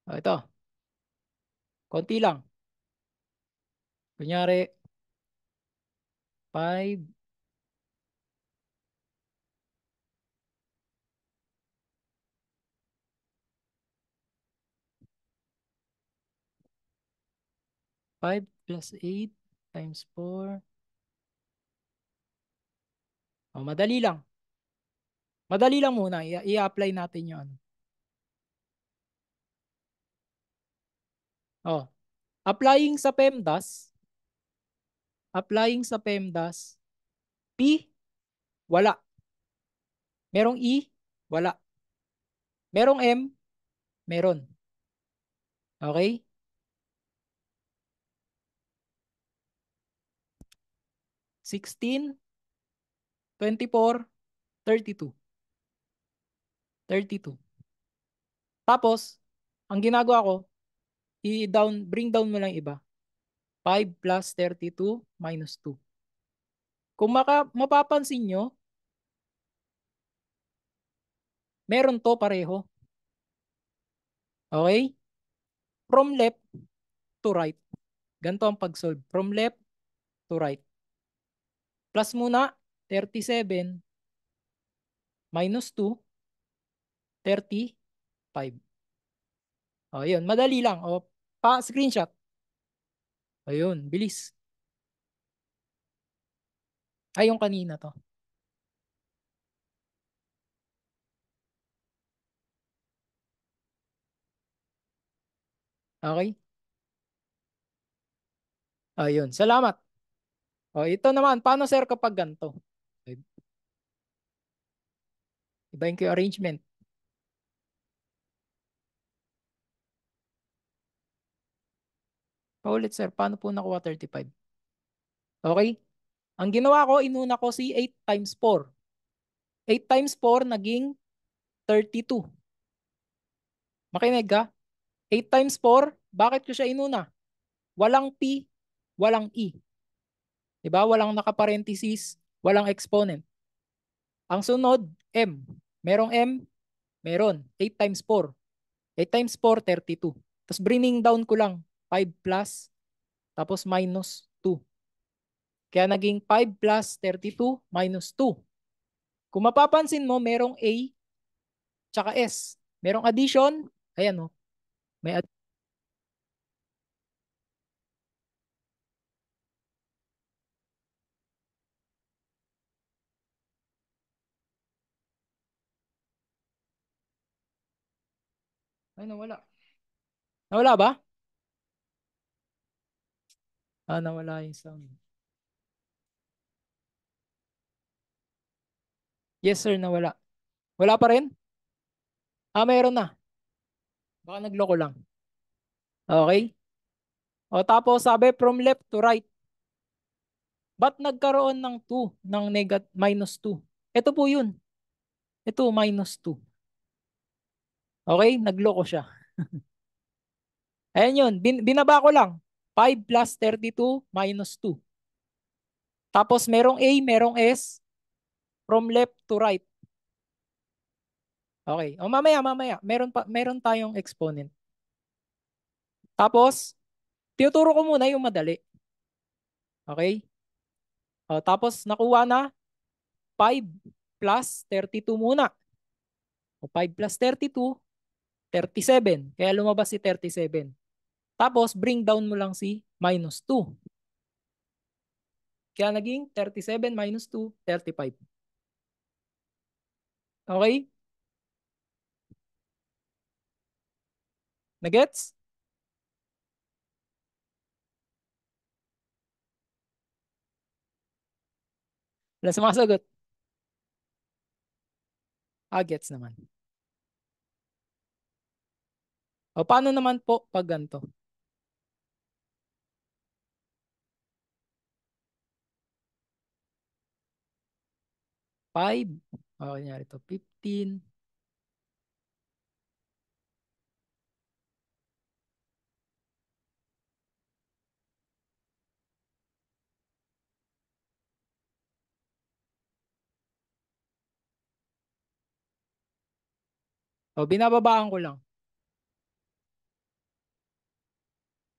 Speaker 2: O, ito. Konti lang. Kunyari, 5, 5 plus 8 times 4. O, madali lang. Madali lang muna. I-apply natin yun. Ano. Oh. Applying sa PEMDAS, applying sa PEMDAS, P, wala. Merong E, wala. Merong M, meron. Okay? Sixteen, twenty-four, thirty-two. Thirty-two. Tapos, ang ginagawa ko, i-down, bring down mo lang iba. 5 plus 32 minus 2. Kung maka, mapapansin nyo, meron to pareho. Okay? From left to right. Ganito ang pag-solve. From left to right. Plus muna, 37 minus 2, 35. O, yun. Madali lang. O, pa, screenshot. Ayun, bilis. Ay, yung kanina to. Okay? Ayun, salamat. O, ito naman, paano sir kapag ganito? Iba yung arrangement. Paulit sir, paano po nakuha 35? Okay? Ang ginawa ko, inuna ko si 8 times 4. 8 times 4 naging 32. Makinig ka? 8 times 4, bakit ko siya inuna? Walang P, walang E. Diba? Walang nakaparenthesis, walang exponent. Ang sunod, M. Merong M? Meron. 8 times 4. 8 times 4, 32. Tapos bringing down ko lang. 5 plus, tapos minus 2. Kaya naging 5 plus 32 minus 2. Kung mapapansin mo, merong A tsaka S. Merong addition. Ayan o. Oh. May ad Ay, nawala. Nawala ba? Ah, nawala yung sound. Yes sir, nawala. Wala pa rin? Ah, mayroon na. Baka nagloko lang. Okay? O tapos sabi from left to right. Ba't nagkaroon ng 2, ng negat minus 2? Ito po yun. Ito, minus 2. Okay? Nagloko siya. Ayan yun. Bin binaba ko lang. 5 plus 32 minus 2. Tapos merong A, merong S from left to right. Okay. O mamaya, mamaya, meron pa meron tayong exponent. Tapos tinuturo ko muna yung madali. Okay? O, tapos nakuha na 5 plus 32 muna. O 5 plus 32, 37. Kaya lumabas si 37. Tapos, bring down mo lang si minus 2. Kaya naging 37 minus 2, 35. Okay? Nagets? Wala sumasagot. Ah, gets naman. O paano naman po pag ganito? 5, o kanyari ito, 15, O, binababaan ko lang.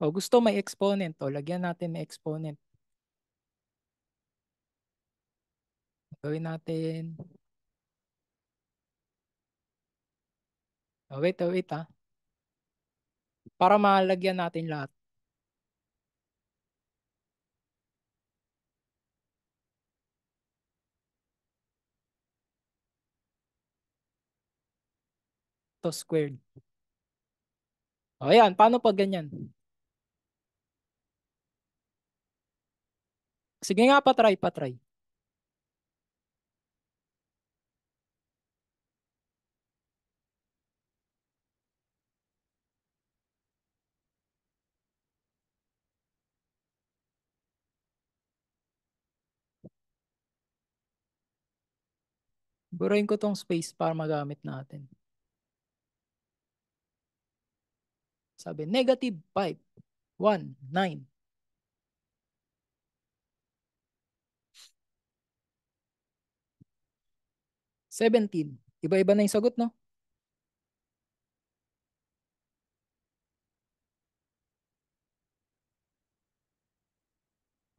Speaker 2: O, oh, gusto may exponent. O, oh, lagyan natin may exponent. Gawin natin. Oh, wait, oh, wait ah. Para malagyan natin lahat. to squared. O oh, ayan, paano pag ganyan? Sige nga, patry, patry. Sigurahin ko tong space para magamit natin. Sabi, negative 5, 1, 9. Seventeen. Iba-iba na yung sagot, no?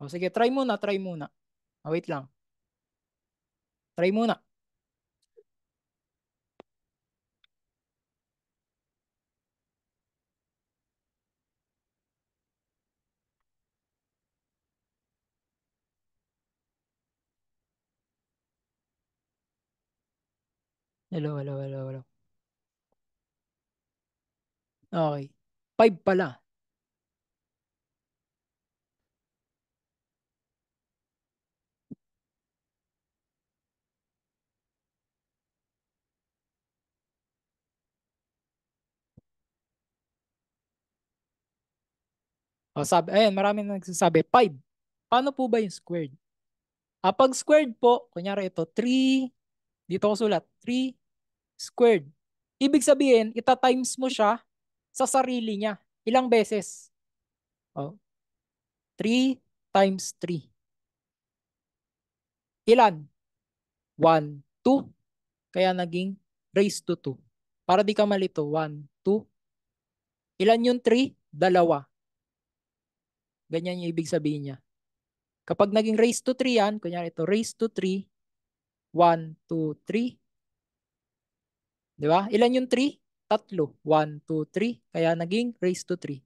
Speaker 2: O sige, try muna, try muna. O, ah, wait lang. Try muna. Hello, hello, hello, hello. Okay. Five pala. O, sabi, ayan, marami na nagsasabi. 5. Paano po ba yung squared? Ah, pag squared po, kunyari ito, 3, dito ko sulat, 3 squared. Ibig sabihin, itatimes mo siya sa sarili niya. Ilang beses? Oh. 3 times 3. Ilan? 1, 2. Kaya naging raised to 2. Para di ka malito, 1, 2. Ilan yung 3? Dalawa. Ganyan yung ibig sabihin niya. Kapag naging raised to 3 yan, kunyari ito raised to 3, 1, 2, 3. Di ba? Ilan yung 3? Tatlo. 1, 2, 3. Kaya naging raised to 3.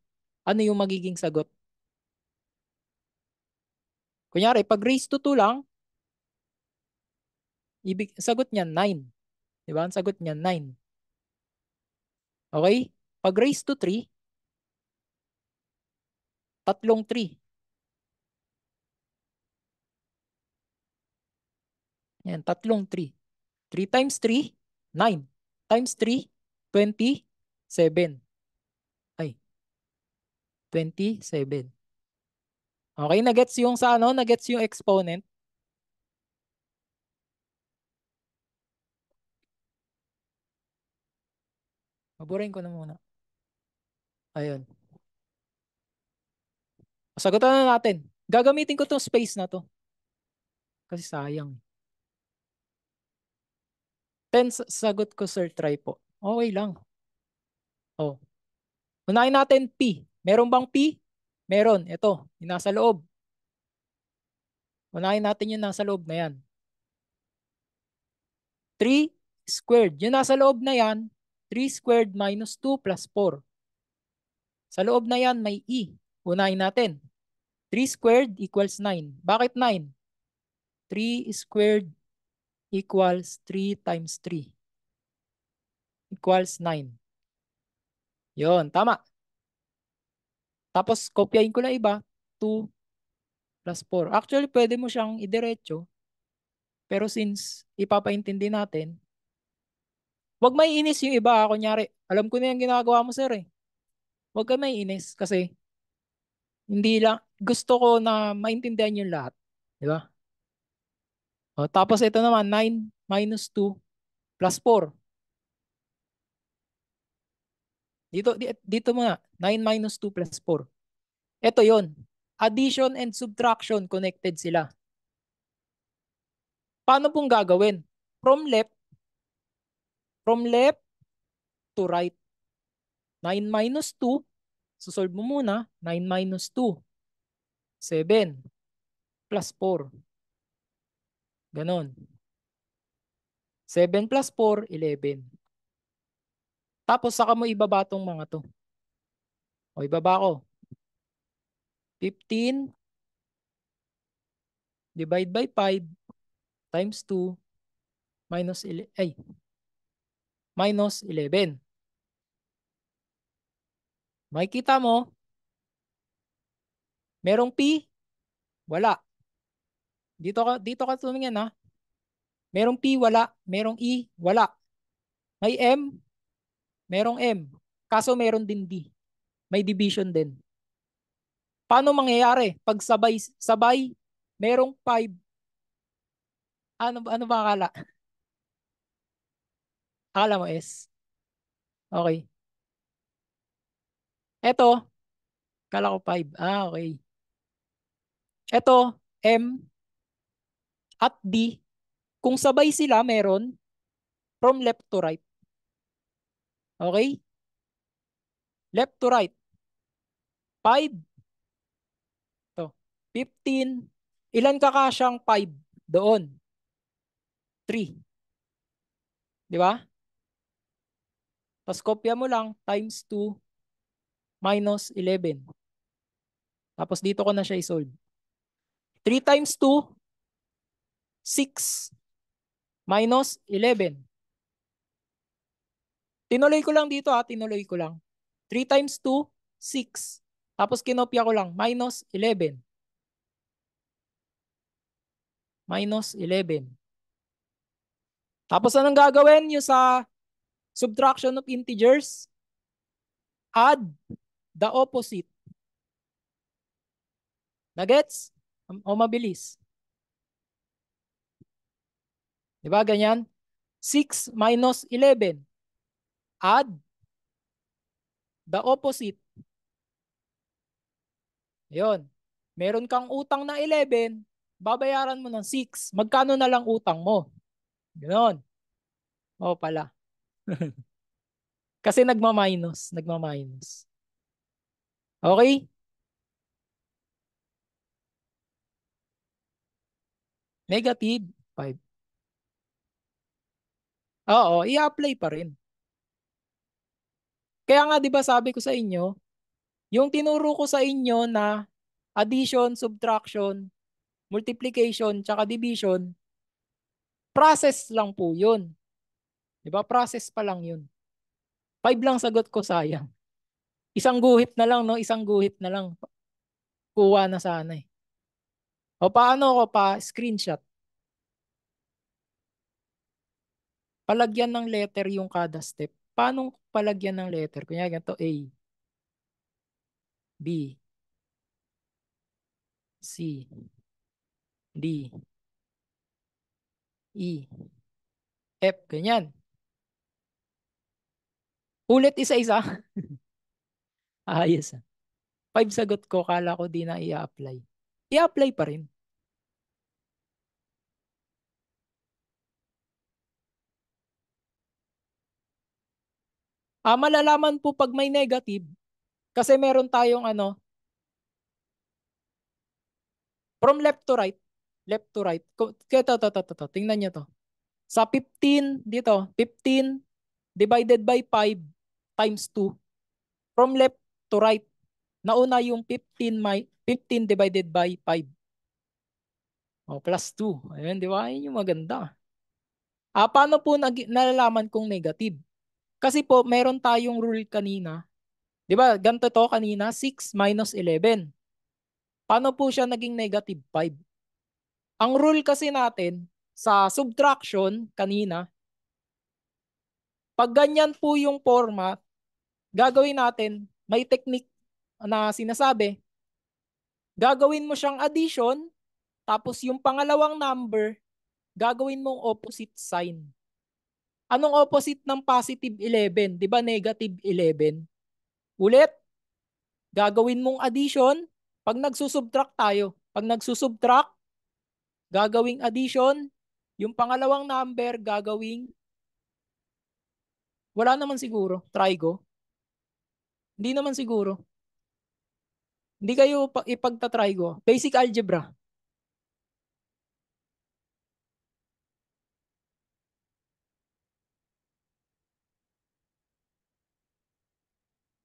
Speaker 2: Ano yung magiging sagot? Kunyari, pag raised to 2 lang, ibig, sagot niya 9. Di ba? Ang sagot niya 9. Okay? Pag raised to 3, tatlong 3. Yan, tatlong 3. 3 times 3, 9 times 3, 27. Ay, 27. Okay, nagets yung sa ano? Nagets yung exponent? Maburin ko na muna. Ayun. Sagutan na natin. Gagamitin ko tong space na to. Kasi sayang. Tense sagot ko sir, try po. Okay lang. Oh. Unahin natin P. Meron bang P? Meron. Ito, yung nasa loob. Unahin natin yung nasa loob na yan. 3 squared. Yung nasa loob na yan, 3 squared minus 2 plus 4. Sa loob na yan, may E. Unahin natin. 3 squared equals 9. Bakit 9? 3 squared equals 3 times 3 equals 9. Yun, tama. Tapos, kopyahin ko na iba, 2 plus 4. Actually, pwede mo siyang idiretso. Pero since ipapaintindi natin, wag may inis yung iba. Ah. Kunyari, alam ko na yung ginagawa mo, sir. Eh. Wag ka may inis kasi hindi lang, gusto ko na maintindihan yung lahat. Di ba? O, oh, tapos ito naman, 9 minus 2 plus 4. Dito, dito muna, 9 minus 2 plus 4. Ito yon Addition and subtraction connected sila. Paano pong gagawin? From left, from left to right. 9 minus 2, susolve mo muna, 9 minus 2, 7 plus 4. Ganon. 7 plus 4, 11. Tapos saka mo ibaba tong mga to. O ibaba ko. 15 divide by 5 times 2 minus 11. Ay, minus 11. Makikita mo, merong P, wala. Dito ka, dito ka tumingin ha. Merong P, wala. Merong E, wala. May M, merong M. Kaso meron din D. May division din. Paano mangyayari? Pag sabay, sabay, merong 5. Ano, ano ba akala? Akala mo S. Okay. Eto, kala ko 5. Ah, okay. Eto, M, at B, kung sabay sila meron from left to right. Okay? Left to right. 5. To, 15. Ilan ang 5 doon? 3. Di ba? Tapos kopya mo lang times 2 minus 11. Tapos dito ko na siya isolve. 3 times 2 6 minus 11. Tinuloy ko lang dito ha, ah, tinuloy ko lang. 3 times 2, 6. Tapos kinopya ko lang, minus 11. Minus 11. Tapos anong gagawin yung sa subtraction of integers? Add the opposite. Nagets? O mabilis? Di ba? Ganyan. 6 minus 11. Add the opposite. Ayun. Meron kang utang na 11, babayaran mo ng 6. Magkano na lang utang mo? Ganon. Oo pala. Kasi nagma-minus. Nagma-minus. Okay? Negative 5. Oo, i-apply pa rin. Kaya nga 'di ba sabi ko sa inyo, yung tinuro ko sa inyo na addition, subtraction, multiplication, tsaka division, process lang po 'yun. 'Di ba? Process pa lang 'yun. Five lang sagot ko sayang. Isang guhit na lang no, isang guhit na lang. Kuha na sana eh. O paano ko pa screenshot? palagyan ng letter yung kada step. Paano palagyan ng letter? Kunyari, ganito A, B, C, D, E, F, ganyan. Ulit isa-isa. Ayos. Ah, yes. Five sagot ko, kala ko di na i-apply. I-apply pa rin. Ah, malalaman po pag may negative kasi meron tayong ano from left to right, left to right. Kita to, to, to, to, Tingnan niyo to. Sa 15 dito, 15 divided by 5 times 2. From left to right, nauna yung 15 my 15 divided by 5. Oh, plus 2. Ayun, di ba? Ayun yung maganda. Ah, paano po nalalaman kung negative? Kasi po, meron tayong rule kanina. Di ba, ganito to kanina, 6 minus 11. Paano po siya naging negative 5? Ang rule kasi natin, sa subtraction kanina, pag ganyan po yung format, gagawin natin, may technique na sinasabi, gagawin mo siyang addition, tapos yung pangalawang number, gagawin mong opposite sign. Anong opposite ng positive 11? Di ba negative 11? Ulit, gagawin mong addition pag nagsusubtract tayo. Pag nagsusubtract, gagawing addition. Yung pangalawang number, gagawing wala naman siguro. Try go. Hindi naman siguro. Hindi kayo ipagta-try go. Basic algebra.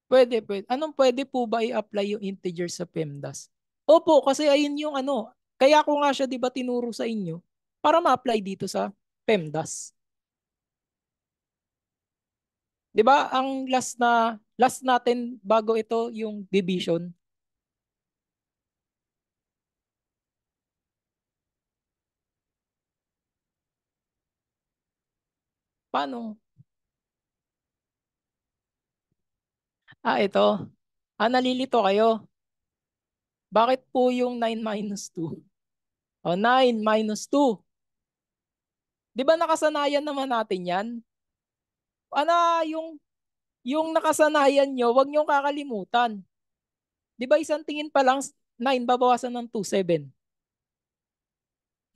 Speaker 2: Pwede, pwede. Anong pwede po ba i-apply yung integer sa PEMDAS? Opo, kasi ayun yung ano. Kaya ko nga siya 'di ba tinuro sa inyo para ma-apply dito sa PEMDAS. 'Di ba? Ang last na last natin bago ito yung division. Paano? Ah, ito. Ah, nalilito kayo. Bakit po yung 9 minus 2? Oh, 9 minus 2. Di ba nakasanayan naman natin yan? Ano, yung, yung nakasanayan nyo, wag niyo kakalimutan. Di ba isang tingin pa lang, 9 babawasan ng 2, 7.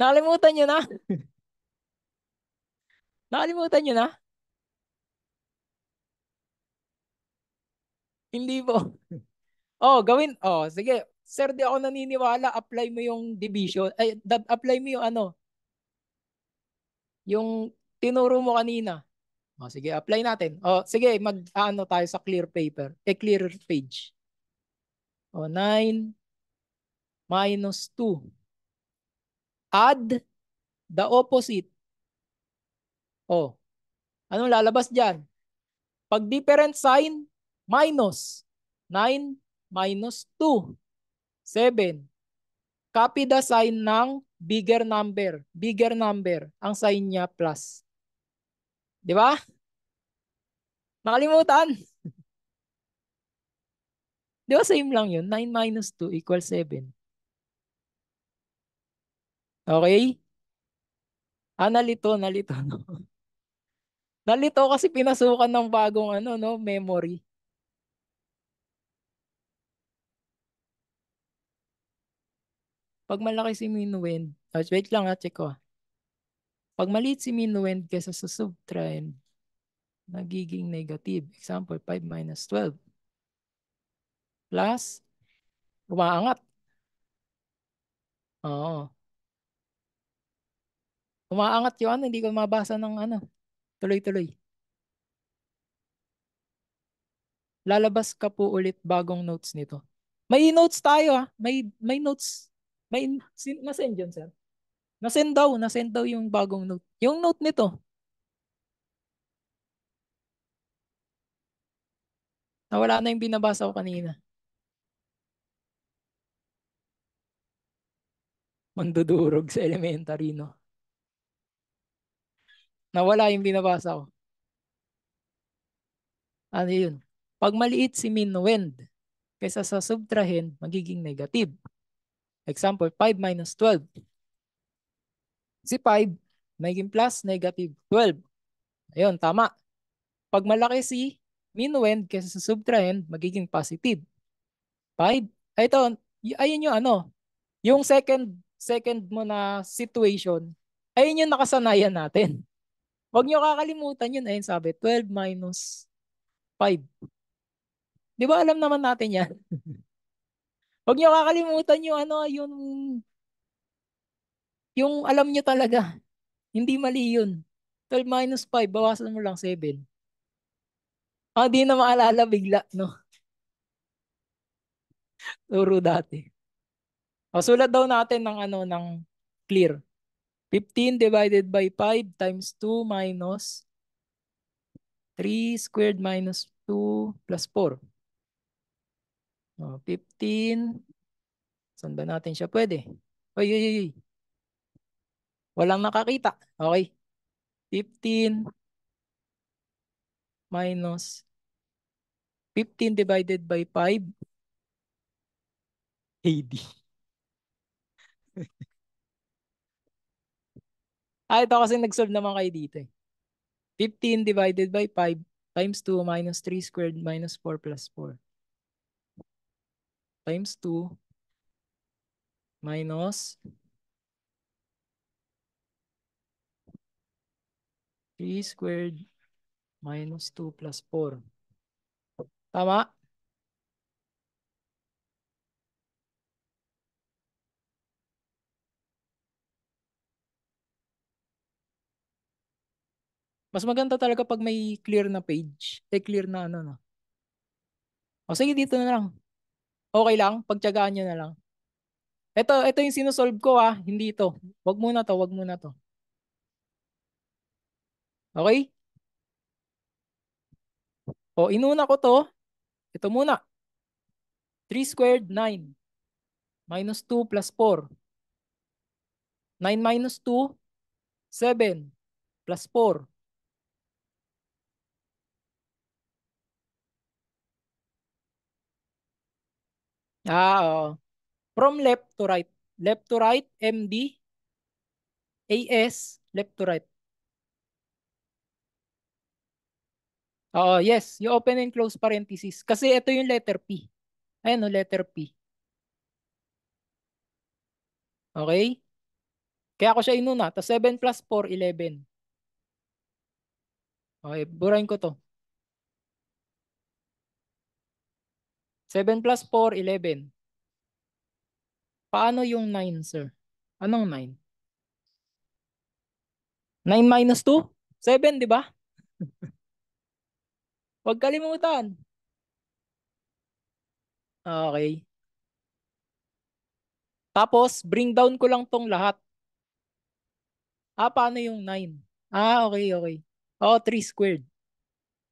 Speaker 2: Nakalimutan nyo na? Nakalimutan niyo na? Hindi po. oh, gawin. Oh, sige. Sir, di ako naniniwala. Apply mo yung division. Ay, that, apply mo yung ano. Yung tinuro mo kanina. Oh, sige, apply natin. Oh, sige, mag ano tayo sa clear paper. Eh, clear page. Oh, 9 minus 2. Add the opposite. Oh, anong lalabas diyan? Pag different sign, minus 9 minus 2. 7. Copy the sign ng bigger number. Bigger number. Ang sign niya plus. Di ba? Nakalimutan. Di ba same lang yun? 9 minus 2 equals 7. Okay? Ah, nalito, nalito. No? nalito kasi pinasukan ng bagong ano, no, memory. Pag malaki si Minuend, oh, ah, wait lang ha, ah, check ko. Ah. Pag maliit si Minuend kesa sa subtrend, nagiging negative. Example, 5 minus 12. Plus, umaangat. Oo. Umaangat yung ano, hindi ko mabasa ng ano. Tuloy-tuloy. Lalabas ka po ulit bagong notes nito. May notes tayo ha. May, may notes may nasend yun, sir. Na-send daw, Na-send daw yung bagong note. Yung note nito. Nawala na yung binabasa ko kanina. Mandudurog sa elementary, no? Nawala yung binabasa ko. Ano yun? Pag maliit si minuend kaysa sa subtrahend, magiging negative. Example, 5 minus 12. Si 5, magiging plus negative 12. Ayun, tama. Pag malaki si minuend kaysa sa subtrahend, magiging positive. 5. Ah, ito, ayun yung ano, yung second second mo na situation, ayun yung nakasanayan natin. Huwag nyo kakalimutan yun. Ayun sabi, 12 minus 5. Di ba alam naman natin yan? Huwag niyo kakalimutan yung ano, yung yung alam niyo talaga. Hindi mali yun. 12 minus 5, bawasan mo lang 7. Ah, di na maalala bigla, no? Turo dati. O, oh, sulat daw natin ng ano, ng clear. 15 divided by 5 times 2 minus 3 squared minus 2 plus 4. Oh, 15. Saan natin siya pwede? Oy, oy, oy. Walang nakakita. Okay. 15 minus 15 divided by 5 AD. ah, ito kasi nag-solve naman kayo dito eh. 15 divided by 5 times 2 minus 3 squared minus 4 plus 4 times 2 minus 3 squared minus 2 plus 4. Tama? Mas maganda talaga pag may clear na page. May clear na ano na. O sige, dito na lang. Okay lang, pagtiyagaan niyo na lang. Ito, ito yung sinusolve ko ah, hindi ito. Wag muna to, wag muna to. Okay? O inuna ko to, ito muna. 3 squared, 9. Minus 2 plus 4. 9 minus 2, 7 plus 4. Ah, oo. From left to right. Left to right, MD. AS, left to right. Oo, yes. You open and close parenthesis. Kasi ito yung letter P. Ayan o, oh, letter P. Okay? Kaya ako siya inuna. Tapos 7 plus 4, 11. Okay, burahin ko to. 7 plus 4, 11. Paano yung 9, sir? Anong 9? 9 minus 2? 7, di ba? Huwag kalimutan. Okay. Tapos, bring down ko lang tong lahat. Ah, paano yung 9? Ah, okay, okay. Oh, 3 squared.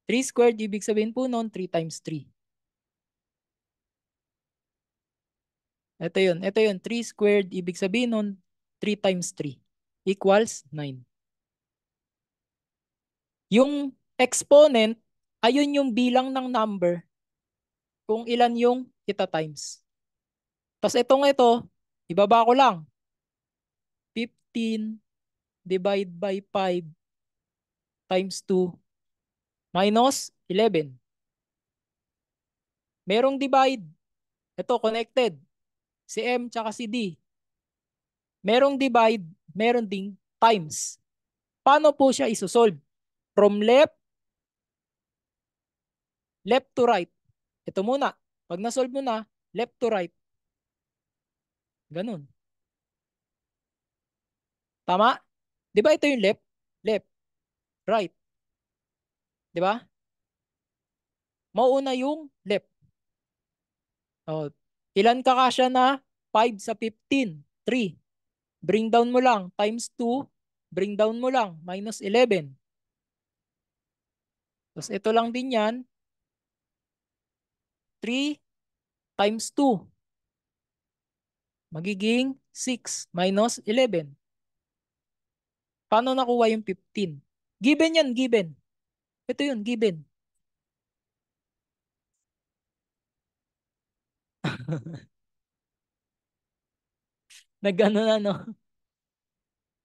Speaker 2: 3 squared, ibig sabihin po noon, 3 times 3. Ito yun. Ito yun. 3 squared, ibig sabihin nun, 3 times 3 equals 9. Yung exponent, ayun yung bilang ng number kung ilan yung kita times. Tapos itong ito, ibaba ko lang. 15 divide by 5 times 2 minus 11. Merong divide. Ito, connected si M tsaka si D. Merong divide, meron ding times. Paano po siya isosolve? From left, left to right. Ito muna. Pag nasolve mo na, left to right. Ganun. Tama? Di ba ito yung left? Left. Right. Di ba? Mauuna yung left. O, oh, Ilan ka kasya na? 5 sa 15, 3. Bring down mo lang, times 2, bring down mo lang, minus 11. Tapos ito lang din yan, 3 times 2, magiging 6 minus 11. Paano nakuha yung 15? Given yan, given. Ito yun, given. Nagano na no.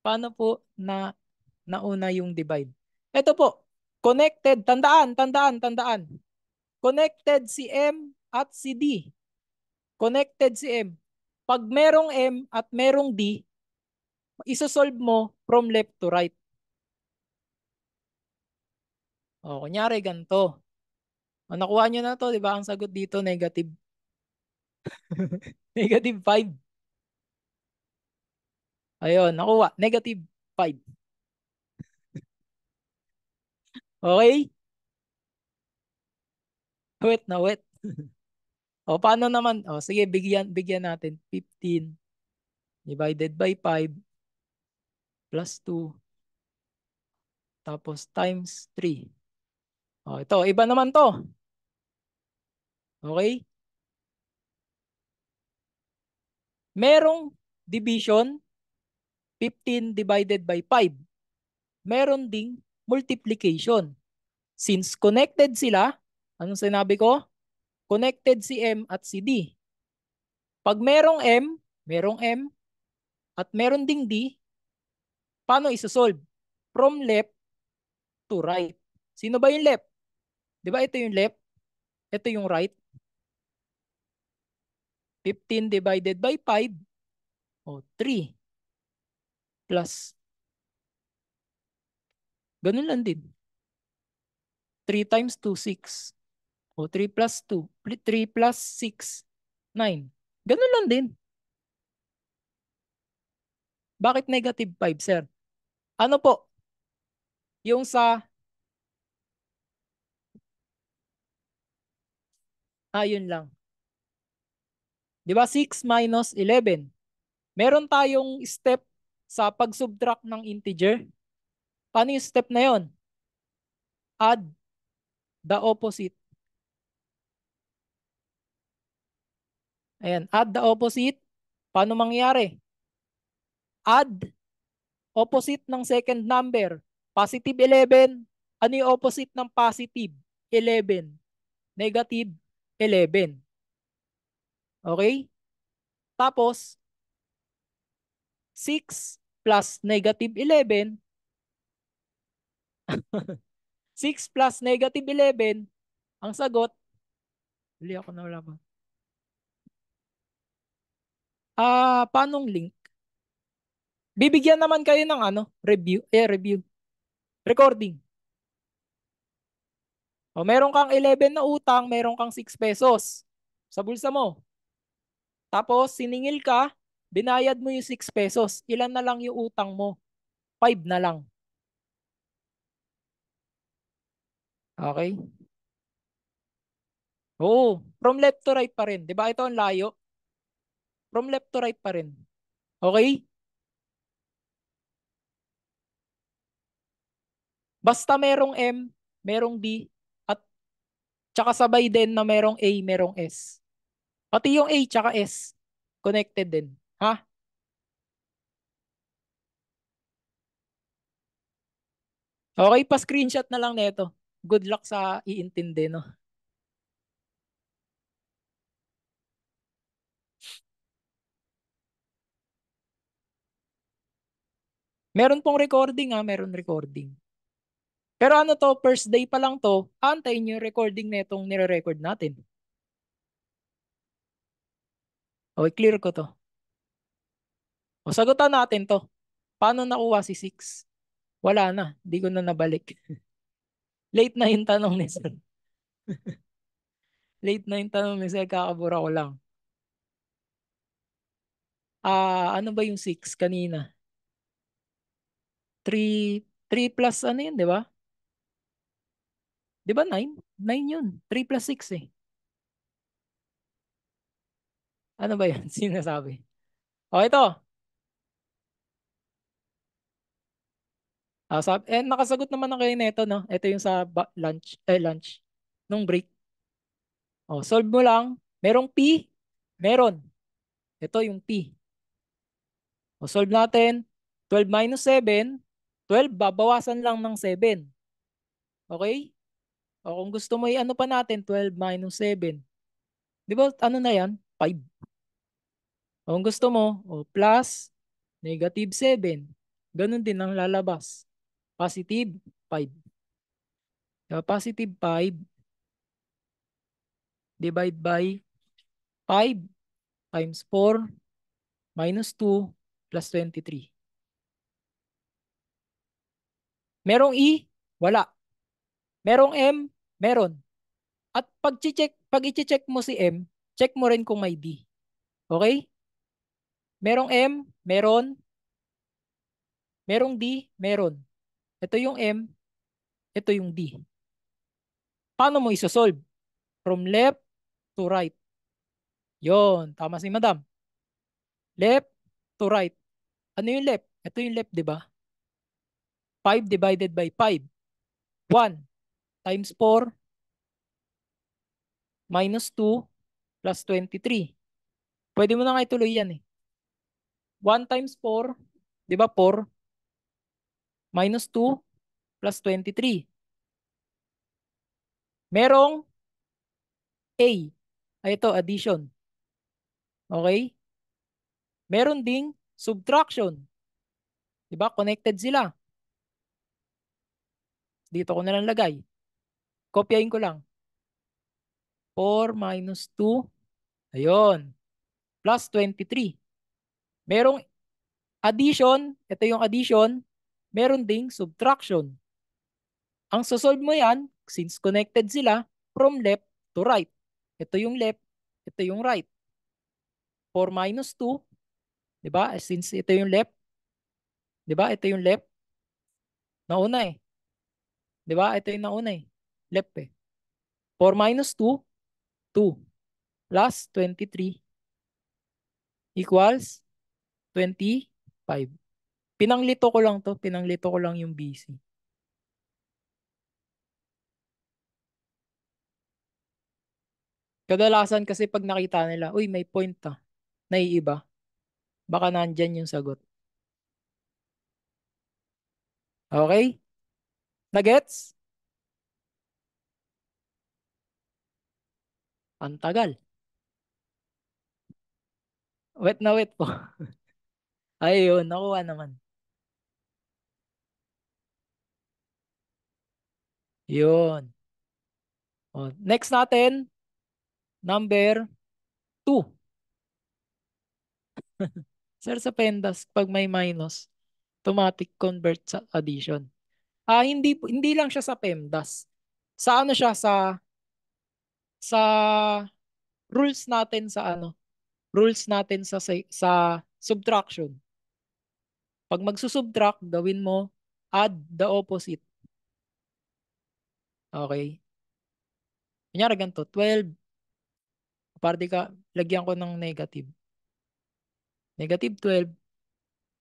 Speaker 2: Paano po na nauna yung divide? Ito po, connected. Tandaan, tandaan, tandaan. Connected si M at si D. Connected si M. Pag merong M at merong D, isosolve mo from left to right. O, kunyari, ganito. O, nakuha nyo na to, di ba? Ang sagot dito, negative negative 5. Ayun, nakuha. Negative 5. okay? Wet na wet. o paano naman? O sige, bigyan bigyan natin 15 divided by 5 plus 2 tapos times 3. O ito, iba naman 'to. Okay? Merong division, 15 divided by 5. Meron ding multiplication. Since connected sila, anong sinabi ko? Connected si M at si D. Pag merong M, merong M, at meron ding D, paano isosolve? From left to right. Sino ba yung left? Di ba ito yung left? Ito yung right? 15 divided by 5, oh, 3 plus. Ganun lang din. 3 times 2, 6. oh, 3 plus 2, 3 plus 6, 9. Ganun lang din. Bakit negative 5, sir? Ano po? Yung sa... Ayun ah, lang. Di ba? 6 minus 11. Meron tayong step sa pag-subtract ng integer. Paano yung step na yon? Add the opposite. Ayan, add the opposite. Paano mangyayari? Add opposite ng second number. Positive 11. Ano yung opposite ng positive? 11. Negative 11. Okay? Tapos, 6 plus negative 11. 6 plus negative 11. Ang sagot, huli ako na wala ba? Ah, uh, paanong link? Bibigyan naman kayo ng ano, review, eh review. Recording. O oh, meron kang 11 na utang, meron kang 6 pesos sa bulsa mo. Tapos, siningil ka, binayad mo yung 6 pesos. Ilan na lang yung utang mo? 5 na lang. Okay? Oo. From left to right pa rin. ba diba? Ito ang layo. From left to right pa rin. Okay? Basta merong M, merong D, at tsaka sabay din na merong A, merong S. Pati yung A tsaka S, connected din. Ha? Okay, pa-screenshot na lang nito. Good luck sa iintindi, no? Meron pong recording ha, meron recording. Pero ano to, first day pa lang to, antayin yung recording na itong nire-record natin. Okay, clear ko to. O sagutan natin to. Paano nakuha si 6? Wala na. Hindi ko na nabalik. Late na yung tanong ni Sir. Late na yung tanong ni Sir. Kakabura ko lang. Ah, uh, ano ba yung 6 kanina? 3 3 plus ano yun, di ba? Di ba 9? 9 yun. 3 plus 6 eh. Ano ba yun? Sinasabi. O oh, ito. Ah, sab eh, nakasagot naman na kayo nito, no? Ito yung sa lunch, eh, lunch, nung break. O, oh, solve mo lang. Merong P? Meron. Ito yung P. O, solve natin. 12 minus 7, 12, babawasan lang ng 7. Okay? O kung gusto mo i-ano pa natin, 12 minus 7. Di ba, ano na yan? 5. Kung gusto mo, o oh, plus negative 7. Ganun din ang lalabas. Positive 5. So, positive 5 divide by 5 times 4 minus 2 plus 23. Merong E? Wala. Merong M? Meron. At pag-check, pag i-check mo si M, check mo rin kung may D. Okay? Merong M, meron. Merong D, meron. Ito yung M, ito yung D. Paano mo isosolve? From left to right. Yon, tama si madam. Left to right. Ano yung left? Ito yung left, di ba? 5 divided by 5. 1 times 4 minus 2 plus 23. Pwede mo na nga ituloy yan eh. 1 times 4, di ba 4? Minus 2 plus 23. Merong A. Ay ah, ito, addition. Okay? Meron ding subtraction. Di ba? Connected sila. Dito ko na lang lagay. Kopyahin ko lang. 4 minus 2 Ayun. Plus 23. Merong addition, ito yung addition, meron ding subtraction. Ang sasolve mo yan, since connected sila, from left to right. Ito yung left, ito yung right. 4 minus 2, di ba? Since ito yung left, di ba? Ito yung left. Nauna eh. Di ba? Ito yung nauna eh. Left eh. 4 minus 2, 2 plus 23 equals 25. Pinanglito ko lang to. Pinanglito ko lang yung BC. Kadalasan kasi pag nakita nila, uy, may point ah. Naiiba. Baka nandyan yung sagot. Okay? Nagets? Ang tagal. Wet na wet po. Ayun, nakuha naman. Yun. O, next natin, number 2. Sir, sa pendas, pag may minus, automatic convert sa addition. Ah, hindi hindi lang siya sa PEMDAS. Sa ano siya sa sa rules natin sa ano rules natin sa, sa subtraction. Pag magsusubtract, gawin mo add the opposite. Okay. Kunyari ganito, 12. Parte ka, lagyan ko ng negative. Negative 12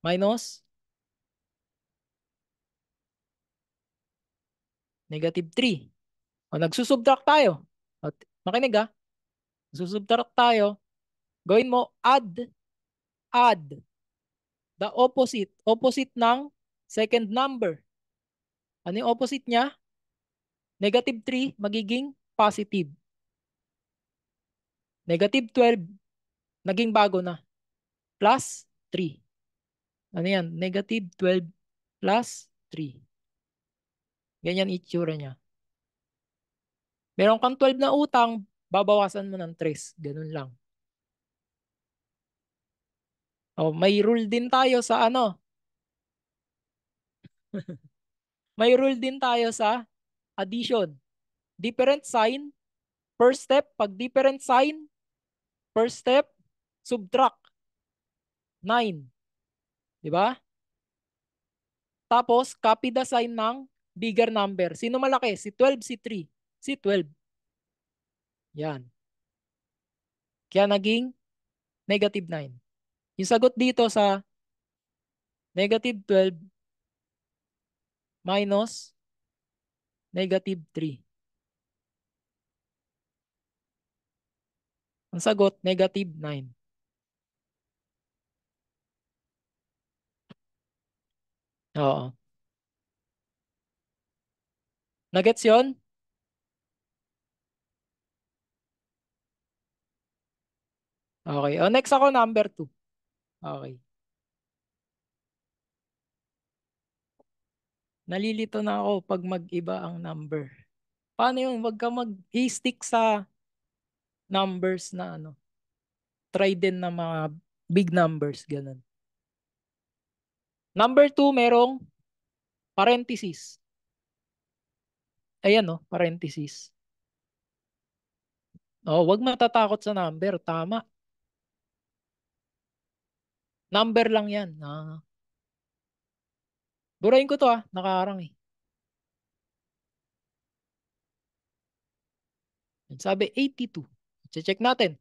Speaker 2: minus negative 3. O, nagsusubtract tayo. At, makinig ha? Nagsusubtract tayo. Gawin mo add, add, the opposite, opposite ng second number. Ano yung opposite niya? Negative 3 magiging positive. Negative 12, naging bago na. Plus 3. Ano yan? Negative 12 plus 3. Ganyan itsura niya. Meron kang 12 na utang, babawasan mo ng 3. Ganun lang. Oh, may rule din tayo sa ano? may rule din tayo sa addition. Different sign, first step, pag different sign, first step, subtract. 9. 'Di ba? Tapos copy the sign ng bigger number. Sino malaki? Si 12, si 3, si 12. Yan. Kaya naging negative 9. Yung sagot dito sa negative 12 minus negative 3. Ang sagot, negative 9. Oo. Nagets yun? Okay. O, oh, next ako, number 2. Okay. Nalilito na ako pag mag-iba ang number. Paano yun? Huwag ka mag-stick sa numbers na ano. Try din na mga big numbers. Ganun. Number two, merong parenthesis. Ayan o, oh, parenthesis. Oh, wag matatakot sa number. Tama. Number lang yan. Ah. Burahin ko to ah. Nakaarang eh. Sabi 82. Che-check natin.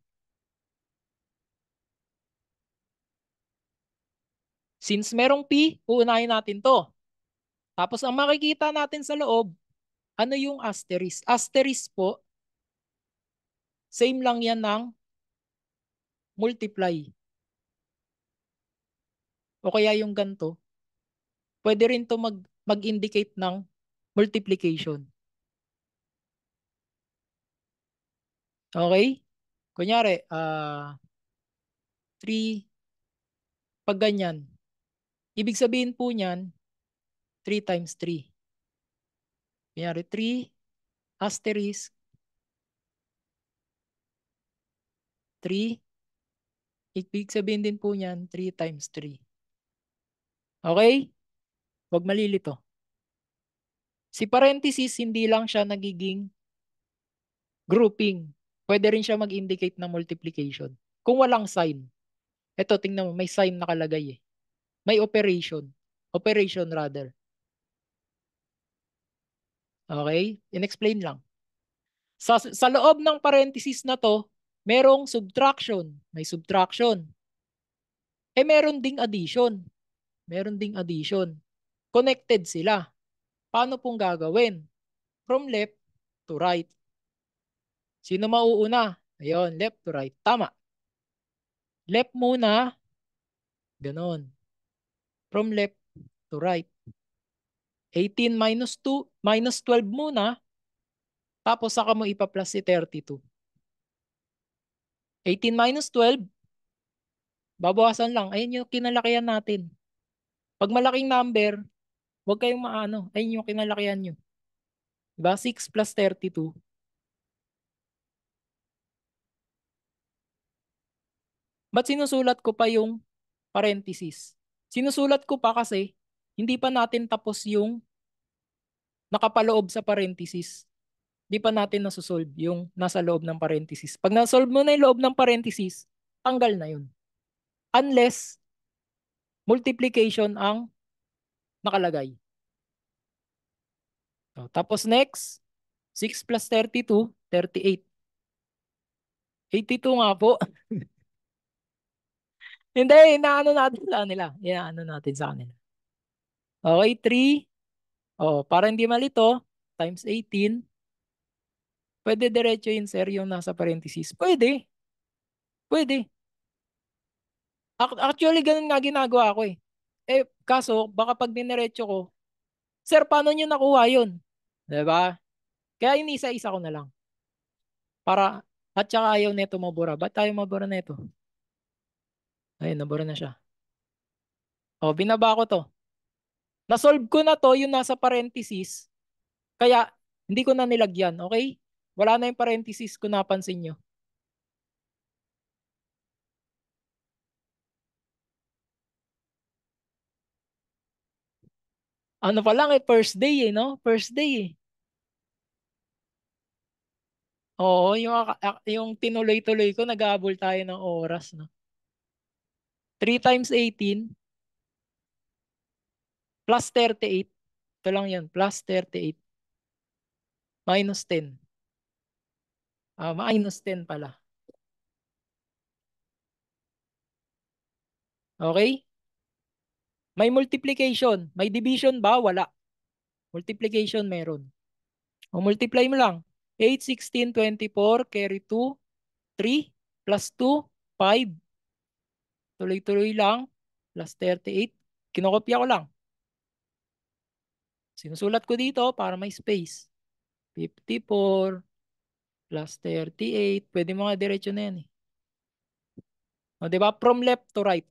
Speaker 2: Since merong P, uunahin natin to. Tapos ang makikita natin sa loob, ano yung asterisk? Asterisk po, same lang yan ng multiply. O kaya yung ganto, pwede rin to mag, mag-indicate ng multiplication. Okay? Kunyari, uh, ah, 3, pag ganyan, ibig sabihin po niyan, 3 times 3. Kunyari, 3 asterisk 3. Ibig sabihin din po niyan, 3 times 3. Okay? Huwag malilito. Si parenthesis, hindi lang siya nagiging grouping. Pwede rin siya mag-indicate ng multiplication. Kung walang sign. Ito, tingnan mo, may sign nakalagay eh. May operation. Operation rather. Okay? In-explain lang. Sa, sa loob ng parenthesis na to, merong subtraction. May subtraction. Eh meron ding addition meron ding addition. Connected sila. Paano pong gagawin? From left to right. Sino mauuna? Ayun, left to right. Tama. Left muna. Ganon. From left to right. 18 minus 2, minus 12 muna. Tapos saka mo ipa-plus si 32. 18 minus 12, babawasan lang. Ayun yung kinalakihan natin. Pag malaking number, huwag kayong maano. Ayun yung kinalakihan nyo. Diba? 6 plus 32. Ba't sinusulat ko pa yung parenthesis? Sinusulat ko pa kasi hindi pa natin tapos yung nakapaloob sa parenthesis. Hindi pa natin nasusolve yung nasa loob ng parenthesis. Pag nasolve mo na yung loob ng parenthesis, tanggal na yun. Unless multiplication ang nakalagay. So, tapos next, 6 plus 32, 38. 82 nga po. Hindi, inaano natin sa kanila. Inaano natin sa kanila. Okay, 3. Oh, para hindi malito, times 18. Pwede diretso yun, sir, yung nasa parenthesis. Pwede. Pwede. Actually, ganun nga ginagawa ko eh. Eh, kaso, baka pag diniretso ko, Sir, paano niyo nakuha yun? ba? Diba? Kaya iniisa isa ko na lang. Para, at saka ayaw neto mabura. Ba't tayo mabura neto? Ayun, nabura na siya. O, binaba ko to. Nasolve ko na to, yung nasa parenthesis. Kaya, hindi ko na nilagyan, okay? Wala na yung parenthesis ko napansin nyo. ano pa lang eh, first day eh, no? First day eh. Oo, yung, yung tinuloy-tuloy ko, nag-aabol tayo ng oras, no? 3 times 18 plus 38. Ito lang yan, plus 38. Minus 10. Ah, uh, minus 10 pala. Okay? May multiplication. May division ba? Wala. Multiplication meron. O multiply mo lang. 8, 16, 24, carry 2, 3, plus 2, 5. Tuloy-tuloy lang. Plus 38. Kinokopya ko lang. Sinusulat ko dito para may space. 54 plus 38. Pwede mga diretsyo na yan eh. O, diba? From left to right.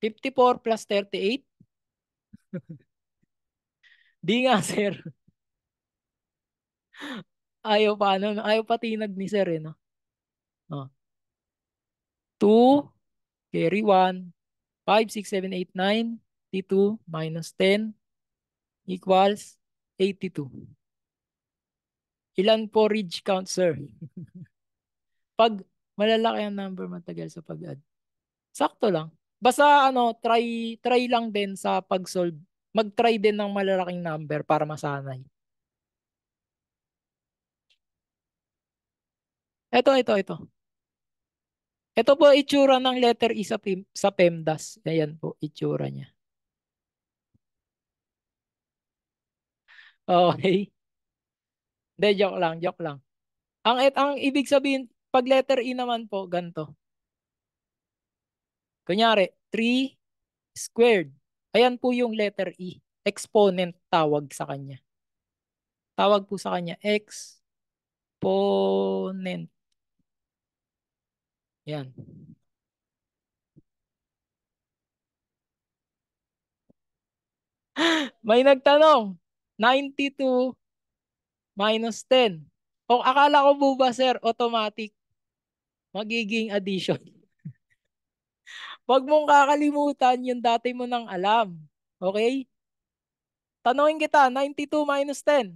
Speaker 2: 54 plus 38? Di nga, sir. Ayaw pa, ano, ayaw pa tinag ni sir, eh, no? Oh. 2, carry 1, 5, 6, 7, 8, 9, T2 minus 10 equals 82. Ilan po ridge count, sir? Pag malalaki ang number matagal sa pag-add, sakto lang. Basta ano, try try lang din sa pag-solve. Mag-try din ng malalaking number para masanay. Ito, ito, ito. Ito po itsura ng letter E sa, PEM, sa PEMDAS. Ayan po, itsura niya. Okay. Hindi, joke lang, joke lang. Ang, et, ang ibig sabihin, pag letter E naman po, ganto. Kunyari, 3 squared. Ayan po yung letter E. Exponent tawag sa kanya. Tawag po sa kanya exponent. Yan. May nagtanong, 92 minus 10. O akala ko po ba sir, automatic magiging addition? Huwag mong kakalimutan yung dati mo nang alam. Okay? Tanungin kita, 92 minus 10.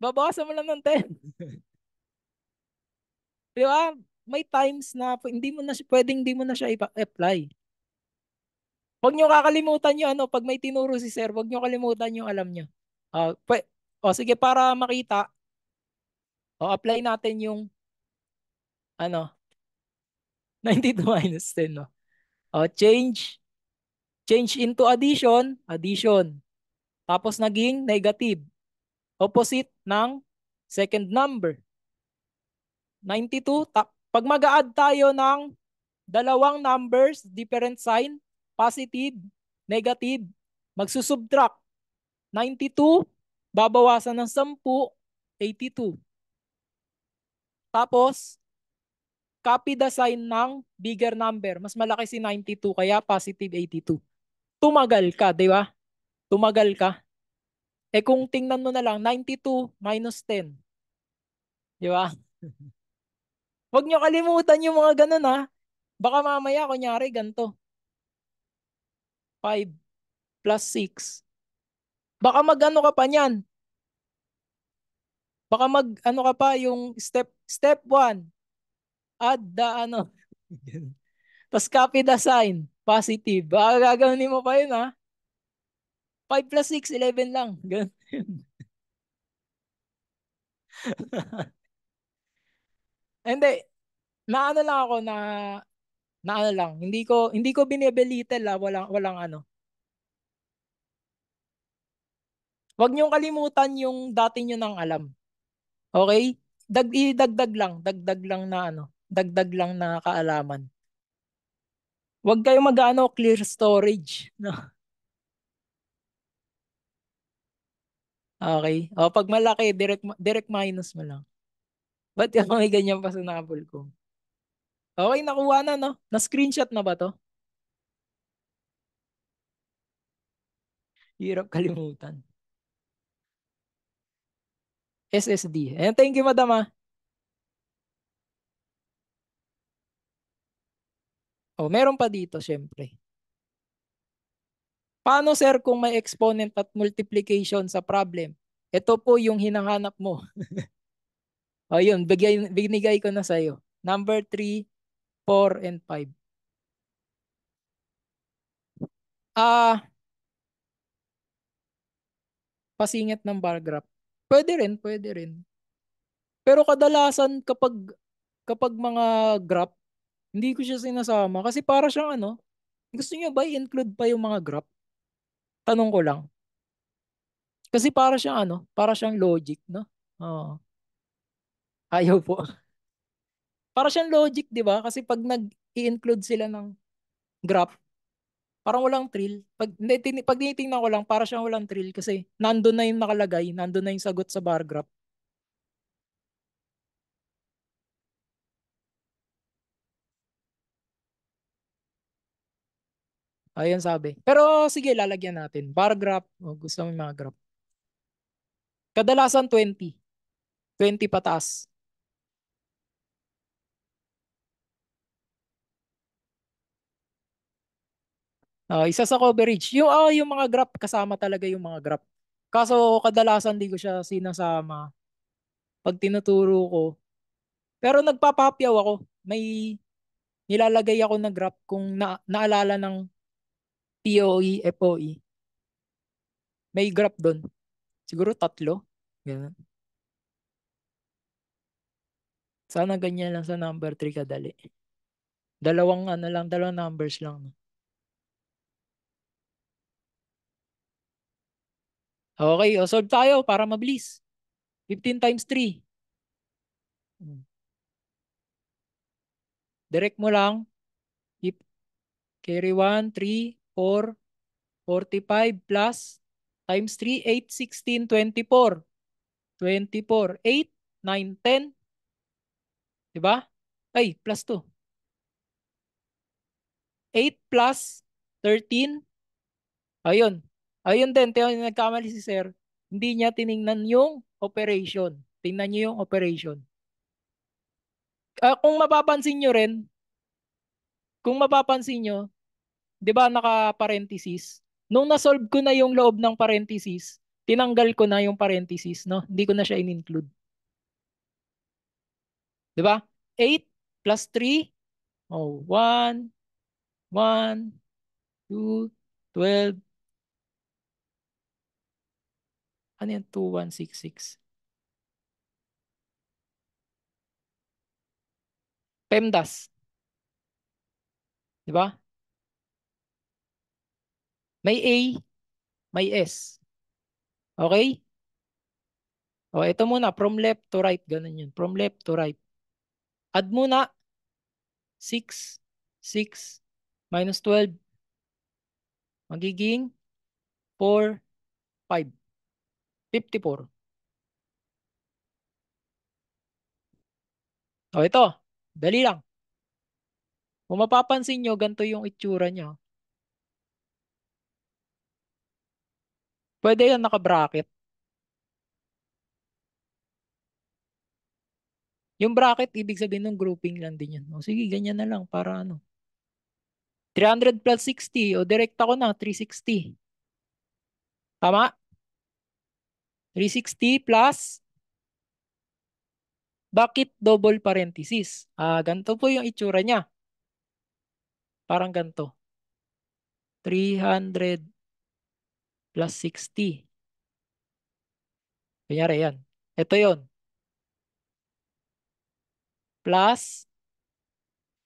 Speaker 2: Babawasan mo lang ng 10. Di ba? May times na hindi mo na pwedeng hindi mo na siya i-apply. Huwag niyo kakalimutan yung ano, pag may tinuro si sir, huwag niyo kalimutan yung alam niyo. Uh, ah, pwe, o sige, para makita, o apply natin yung ano, 92 minus 10, no? O, oh, change. Change into addition, addition. Tapos naging negative. Opposite ng second number. 92. Pag mag add tayo ng dalawang numbers, different sign, positive, negative, magsusubtract. 92, babawasan ng 10, 82. Tapos, copy the sign ng bigger number. Mas malaki si 92 kaya positive 82. Tumagal ka, di ba? Tumagal ka. Eh kung tingnan mo na lang, 92 minus 10. Di ba? Huwag nyo kalimutan yung mga ganun ha. Baka mamaya, kunyari, ganito. 5 plus 6. Baka mag-ano ka pa niyan. Baka mag ano ka pa yung step step 1, add the ano. Tapos copy the sign, positive. Baka gagawin mo pa yun ha. 5 plus 6, 11 lang. Ganun. Hindi, naano lang ako na naano lang. Hindi ko hindi ko binebelittle la walang walang ano. Huwag niyo kalimutan yung dati niyo nang alam. Okay? Dag idagdag lang, dagdag lang na ano dagdag lang na kaalaman. Huwag kayo mag-ano clear storage, no? Okay. O, pag malaki, direct, direct minus mo lang. But yung may ganyan pa sa nabol ko? Okay, nakuha na, no? Na-screenshot na ba to? Hirap kalimutan. SSD. And thank you, madam, ah. O, oh, meron pa dito, syempre. Paano, sir, kung may exponent at multiplication sa problem? Ito po yung hinahanap mo. o, yun, bigay, binigay ko na sa'yo. Number 3, 4, and 5. Ah, uh, pasingit ng bar graph. Pwede rin, pwede rin. Pero kadalasan kapag kapag mga graph, hindi ko siya sinasama kasi para siyang ano, gusto niyo ba i-include pa yung mga graph? Tanong ko lang. Kasi para siyang ano, para siyang logic, no? Oo. Ayaw po. para siyang logic, 'di ba? Kasi pag nag-i-include sila ng graph, parang walang thrill. Pag, hindi, pag tinitingnan ko lang, para siyang walang thrill kasi nandoon na yung nakalagay, nandoon na yung sagot sa bar graph. Ayan sabi. Pero sige, lalagyan natin. Bar graph. Oh, gusto mo yung mga graph. Kadalasan 20. 20 pataas. Uh, isa sa coverage. Yung, oh, yung mga graph, kasama talaga yung mga graph. Kaso kadalasan di ko siya sinasama pag tinuturo ko. Pero nagpapahapyaw ako. May nilalagay ako na graph kung na, naalala ng POE, FOE. May graph doon. Siguro tatlo. Ganun. Sana ganyan lang sa number 3 kadali. Dalawang ano lang, dalawang numbers lang. Okay, o oh, solve tayo para mabilis. 15 times 3. Hmm. Direct mo lang. If carry 1, 3. 4, 45 plus times 3, 8, 16, 24. 24, 8, 9, 10. Diba? Ay, plus 2. 8 plus 13. Ayun. Ayun din, tiyo, nagkamali si sir. Hindi niya tiningnan yung operation. Tingnan niyo yung operation. Uh, kung mapapansin niyo rin, kung mapapansin niyo, 'di ba naka-parenthesis? Nung na-solve ko na yung loob ng parenthesis, tinanggal ko na yung parenthesis, no? Hindi ko na siya in-include. 'Di ba? 8 plus 3 oh 1 1 2 12 Ano yan? 2166. PEMDAS. Di ba? May A, may S. Okay? O, ito muna. From left to right. Ganun yun. From left to right. Add muna. 6, 6, minus 12. Magiging 4, 5. 54. O, ito. Dali lang. Kung mapapansin nyo, ganito yung itsura nyo. Pwede yan naka-bracket. Yung bracket, ibig sabihin ng grouping lang din yan. O sige, ganyan na lang para ano. 300 plus 60, o direct ako na, 360. Tama? 360 plus, bakit double parenthesis? Ah, ganto po yung itsura niya. Parang ganto. 300 plus 60. Kunyari yan. Ito yon Plus,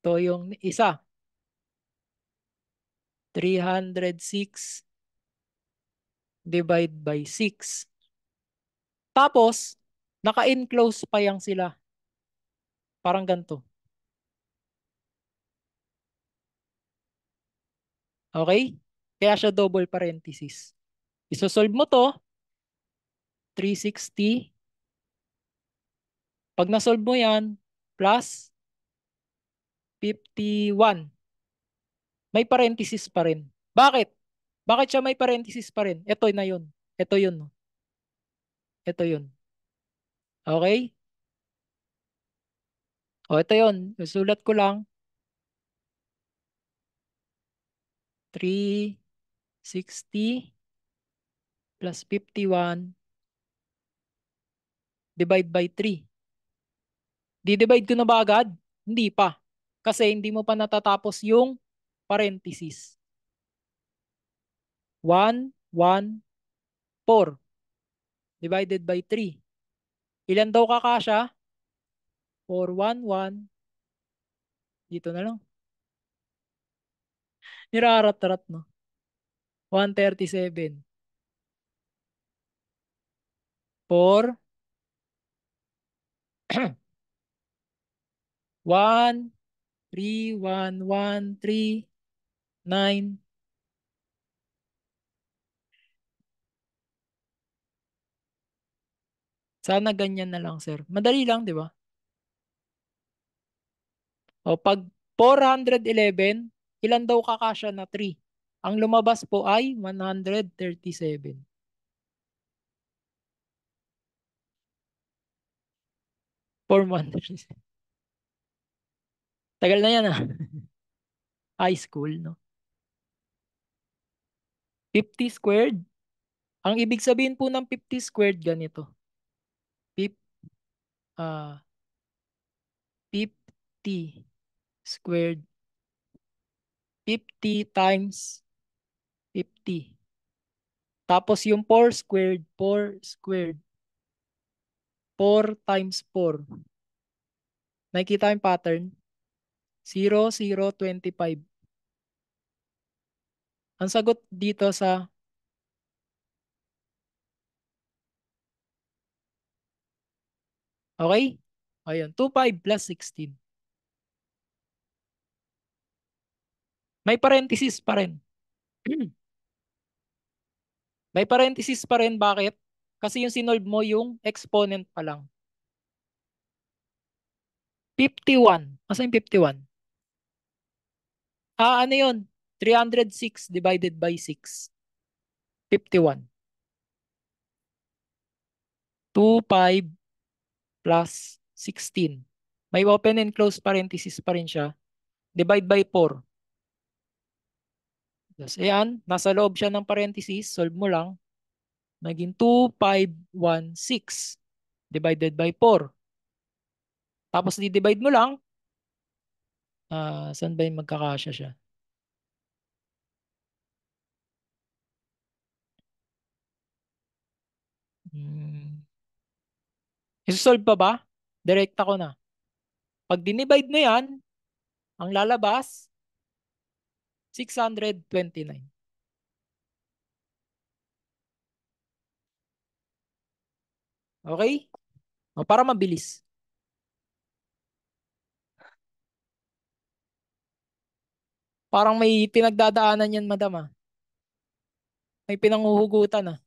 Speaker 2: ito yung isa. 306 divide by 6. Tapos, naka-enclose pa yang sila. Parang ganito. Okay? Kaya siya double parenthesis. Isosolve mo to, 360. Pag nasolve mo yan, plus 51. May parenthesis pa rin. Bakit? Bakit siya may parenthesis pa rin? Ito na yun. Ito yun. Ito yun. Okay? O, ito yun. Sulat ko lang. 360 plus 51 divide by 3. Di-divide ko na ba agad? Hindi pa. Kasi hindi mo pa natatapos yung parenthesis. 1, 1, 4 divided by 3. Ilan daw kakasya? 4, 1, 1. Dito na lang. Nirarat-rat, no? 137 for 1, 3, 1, 1, 3, 9. Sana ganyan na lang, sir. Madali lang, di ba? O, pag 411, ilan daw kakasya na 3? Ang lumabas po ay 137. Form 1. Tagal na yan ah. High school, no? 50 squared. Ang ibig sabihin po ng 50 squared ganito. Pip, uh, 50 squared. 50 times 50. Tapos yung 4 squared, 4 squared. 4 times 4. Nakikita yung pattern? 0, 0, 25. Ang sagot dito sa Okay? Ayun, 25 plus 16. May parenthesis pa rin. May parenthesis pa rin. Bakit? Kasi yung sinolve mo yung exponent pa lang. 51. Asa yung 51? Ah, ano yun? 306 divided by 6. 51. 25 plus 16. May open and close parenthesis pa rin siya. Divide by 4. Yes, ayan, nasa loob siya ng parenthesis, solve mo lang. Naging 2,516 divided by 4. Tapos di-divide mo lang. Uh, saan ba yung magkakasya siya? Hmm. Isosolve pa ba? Direct ako na. Pag dinivide mo yan, ang lalabas, 629. Okay? O, para mabilis. Parang may pinagdadaanan yan, madam ah. May pinanguhugutan ah.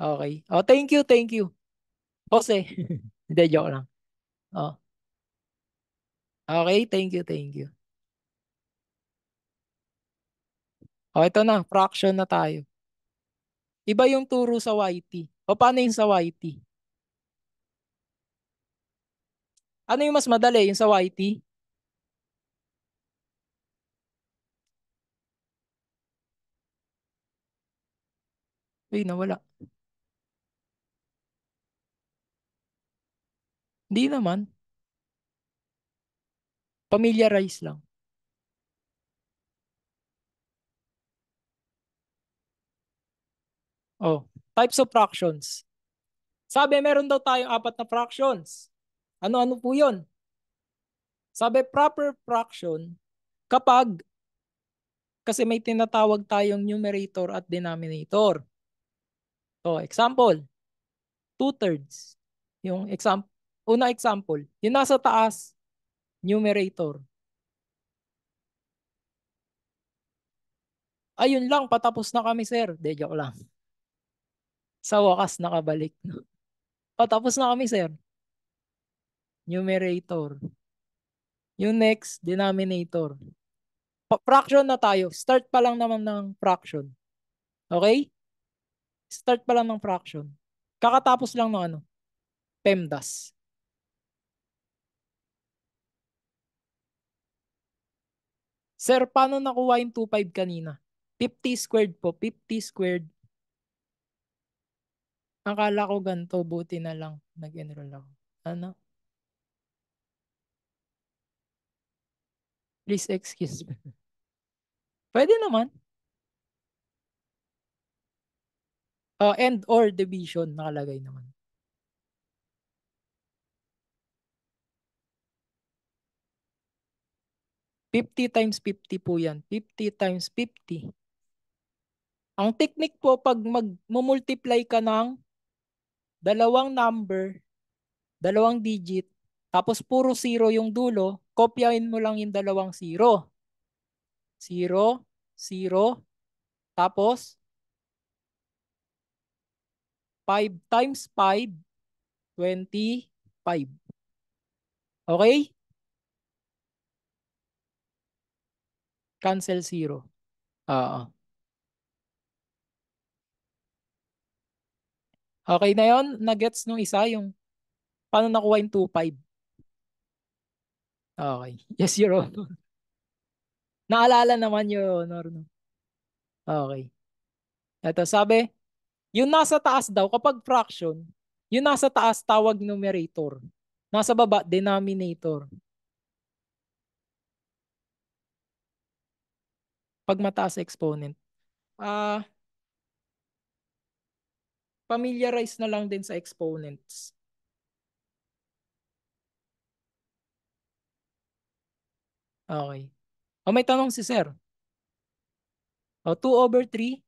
Speaker 2: Okay. Oh, thank you, thank you. Jose. Hindi, joke lang. Oh. Okay, thank you, thank you. Oh, ito na. Fraction na tayo. Iba yung turo sa YT. O paano yung sa YT? Ano yung mas madali? Yung sa YT? Uy, nawala. Hindi naman. Familiarize lang. Oh, types of fractions. Sabi, meron daw tayong apat na fractions. Ano-ano po yun? Sabi, proper fraction kapag kasi may tinatawag tayong numerator at denominator. So, example, two-thirds. Yung example, una example, yung nasa taas, numerator. Ayun lang, patapos na kami sir. De, joke lang. Sa wakas, nakabalik. No? O, tapos na kami, sir. Numerator. Yung next, denominator. fraction na tayo. Start pa lang naman ng fraction. Okay? Start pa lang ng fraction. Kakatapos lang ng ano? PEMDAS. Sir, paano nakuha yung 2.5 kanina? 50 squared po. 50 squared Akala ko ganito, buti na lang nag-enroll ako. Ano? Please excuse me. Pwede naman. Uh, and or division nakalagay naman. Fifty times fifty po yan. Fifty times fifty. Ang technique po pag mag-multiply ka ng dalawang number, dalawang digit, tapos puro zero yung dulo, kopyain mo lang yung dalawang zero. Zero, zero, tapos 5 times 5, 25. Okay? Cancel zero. Oo. Uh -uh. Okay na yon Nag-gets nung isa yung paano nakuha yung 2.5? Okay. Yes, Your Honor. Naalala naman, Your Honor. No? Okay. Ito, sabi, yung nasa taas daw, kapag fraction, yung nasa taas tawag numerator. Nasa baba, denominator. Pag mataas exponent. Ah... Uh, familiarize na lang din sa exponents. Okay. O oh, may tanong si sir. O, oh, 2 over 3.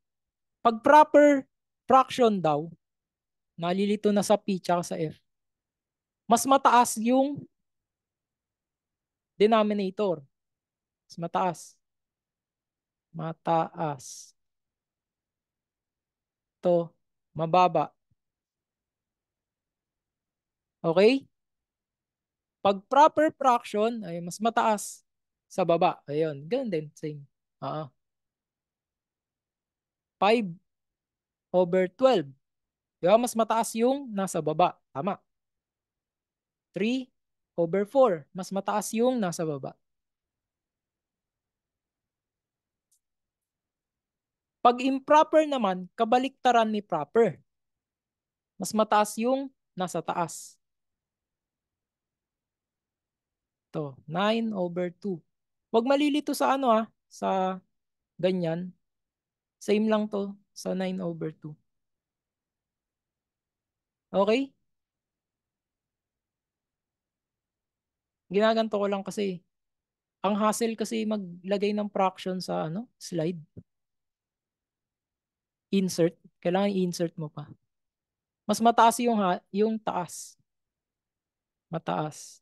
Speaker 2: Pag proper fraction daw, nalilito na sa P tsaka sa F. Mas mataas yung denominator. Mas mataas. Mataas. Ito. Mababa. Okay? Pag proper fraction, ay mas mataas sa baba. Ayun, ganun din. Same. Oo. Uh -huh. 5 over 12. Di ba? Mas mataas yung nasa baba. Tama. 3 over 4. Mas mataas yung nasa baba. Pag improper naman, kabaliktaran ni proper. Mas mataas yung nasa taas. To 9 over 2. Huwag malilito sa ano ah, sa ganyan. Same lang to sa 9 over 2. Okay? Ginaganto ko lang kasi. Ang hassle kasi maglagay ng fraction sa ano slide insert, kailangan i-insert mo pa. Mas mataas yung, ha, yung taas. Mataas.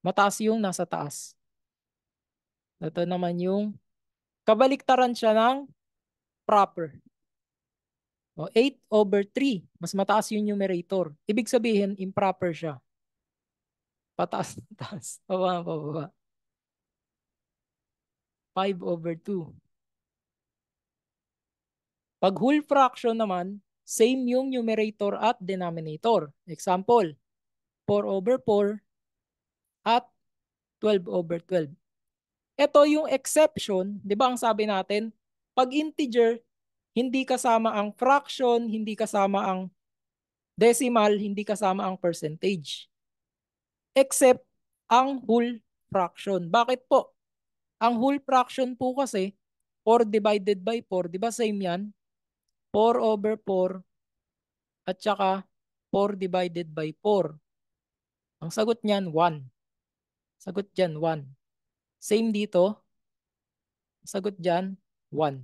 Speaker 2: Mataas yung nasa taas. Ito naman yung kabaliktaran siya ng proper. O, 8 over 3. Mas mataas yung numerator. Ibig sabihin, improper siya. Pataas na taas. baba, baba. 5 over 2. Pag whole fraction naman, same yung numerator at denominator. Example, 4 over 4 at 12 over 12. Ito yung exception, di ba ang sabi natin, pag integer, hindi kasama ang fraction, hindi kasama ang decimal, hindi kasama ang percentage. Except ang whole fraction. Bakit po? Ang whole fraction po kasi, 4 divided by 4, di ba same yan? 4 over 4 at saka 4 divided by 4. Ang sagot niyan, 1. Sagot dyan, 1. Same dito. Sagot dyan, 1.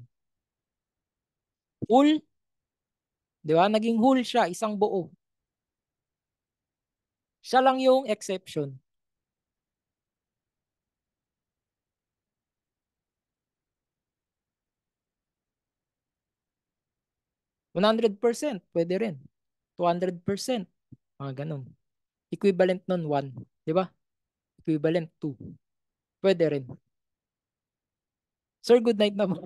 Speaker 2: Whole. Di ba? Naging whole siya, isang buo. Siya lang yung exception. 100%, pwede rin. 200%, mga ganun. Equivalent nun 1, di ba? Equivalent 2. Pwede rin. Sir, good night na po.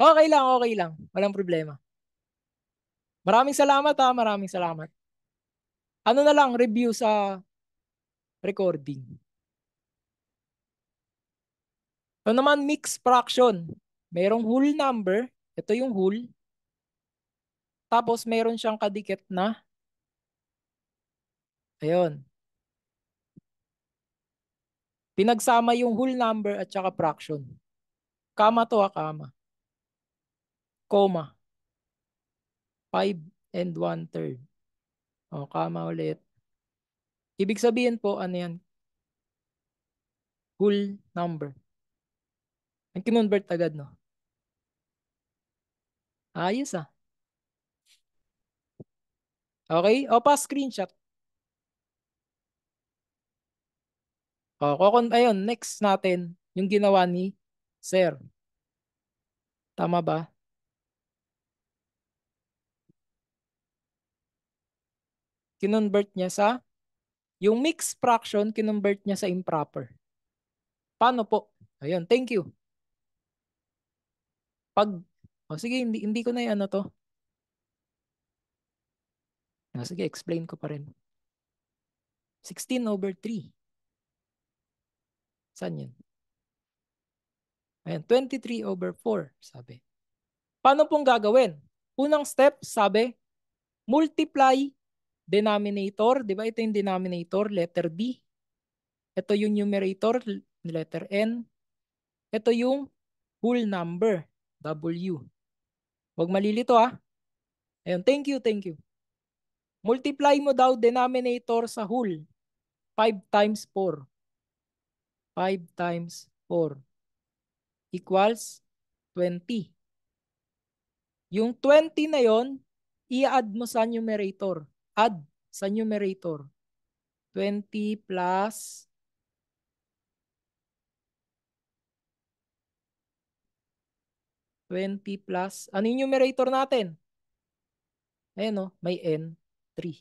Speaker 2: okay lang, okay lang. Walang problema. Maraming salamat ha, maraming salamat. Ano na lang, review sa recording. Ito ano naman, mixed fraction. Merong whole number, ito yung hole. Tapos meron siyang kadikit na Ayun. Pinagsama yung whole number at saka fraction. Kama to ha, kama. Comma. 5 and 1 third. O, oh, kama ulit. Ibig sabihin po, ano yan? Whole number. Ang kinonvert agad, no? Ayos ah. Okay? O, pa screenshot. O, oh, kukun ayun, next natin yung ginawa ni Sir. Tama ba? Kinonvert niya sa yung mixed fraction, kinonvert niya sa improper. Paano po? Ayun, thank you. Pag o oh, sige, hindi, hindi ko na yung ano to. O oh, sige, explain ko pa rin. 16 over 3. Saan yun? Ayan, 23 over 4, sabi. Paano pong gagawin? Unang step, sabi, multiply denominator. Di ba? Ito yung denominator, letter D. Ito yung numerator, letter N. Ito yung whole number, W. Huwag malilito ha. Ayun, thank you, thank you. Multiply mo daw denominator sa whole. 5 times 4. 5 times 4 equals 20. Yung 20 na yon, i-add mo sa numerator. Add sa numerator. 20 plus 20 plus, ano yung numerator natin? Ayan o, oh, may n, 3.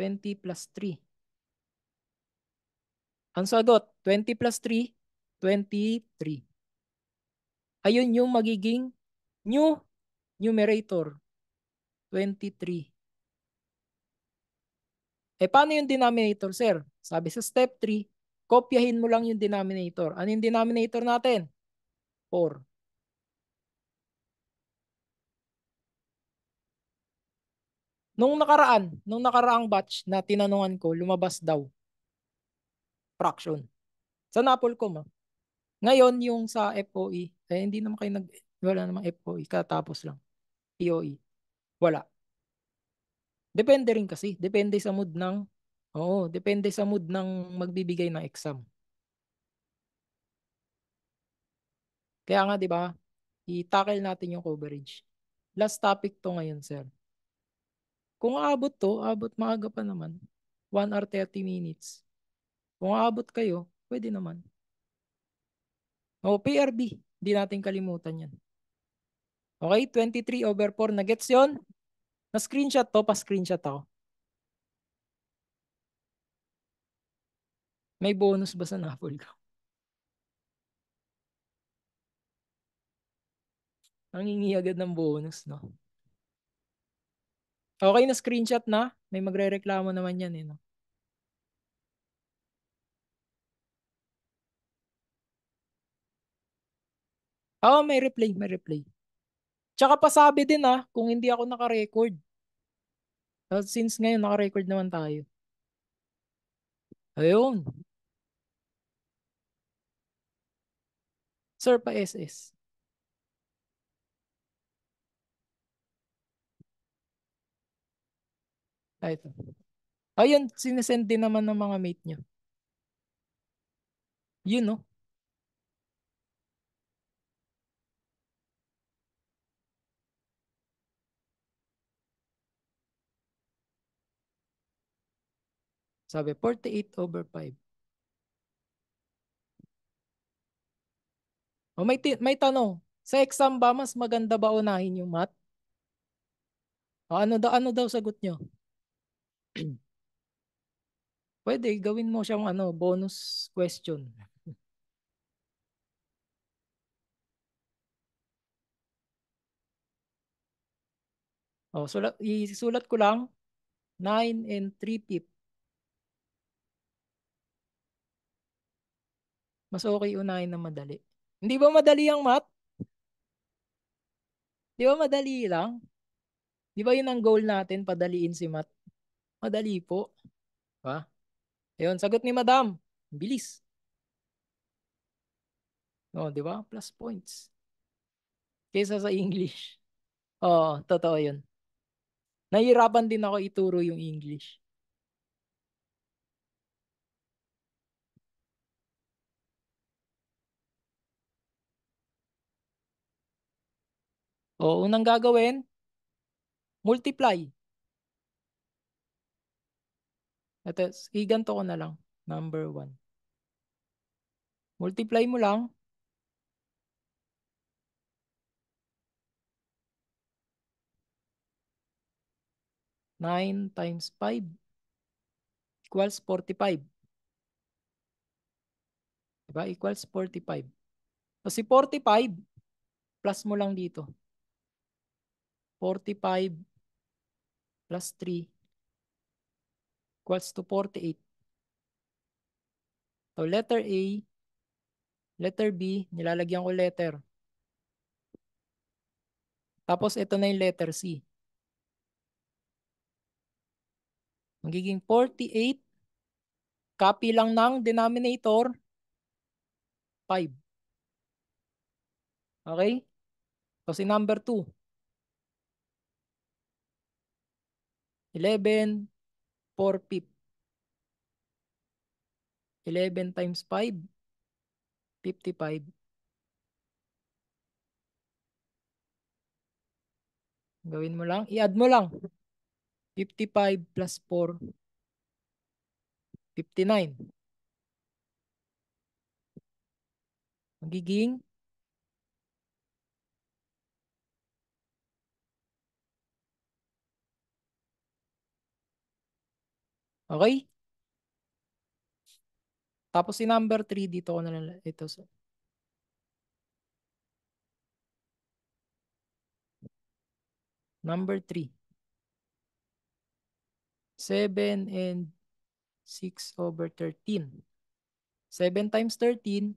Speaker 2: 20 plus 3. Ang sagot, 20 plus 3, 23. Ayun yung magiging new numerator, 23. Eh, paano yung denominator, sir? Sabi sa step 3, kopyahin mo lang yung denominator. Ano yung denominator natin? 4. Nung nakaraan, nung nakaraang batch na tinanungan ko, lumabas daw fraction. Sa ko, ma. Ah. Ngayon, yung sa FOE, eh, hindi naman kayo nag, wala namang FOE, katapos lang. POE. Wala. Depende rin kasi. Depende sa mood ng, oo, depende sa mood ng magbibigay ng exam. Kaya nga, di ba, i-tackle natin yung coverage. Last topic to ngayon, sir. Kung aabot to, aabot maaga pa naman. 1 hour 30 minutes. Kung aabot kayo, pwede naman. O, oh, PRB. di natin kalimutan yan. Okay, 23 over 4. Nagets yun? Na-screenshot to, pa-screenshot ako. May bonus ba sa nafol ko? Nangingi agad ng bonus, no? Okay na screenshot na. May magrereklamo naman yan eh. No? Oo, oh, ah, may replay, may replay. Tsaka pasabi din ah, kung hindi ako naka-record. So, ah, since ngayon, naka-record naman tayo. Ayun. Sir pa SS. Ay, ah, ito. Ayun, ah, oh, sinesend din naman ng mga mate nyo. Yun, no? Sabi, 48 over 5. O may, may tanong, sa exam ba mas maganda ba unahin yung math? O ah, ano daw ano daw sagot nyo? Pwede, gawin mo siyang ano, bonus question. oh, sulat, isulat ko lang 9 and 3 fifth. Mas okay unahin na madali. Hindi ba madali ang math? Di ba madali lang? Di ba yun ang goal natin, padaliin si math? Madali po. Ha? Ayun, sagot ni Madam. Bilis. No, oh, di ba? Plus points. Kesa sa English. Oh, totoo yun. Nahirapan din ako ituro yung English. O, unang gagawin, multiply. Ito, higanto ko na lang. Number 1. Multiply mo lang. Nine times five equals 45. Diba? Equals 45. Kasi 45, plus mo lang dito. 45 plus 3 equals to 48. So letter A, letter B, nilalagyan ko letter. Tapos ito na yung letter C. Magiging 48. Copy lang ng denominator. 5. Okay? So si number 2. 11, 4 pip. 11 times 5, 55. Gawin mo lang. I-add mo lang. 55 plus 4, 59. Magiging Okay? Tapos si number 3 dito ko na ito. Number 3. 7 and 6 over 13. 7 times 13.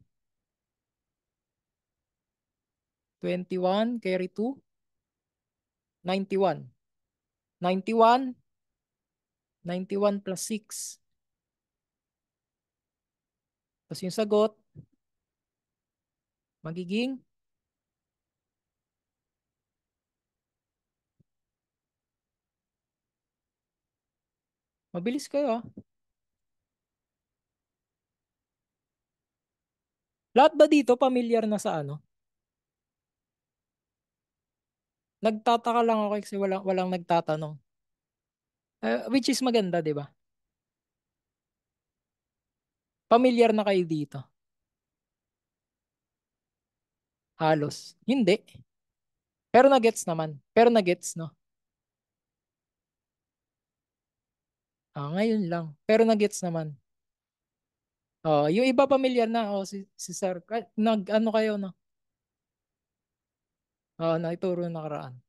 Speaker 2: 21 carry 2. 91. 91 91 plus 6. Tapos yung sagot, magiging Mabilis kayo. Ah. Lahat ba dito familiar na sa ano? Nagtataka lang ako kasi walang, walang nagtatanong. Uh, which is maganda, di ba? Pamilyar na kayo dito. Halos. Hindi. Pero nagets naman. Pero nagets, no? Ah, ngayon lang. Pero nagets naman. Oh, yung iba pamilyar na oh si, si Sir nag ano kayo no? Oh, naituro na nakaraan.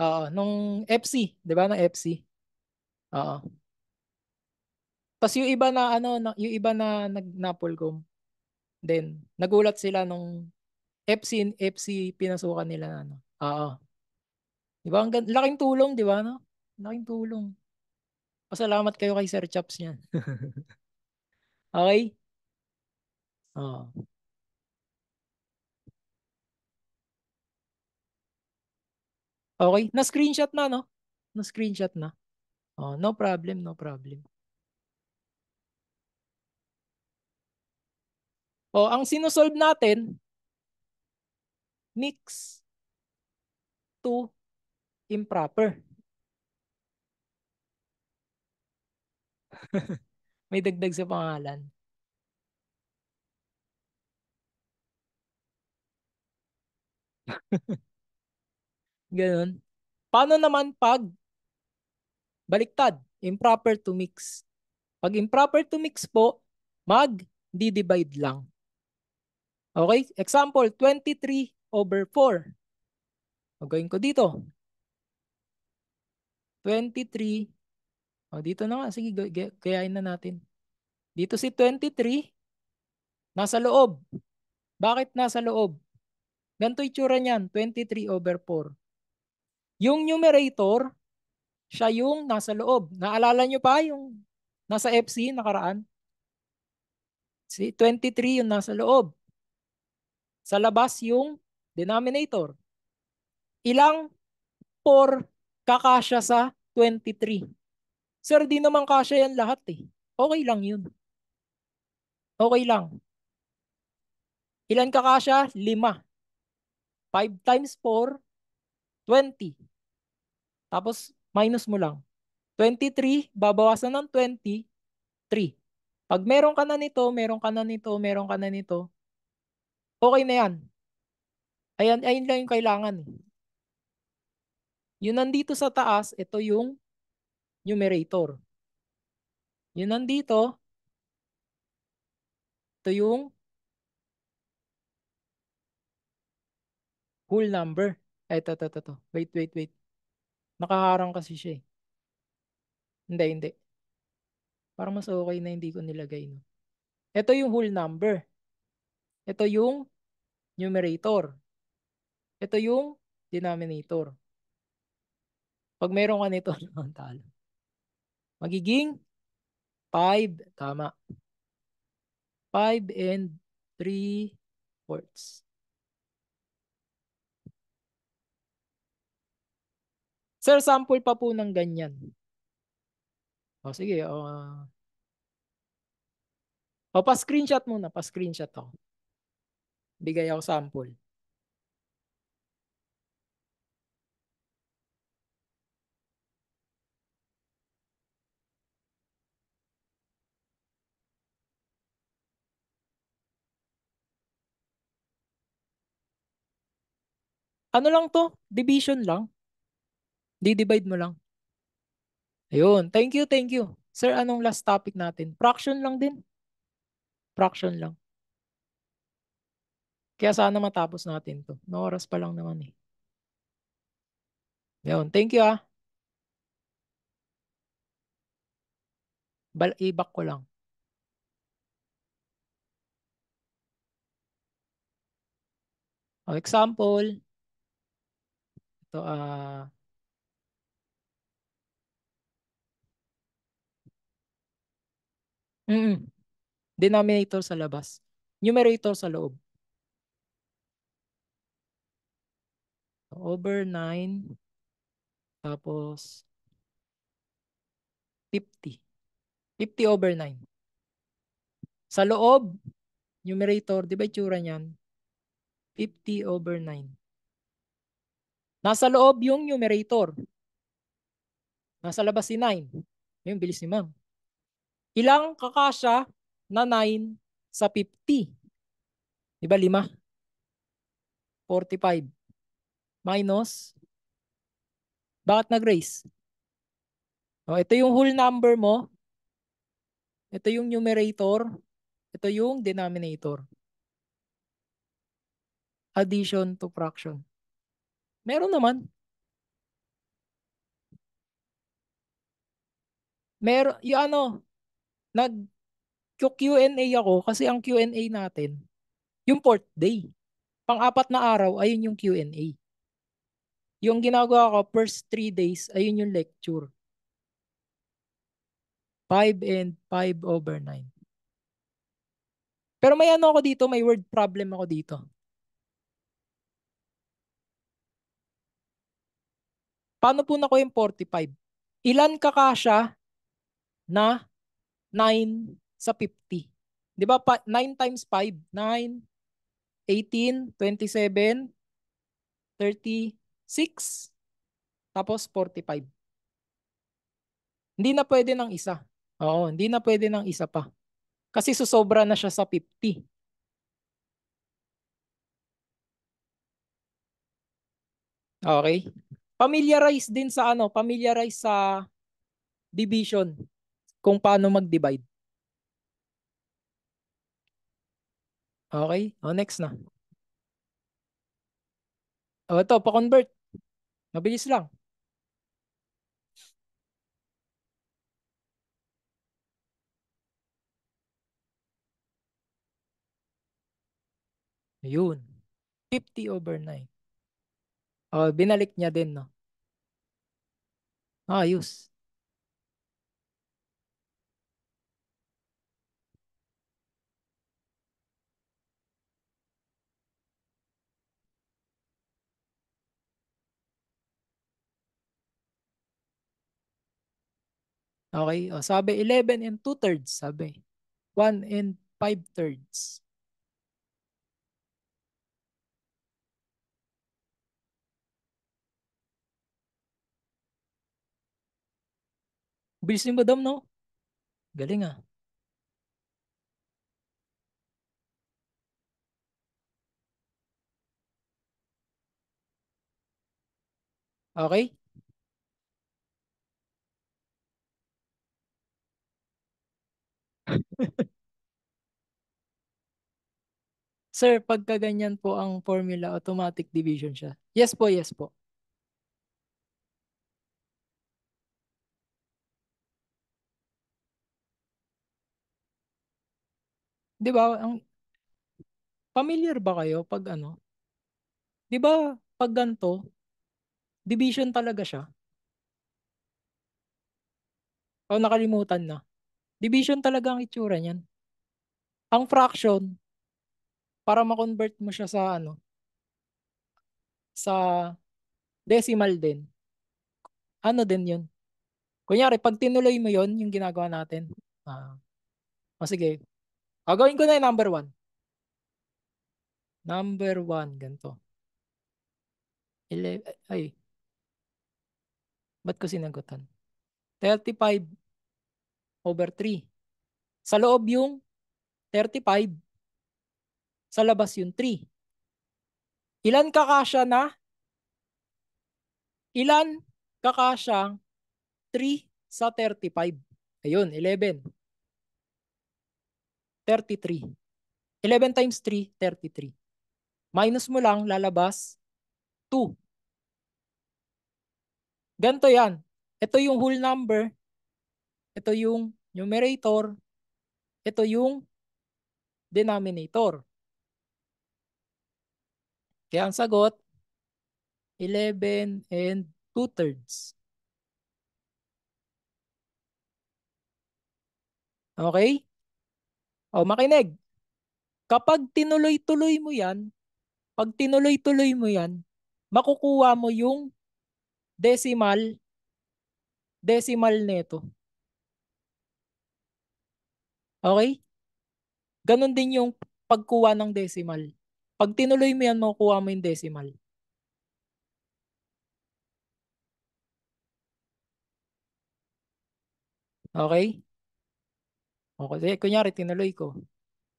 Speaker 2: Oo, nung FC, 'di ba, ng FC? Oo. Tapos yung iba na ano, yung iba na nag-Napolcom Then nagulat sila nung FC FC pinasukan nila na ano. Oo. 'Di ba? Ang gan- laking tulong, 'di ba, no? Laking tulong. Pasalamat kayo kay Sir Chops niyan. okay? Oo. Okay, na-screenshot na, no? Na-screenshot na. Oh, no problem, no problem. Oh, ang sinosolve natin, mix to improper. May dagdag sa pangalan. Ganun. Paano naman pag baliktad, improper to mix? Pag improper to mix po, mag-divide lang. Okay? Example, 23 over 4. Gagawin ko dito. 23. O, oh, dito na nga. Sige, kayain na natin. Dito si 23. Nasa loob. Bakit nasa loob? Ganito itsura niyan. 23 over 4. Yung numerator, siya yung nasa loob. Naalala nyo pa yung nasa FC nakaraan? Si 23 yung nasa loob. Sa labas yung denominator. Ilang 4 kakasya sa 23? Sir, di naman kasya yan lahat eh. Okay lang yun. Okay lang. Ilan kakasya? 5. 5 times 4, 20. Tapos, minus mo lang. 23, babawasan ng 23. Pag meron ka na nito, meron ka na nito, meron ka na nito, okay na yan. Ayan, ayun lang yung kailangan. Eh. Yun nandito sa taas, ito yung numerator. Yun nandito, ito yung whole number. Ito, ito, ito, ito. Wait, wait, wait. Nakaharang kasi siya eh. Hindi, hindi. Parang mas okay na hindi ko nilagay. No? Ito yung whole number. Ito yung numerator. Ito yung denominator. Pag meron ka nito, ang Magiging 5, tama. 5 and 3 fourths. Sir, sample pa po ng ganyan. O oh, sige, o. Oh. O oh, pa-screenshot muna, pa-screenshot ako. Bigay ako sample. Ano lang to? Division lang. Di-divide mo lang. Ayun. Thank you, thank you. Sir, anong last topic natin? Fraction lang din. Fraction lang. Kaya sana matapos natin to. No oras pa lang naman eh. Ayun. Thank you ah. Bal ibak ko lang. Oh, example. Ito ah. Uh, Mm. Denominator sa labas. Numerator sa loob. Over 9. Tapos 50. 50 over 9. Sa loob, numerator, di ba itsura niyan? 50 over 9. Nasa loob yung numerator. Nasa labas si 9. Yung bilis ni ma'am. Ilang kakasya na 9 sa 50? Di ba lima? 45 minus bakit nag-raise? O, oh, ito yung whole number mo. Ito yung numerator. Ito yung denominator. Addition to fraction. Meron naman. Meron, yung ano, nag Q&A ako kasi ang Q&A natin, yung fourth day. Pang-apat na araw, ayun yung Q&A. Yung ginagawa ko, first three days, ayun yung lecture. 5 and 5 over 9. Pero may ano ako dito, may word problem ako dito. Paano po na ko yung 45? Ilan kakasya na 9 sa 50. Di ba? 9 times 5, 9, 18, 27, 36, tapos 45. Hindi na pwede ng isa. Oo, hindi na pwede ng isa pa. Kasi susobra na siya sa 50. Okay? Familiarize din sa ano, familiarize sa division kung paano mag-divide. Okay? O, next na. O, ito, pa-convert. Mabilis lang. Yun. 50 over 9. O, binalik niya din, no? Ah, ayos. Okay? O, sabi 11 and 2 thirds, sabi. 1 and 5 thirds. Bilis ni Madam, no? Galing ah. Okay? Sir, pagka ganyan po ang formula, automatic division siya. Yes po, yes po. Di ba, ang, familiar ba kayo pag ano? Di ba, pag ganto, division talaga siya? O nakalimutan na? Division talaga ang itsura niyan. Ang fraction, para ma-convert mo siya sa ano, sa decimal din. Ano din yun? Kunyari, pag tinuloy mo yun, yung ginagawa natin. Ah. O sige. Ah, gawin ko na yung number one. Number one, ganito. Ele ay. Ba't ko sinagutan? 35 over 3. Sa loob yung 35. Sa labas yung 3. Ilan kakasya na? Ilan kakasya 3 sa 35? Ayun, 11. 33. 11 times 3, 33. Minus mo lang, lalabas 2. Ganto yan. Ito yung whole number. Ito yung numerator. Ito yung denominator. Kaya ang sagot, 11 and 2 thirds. Okay? O makinig. Kapag tinuloy-tuloy mo yan, pag tinuloy-tuloy mo yan, makukuha mo yung decimal decimal nito. Okay? Ganon din yung pagkuha ng decimal. Pag tinuloy mo yan, makukuha mo yung decimal. Okay? Okay, kunyari tinuloy ko.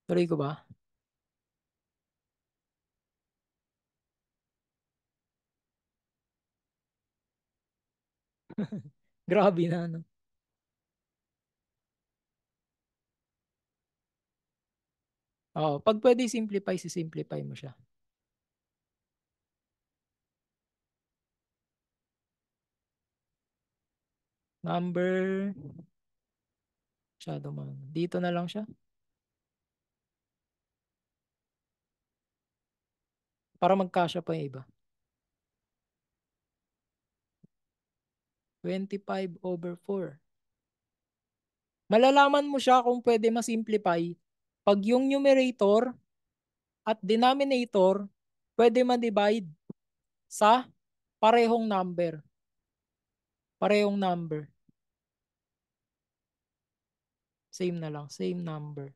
Speaker 2: Tuloy ko ba? Grabe na ano. Oh, pag pwede simplify, si-simplify mo siya. Number Shadow man. Dito na lang siya. Para magkasya pa yung iba. 25 over 4. Malalaman mo siya kung pwede ma-simplify pag yung numerator at denominator, pwede ma-divide sa parehong number. Parehong number. Same na lang, same number.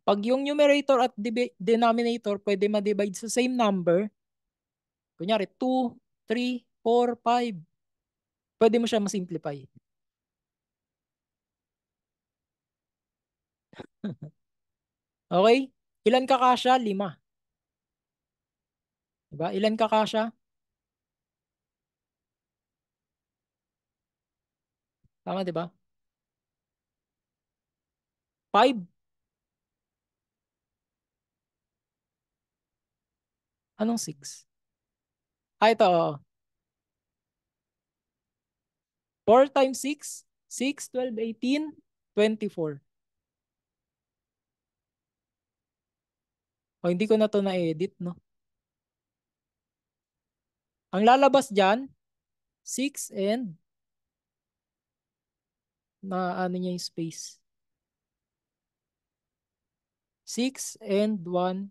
Speaker 2: Pag yung numerator at denominator pwede ma-divide sa same number, kunyari 2, 3, 4, 5, pwede mo siya ma-simplify. okay? Ilan ka kasya? Lima. Diba? Ilan ka kasya? Tama, di ba? Five. Anong six? Ah, ito. Oh. Four times six, six, twelve, eighteen, twenty-four. O oh, hindi ko na to na-edit, no? Ang lalabas diyan 6 and na ano niya yung space. 6 and 1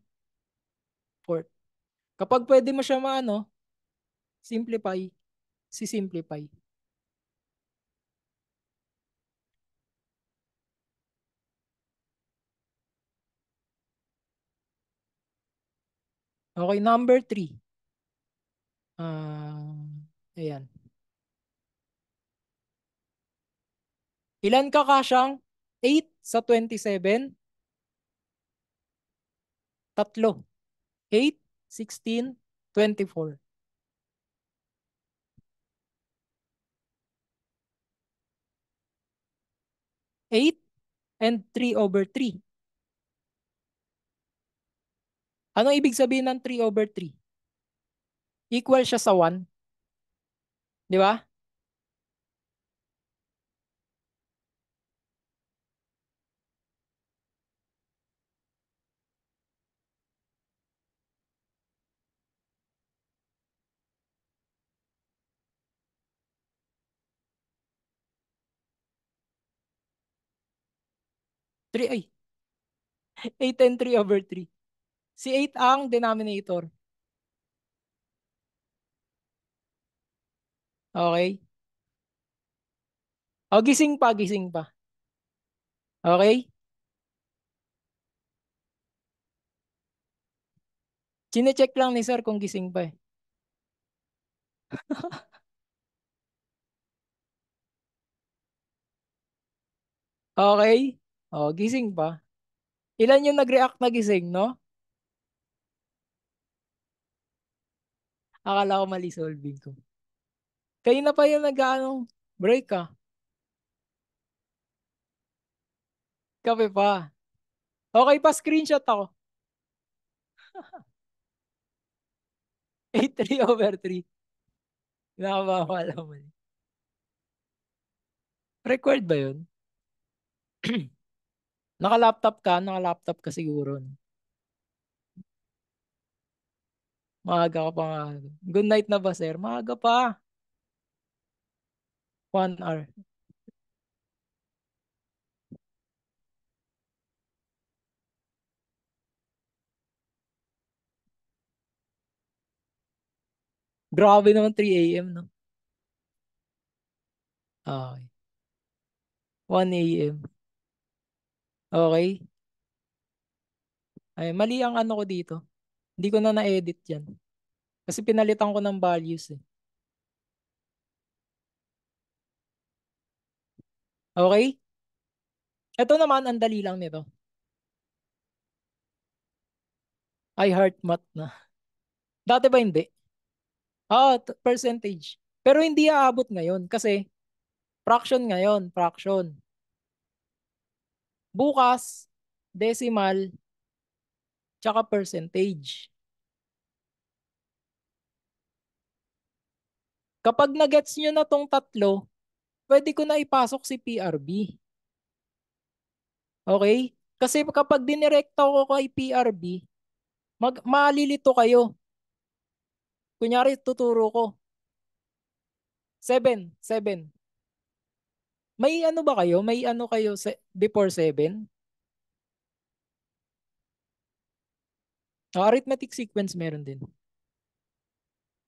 Speaker 2: fourth. Kapag pwede mo siya maano, simplify, si simplify. Okay, number three. Uh, ayan. Ilan ka kasyang? 8 sa 27? Tatlo. 8, 16, 24. 8 and 3 over 3. Anong ibig sabihin ng 3 over 3? Equal siya sa 1. Di ba? Three, ay. 8 and 3 over 3. Si 8 ang denominator. Okay? O, gising pa, gising pa. Okay? Chine-check lang ni sir kung gising pa eh. okay? O, gising pa. Ilan yung nag-react na gising, no? Akala ko mali solving ko. Kayo na pa yung nag-ano, break ah. Kape pa. Okay pa, screenshot ako. 83 over 3. Nakabawala mo. Required ba yun? Naka-laptop ka? Naka-laptop ka siguro. No? Maaga ka pa nga. Good night na ba, sir? Maaga pa. One hour. Grabe naman 3 a.m. no? Okay. 1 a.m. Okay. Ay, mali ang ano ko dito. Hindi ko na na-edit yan. Kasi pinalitan ko ng values eh. Okay? Ito naman, ang dali lang nito. I heart math na. Dati ba hindi? Ah, percentage. Pero hindi aabot ngayon kasi fraction ngayon, fraction. Bukas, decimal, tsaka percentage. Kapag nagets niyo na tong tatlo, pwede ko na ipasok si PRB. Okay? Kasi kapag dinirekta ko kay PRB, mag malilito kayo. Kunyari, tuturo ko. Seven, seven. May ano ba kayo? May ano kayo before seven? Oh, arithmetic sequence meron din.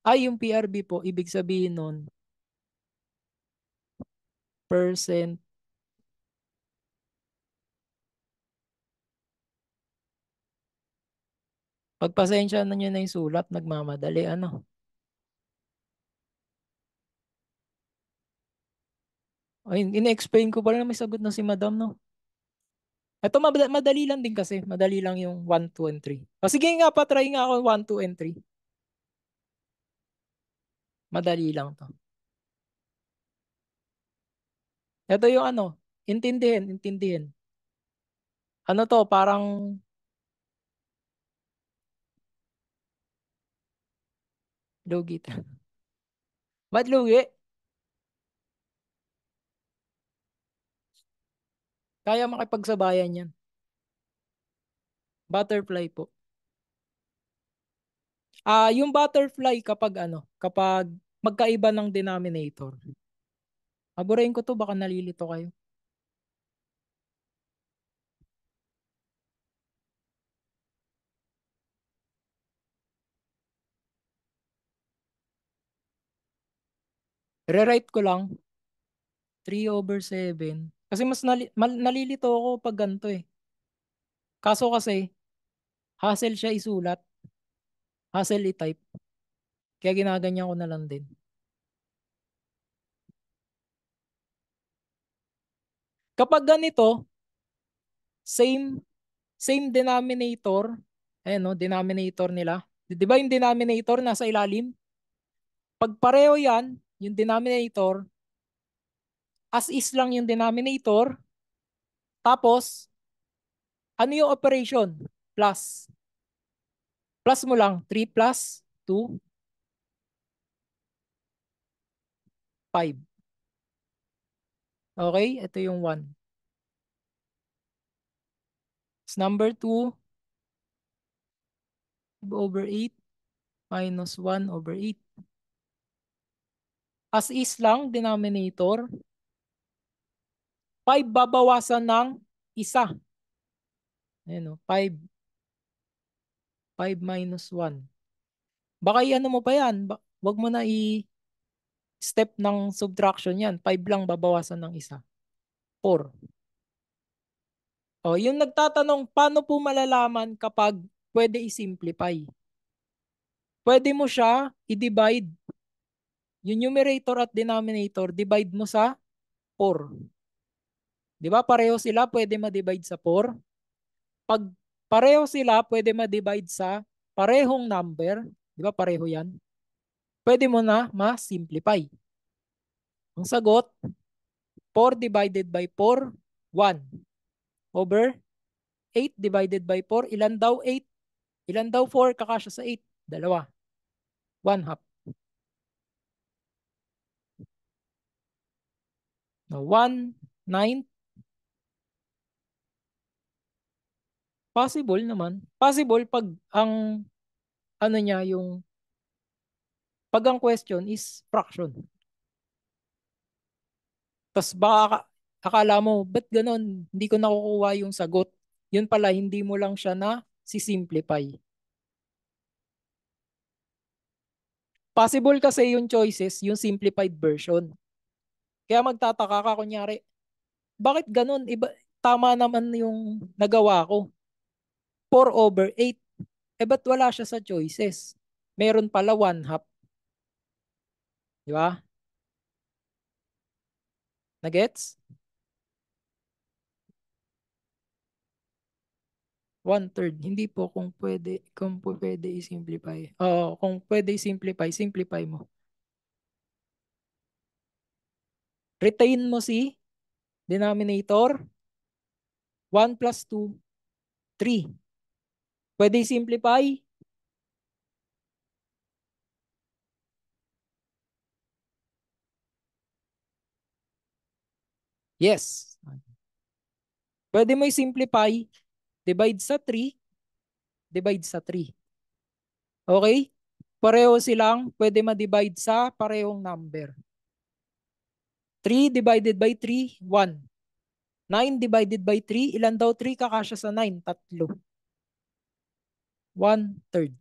Speaker 2: Ay, ah, yung PRB po, ibig sabihin nun, percent Pagpasensya na nyo na yung sulat, nagmamadali. Ano? Ay, in-explain ko pala na may sagot na si madam, no? Ito madali lang din kasi. Madali lang yung 1, 2, and 3. O sige nga pa, try nga ako 1, 2, and 3. Madali lang to. Ito yung ano, intindihin, intindihin. Ano to, parang Lugi. Ba't lugi? Kaya makipagsabayan yan. Butterfly po. Ah, uh, yung butterfly kapag ano, kapag magkaiba ng denominator. Aburain ko to baka nalilito kayo. Rewrite ko lang. 3 over 7 kasi mas nali mal nalilito ako pag ganito eh. Kaso kasi, hassle siya isulat, hassle i-type. Kaya ginaganyan ko na lang din. Kapag ganito, same same denominator, eh no, denominator nila. 'Di ba yung denominator nasa ilalim? Pag pareho 'yan, yung denominator as is lang yung denominator. Tapos, ano yung operation? Plus. Plus mo lang. 3 plus 2. 5. Okay? Ito yung 1. It's number 2. over 8 minus 1 over 8. As is lang, denominator. 5 babawasan ng isa. Ayan o, 5. 5 minus 1. Baka ano mo pa yan. Ba wag mo na i-step ng subtraction yan. 5 lang babawasan ng isa. 4. O, yung nagtatanong, paano po malalaman kapag pwede i-simplify? Pwede mo siya i-divide. Yung numerator at denominator, divide mo sa 4. Di ba pareho sila pwede ma-divide sa 4? Pag pareho sila pwede ma-divide sa parehong number, di ba pareho yan? Pwede mo na ma-simplify. Ang sagot, 4 divided by 4, 1. Over 8 divided by 4, ilan daw 8? Ilan daw 4 kakasya sa 8? Dalawa. 1 half. Now, 1 ninth Possible naman. Possible pag ang ano niya yung pag ang question is fraction. Tapos baka akala mo, ba't ganun? Hindi ko nakukuha yung sagot. Yun pala, hindi mo lang siya na si-simplify. Possible kasi yung choices, yung simplified version. Kaya magtataka ka, kunyari, bakit ganun? Iba, tama naman yung nagawa ko. 4 over 8. Eh ba't wala siya sa choices? Meron pala 1 half. Di ba? Nagets? 1 third. Hindi po kung pwede, kung pwede i-simplify. Oo, kung pwede i-simplify, simplify mo. Retain mo si denominator. 1 plus 2, 3. Pwede simplify. Yes. Pwede mo i-simplify. Divide sa 3. Divide sa 3. Okay? Pareho silang pwede ma-divide sa parehong number. 3 divided by 3, 1. 9 divided by 3, ilan daw 3 kakasya sa 9? Tatlo one-third.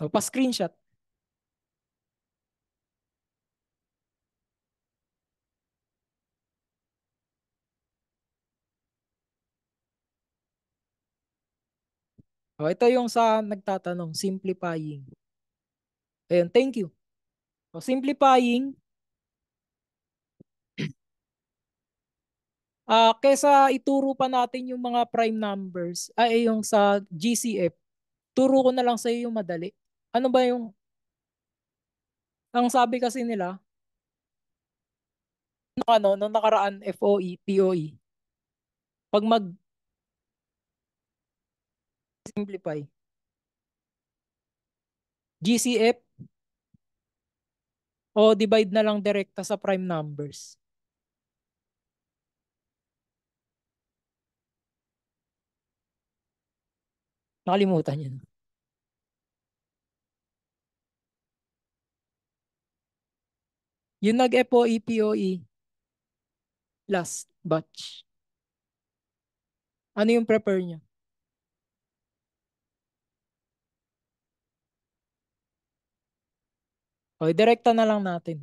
Speaker 2: O, oh, pa-screenshot. O, oh, ito yung sa nagtatanong, simplifying. Ayun, thank you. O, oh, simplifying, uh, ah, kesa ituro pa natin yung mga prime numbers, ay yung sa GCF, turo ko na lang sa iyo yung madali. Ano ba yung, ang sabi kasi nila, nung ano, nung nakaraan FOE, POE, pag mag simplify, GCF, o divide na lang direkta sa prime numbers. Nakalimutan yun. Yung nag-FOE, POE, last batch. Ano yung prepare niya? Okay, direkta na lang natin.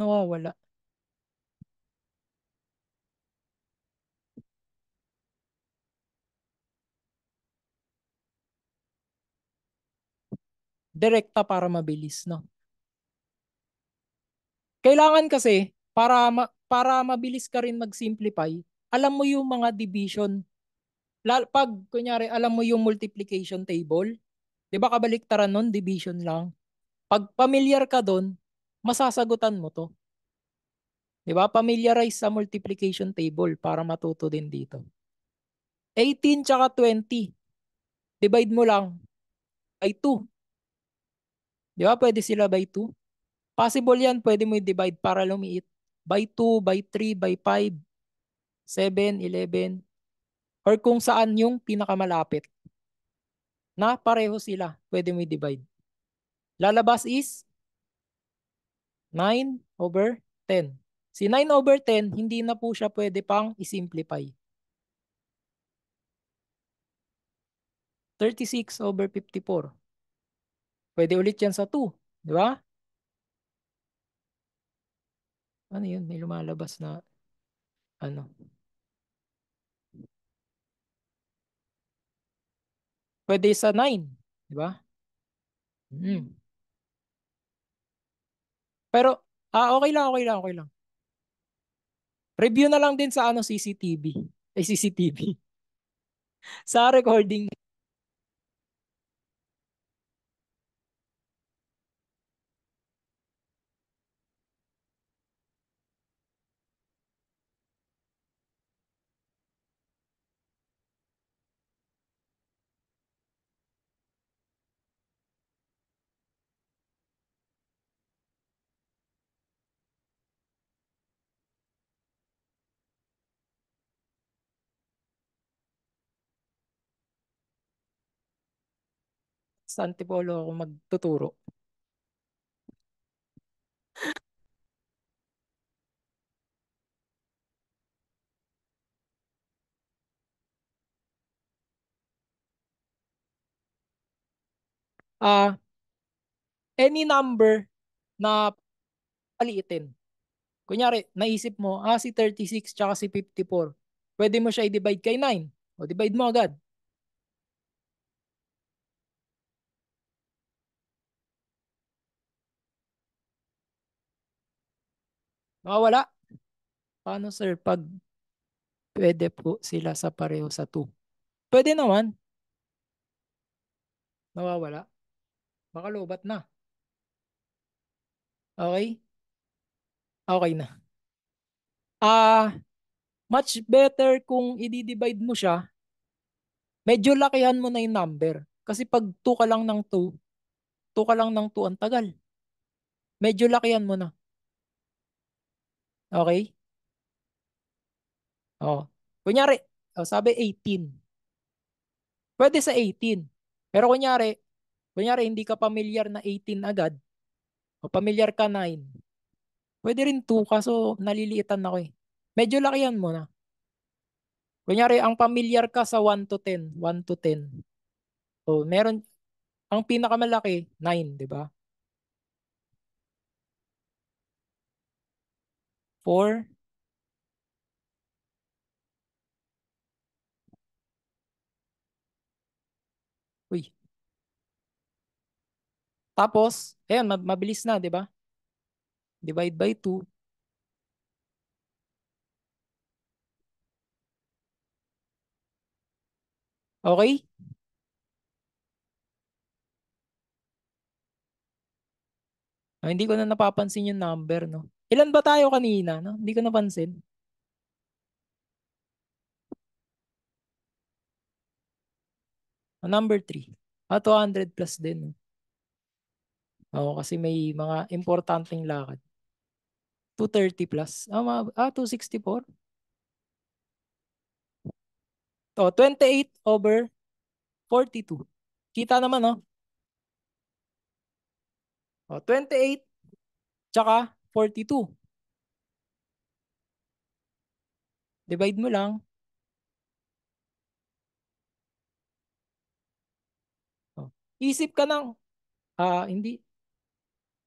Speaker 2: Nawawala. direkta para mabilis, no? Kailangan kasi para ma- para mabilis ka rin mag-simplify, alam mo yung mga division. pag kunyari alam mo yung multiplication table, 'di ba kabaliktaran nun, division lang. Pag familiar ka doon, masasagutan mo 'to. 'Di ba? Familiarize sa multiplication table para matuto din dito. 18 tsaka 20. Divide mo lang by 2. Di ba? Pwede sila by 2. Possible yan. Pwede mo i-divide para lumiit. By 2, by 3, by 5, 7, 11. Or kung saan yung pinakamalapit. Na pareho sila. Pwede mo i-divide. Lalabas is 9 over 10. Si 9 over 10, hindi na po siya pwede pang isimplify. 36 over 54. Pwede ulit yan sa 2. Di ba? Ano yun? May lumalabas na ano. Pwede sa 9. Di ba? Mm. Pero, ah, okay lang, okay lang, okay lang. Review na lang din sa ano CCTV. Eh, CCTV. sa recording sa Antipolo ako magtuturo. Ah, uh, any number na paliitin. Kunyari, naisip mo, ah, si 36 tsaka si 54. Pwede mo siya i-divide kay 9. O, divide mo agad. Mawala. Paano sir pag pwede po sila sa pareho sa 2? Pwede naman. Nawawala. Baka lobat na. Okay? Okay na. Ah, uh, much better kung i-divide mo siya. Medyo lakihan mo na yung number. Kasi pag 2 ka lang ng 2, 2 ka lang ng 2 ang tagal. Medyo lakihan mo na. Okay? Oh. Kunyari, oh, sabi 18. Pwede sa 18. Pero kunyari, kunyari hindi ka pamilyar na 18 agad, o pamilyar ka 9, pwede rin 2 kaso naliliitan ako eh. Medyo lakihan mo na. Kunyari, ang pamilyar ka sa 1 to 10, 1 to 10. O meron, ang pinakamalaki, 9, di ba? four, Uy. Tapos, ayan, mabilis na, di ba? Divide by 2. Okay? Oh, hindi ko na napapansin yung number, no? Ilan ba tayo kanina? No? Hindi ko napansin. Number 3. Ah, 200 plus din. Oo, oh, kasi may mga importanteng lakad. 230 plus. Ah, ah 264. To, 28 over 42. Kita naman, no? Oh, 28 tsaka 42. Divide mo lang. Oh. Isip ka ng, uh, hindi,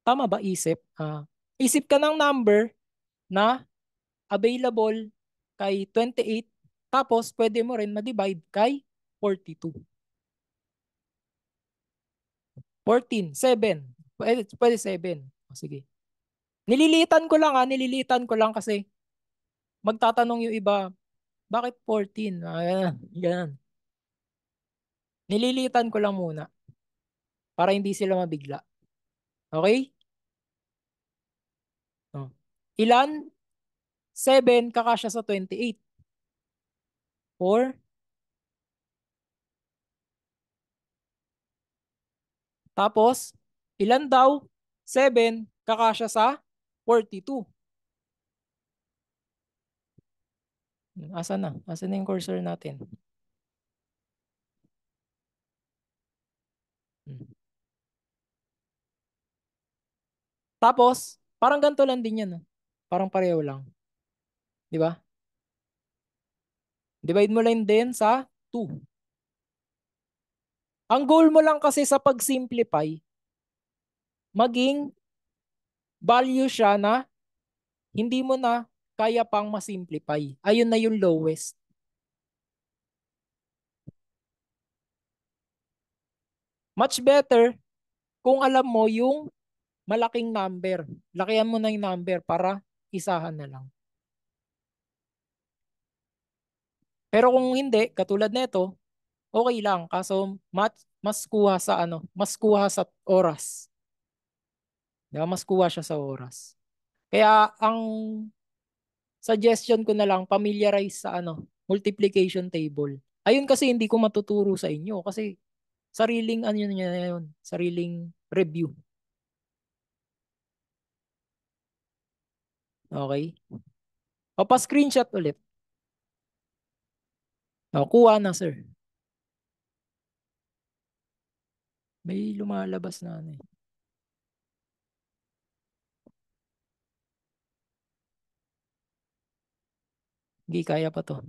Speaker 2: tama ba isip? Uh, isip ka ng number na available kay 28 tapos pwede mo rin ma-divide kay 42. 14, 7. Pwede, pwede 7. O, sige. Nililitan ko lang ha, ah, nililitan ko lang kasi magtatanong yung iba, bakit 14? Ah, yan. Nililitan ko lang muna para hindi sila mabigla. Okay? Oh. Ilan? 7 kakasya sa 28. 4. Tapos, ilan daw? 7 kakasya sa 42. Hmm, asa na? Asa na yung cursor natin? Hmm. Tapos, parang ganito lang din yan. Ah. Parang pareho lang. Di ba? Divide mo lang din sa 2. Ang goal mo lang kasi sa pag-simplify, maging value siya na hindi mo na kaya pang masimplify. Ayun na yung lowest. Much better kung alam mo yung malaking number. Lakihan mo na yung number para isahan na lang. Pero kung hindi, katulad nito, okay lang. Kaso mas, mas kuha sa ano, mas kuha sa oras. Diba? Mas kuha siya sa oras. Kaya ang suggestion ko na lang, familiarize sa ano, multiplication table. Ayun kasi hindi ko matuturo sa inyo kasi sariling ano yun, yun sariling review. Okay? O pa-screenshot ulit. O, oh, kuha na sir. May lumalabas na ano eh. Hindi, kaya pa to.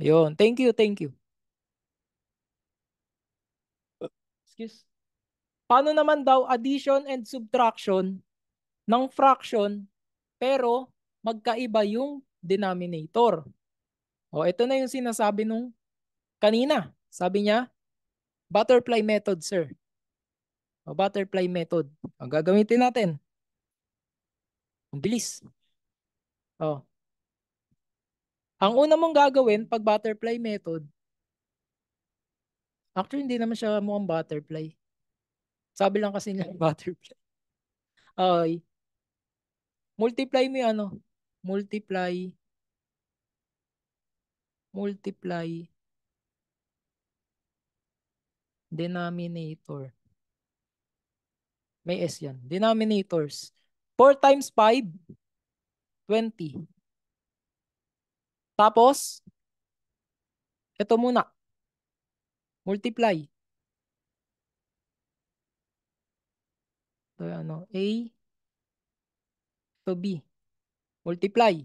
Speaker 2: Yun. Thank you, thank you. Excuse. Paano naman daw addition and subtraction ng fraction pero magkaiba yung denominator? O, ito na yung sinasabi nung kanina. Sabi niya, butterfly method, sir. O, butterfly method. Ang gagamitin natin. Ang bilis. Oh. Ang una mong gagawin pag butterfly method, actually hindi naman siya mukhang butterfly. Sabi lang kasi niya butterfly. Okay. Multiply mo yung ano. Multiply. Multiply. Denominator. May S yan. Denominators. 4 times 5. 20. Tapos, ito muna. Multiply. Ito ano, A to B. Multiply.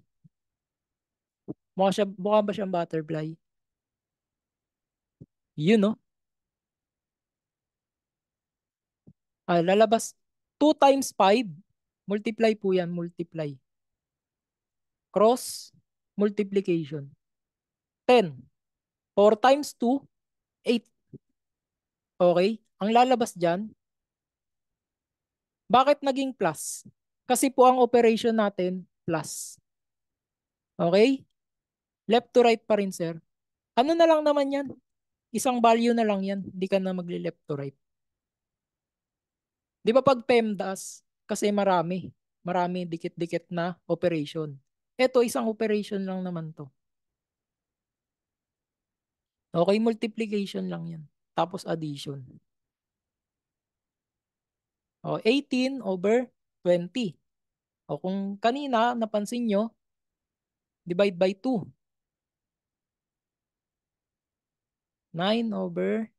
Speaker 2: Mukha, siya, mukha ba siyang butterfly? Yun, no? Ah, lalabas. 2 times 5. Multiply po yan. Multiply cross multiplication. 10. 4 times 2, 8. Okay? Ang lalabas dyan, bakit naging plus? Kasi po ang operation natin, plus. Okay? Left to right pa rin, sir. Ano na lang naman yan? Isang value na lang yan. Hindi ka na magli-left to right. Di ba pag PEMDAS, kasi marami, marami dikit-dikit na operation eto isang operation lang naman to. Okay, multiplication lang yan. Tapos addition. O, 18 over 20. O, kung kanina, napansin nyo, divide by 2. 9 over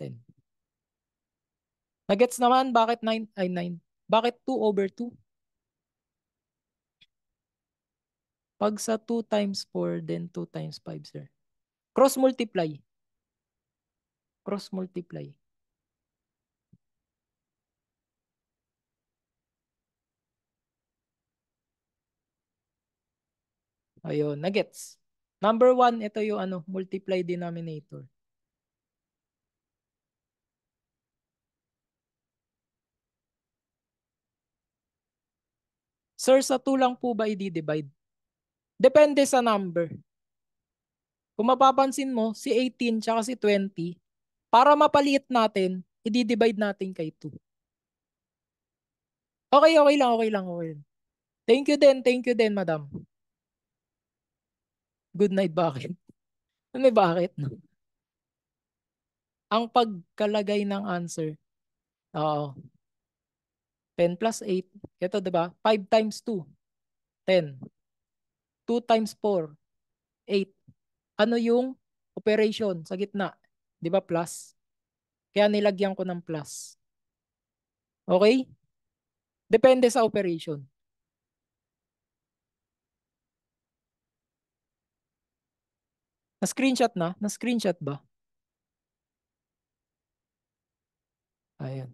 Speaker 2: 10. Nagets naman, bakit 9, ay 9, bakit 2 over 2? Pag sa 2 times 4, then 2 times 5, sir. Cross multiply. Cross multiply. Ayun, nuggets. Number 1, ito yung ano, multiply denominator. Sir, sa 2 lang po ba i-divide? Depende sa number. Kung mapapansin mo, si 18 tsaka si 20, para mapaliit natin, i-divide natin kay 2. Okay, okay lang, okay lang, okay lang. Thank you din, thank you din, madam. Good night, bakit? May bakit? Ang pagkalagay ng answer, oo, 10 plus 8, ito diba? 5 times 2, 10. 2 times 4, 8. Ano yung operation sa gitna? Di ba plus? Kaya nilagyan ko ng plus. Okay? Depende sa operation. Na-screenshot na? Na-screenshot ba? Ayun.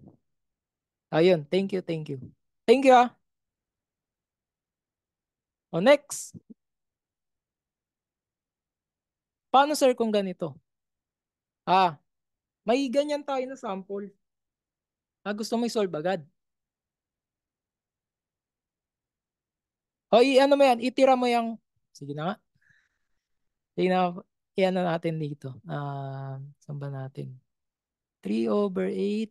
Speaker 2: Ayun. Thank you, thank you. Thank you ah. O oh, next. Paano sir kung ganito? Ah, may ganyan tayo na sample. Ah, gusto mo i-solve agad. O, ano mo yan, itira mo yung, sige na nga. Sige na, i na natin dito. Uh, saan ba natin? 3 over 8.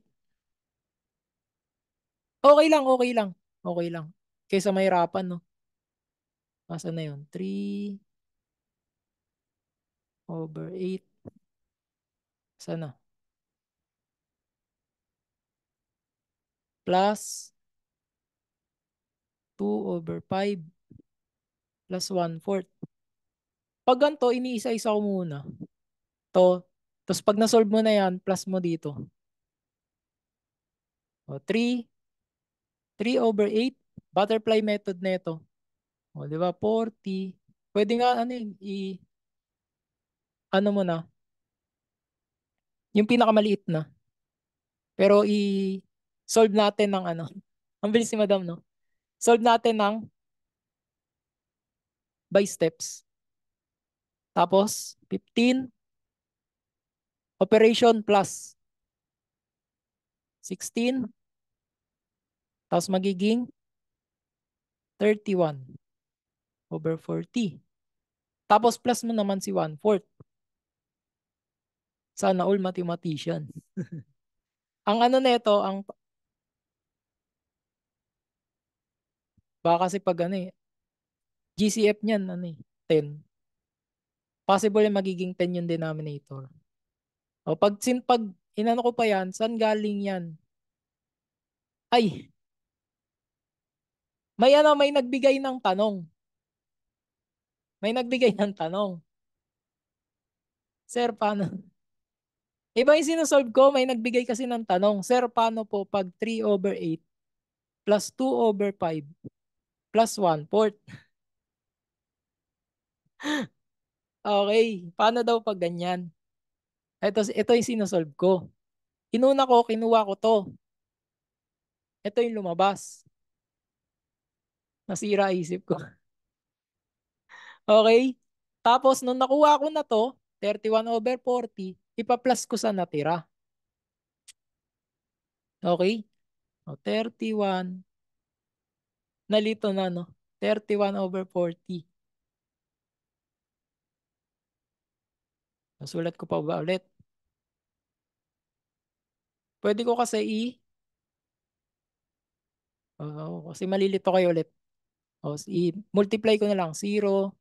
Speaker 2: Okay lang, okay lang. Okay lang. Kaysa mahirapan, no? Masa na yun? 3 over 8. Sana. Plus 2 over 5 plus 1 fourth. Pag ganito, iniisa-isa ko muna. To, tapos pag na-solve mo na yan, plus mo dito. O, 3. 3 over 8. Butterfly method nito ito. O, di ba? 40. Pwede nga, ano eh, i- ano mo na, yung pinakamaliit na. Pero i-solve natin ng ano. Ang bilis ni madam, no? Solve natin ng by steps. Tapos, 15, operation plus 16, tapos magiging 31 over 40. Tapos plus mo naman si 1 fourth. Sana all mathematician. ang ano nito, ang Baka kasi pag ano eh, GCF niyan ano eh, 10. Possible magiging 10 yung denominator. O pag sin pag inano ko pa yan, saan galing yan? Ay. May ano, may nagbigay ng tanong. May nagbigay ng tanong. Sir, paano? Iba yung sinusolve ko, may nagbigay kasi ng tanong, Sir, paano po pag 3 over 8 plus 2 over 5 plus 1 fourth? okay, paano daw pag ganyan? Ito, ito yung sinusolve ko. Inuna ko, kinuha ko to. Ito yung lumabas. Nasira isip ko. okay? Tapos, nung nakuha ko na to, 31 over 40, ipa-plus ko sa natira. Okay? O, 31. Nalito na, no? 31 over 40. Nasulat ko pa ba ulit? Pwede ko kasi i... Oh, kasi malilito kayo ulit. Oh, i-multiply ko na lang. 0,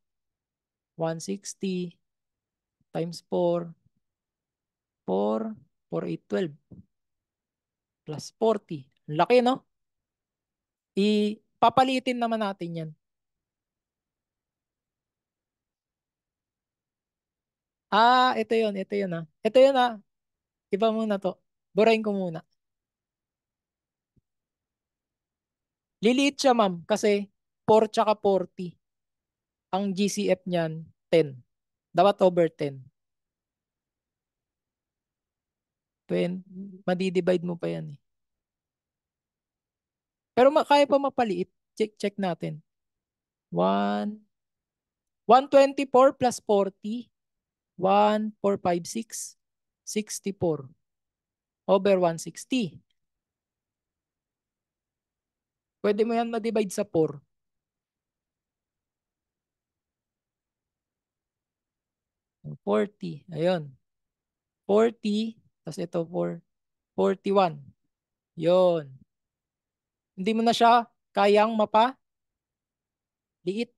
Speaker 2: 160, times 4, 4, 4, 8, 12. Plus 40. Ang laki, no? Ipapalitin naman natin yan. Ah, ito yun, ito yun ha? Ah. Ito yun ha? Ah. Iba muna to. Burahin ko muna. Liliit siya ma'am kasi 4 tsaka 40. Ang GCF niyan, 10. Dapat over 10. 20, madidivide mo pa yan eh. Pero kaya pa mapaliit. Check, check natin. 1, 124 plus 40, 1, 4, 64 over 160. Pwede mo yan ma-divide sa 4. Forty. Ayun. Forty tapos ito, 4, 41. Yun. Hindi mo na siya kayang mapa liit.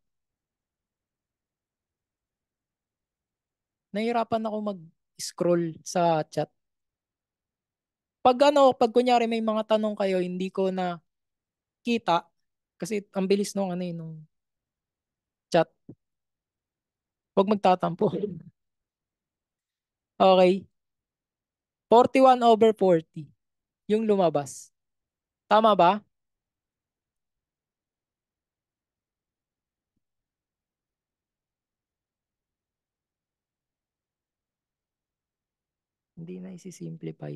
Speaker 2: Nahirapan ako mag-scroll sa chat. Pag ano, pag kunyari may mga tanong kayo, hindi ko na kita kasi ang bilis nung ano yun, eh, nung chat. Huwag magtatampo. Okay. 41 over 40 yung lumabas. Tama ba? Hindi na isi-simplify.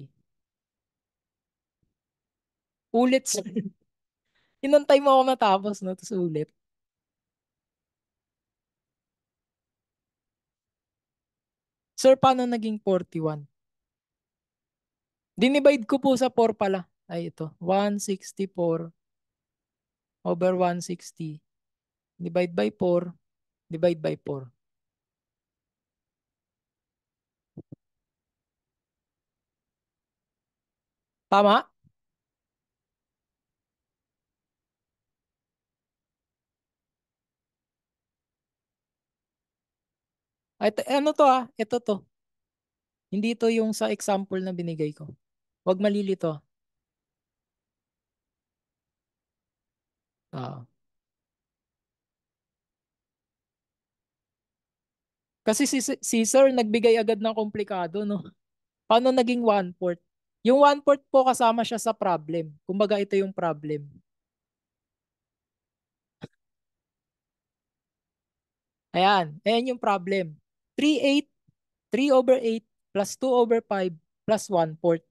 Speaker 2: Ulit. Inantay mo ako matapos, no? Tapos ulit. Sir, paano naging 41? Dinivide ko po sa 4 pala. Ay, ito. 164 over 160. Divide by 4. Divide by 4. Tama? Ito, ano to ah? Ito to. Hindi to yung sa example na binigay ko. Huwag malilito. Oo. Kasi si, si Sir nagbigay agad ng komplikado, no? Paano naging one-fourth? Yung one-fourth po kasama siya sa problem. Kumbaga ito yung problem. Ayan. Ayan yung problem. 3, 8, 3 over 8 plus 2 over 5 plus 1 fourth.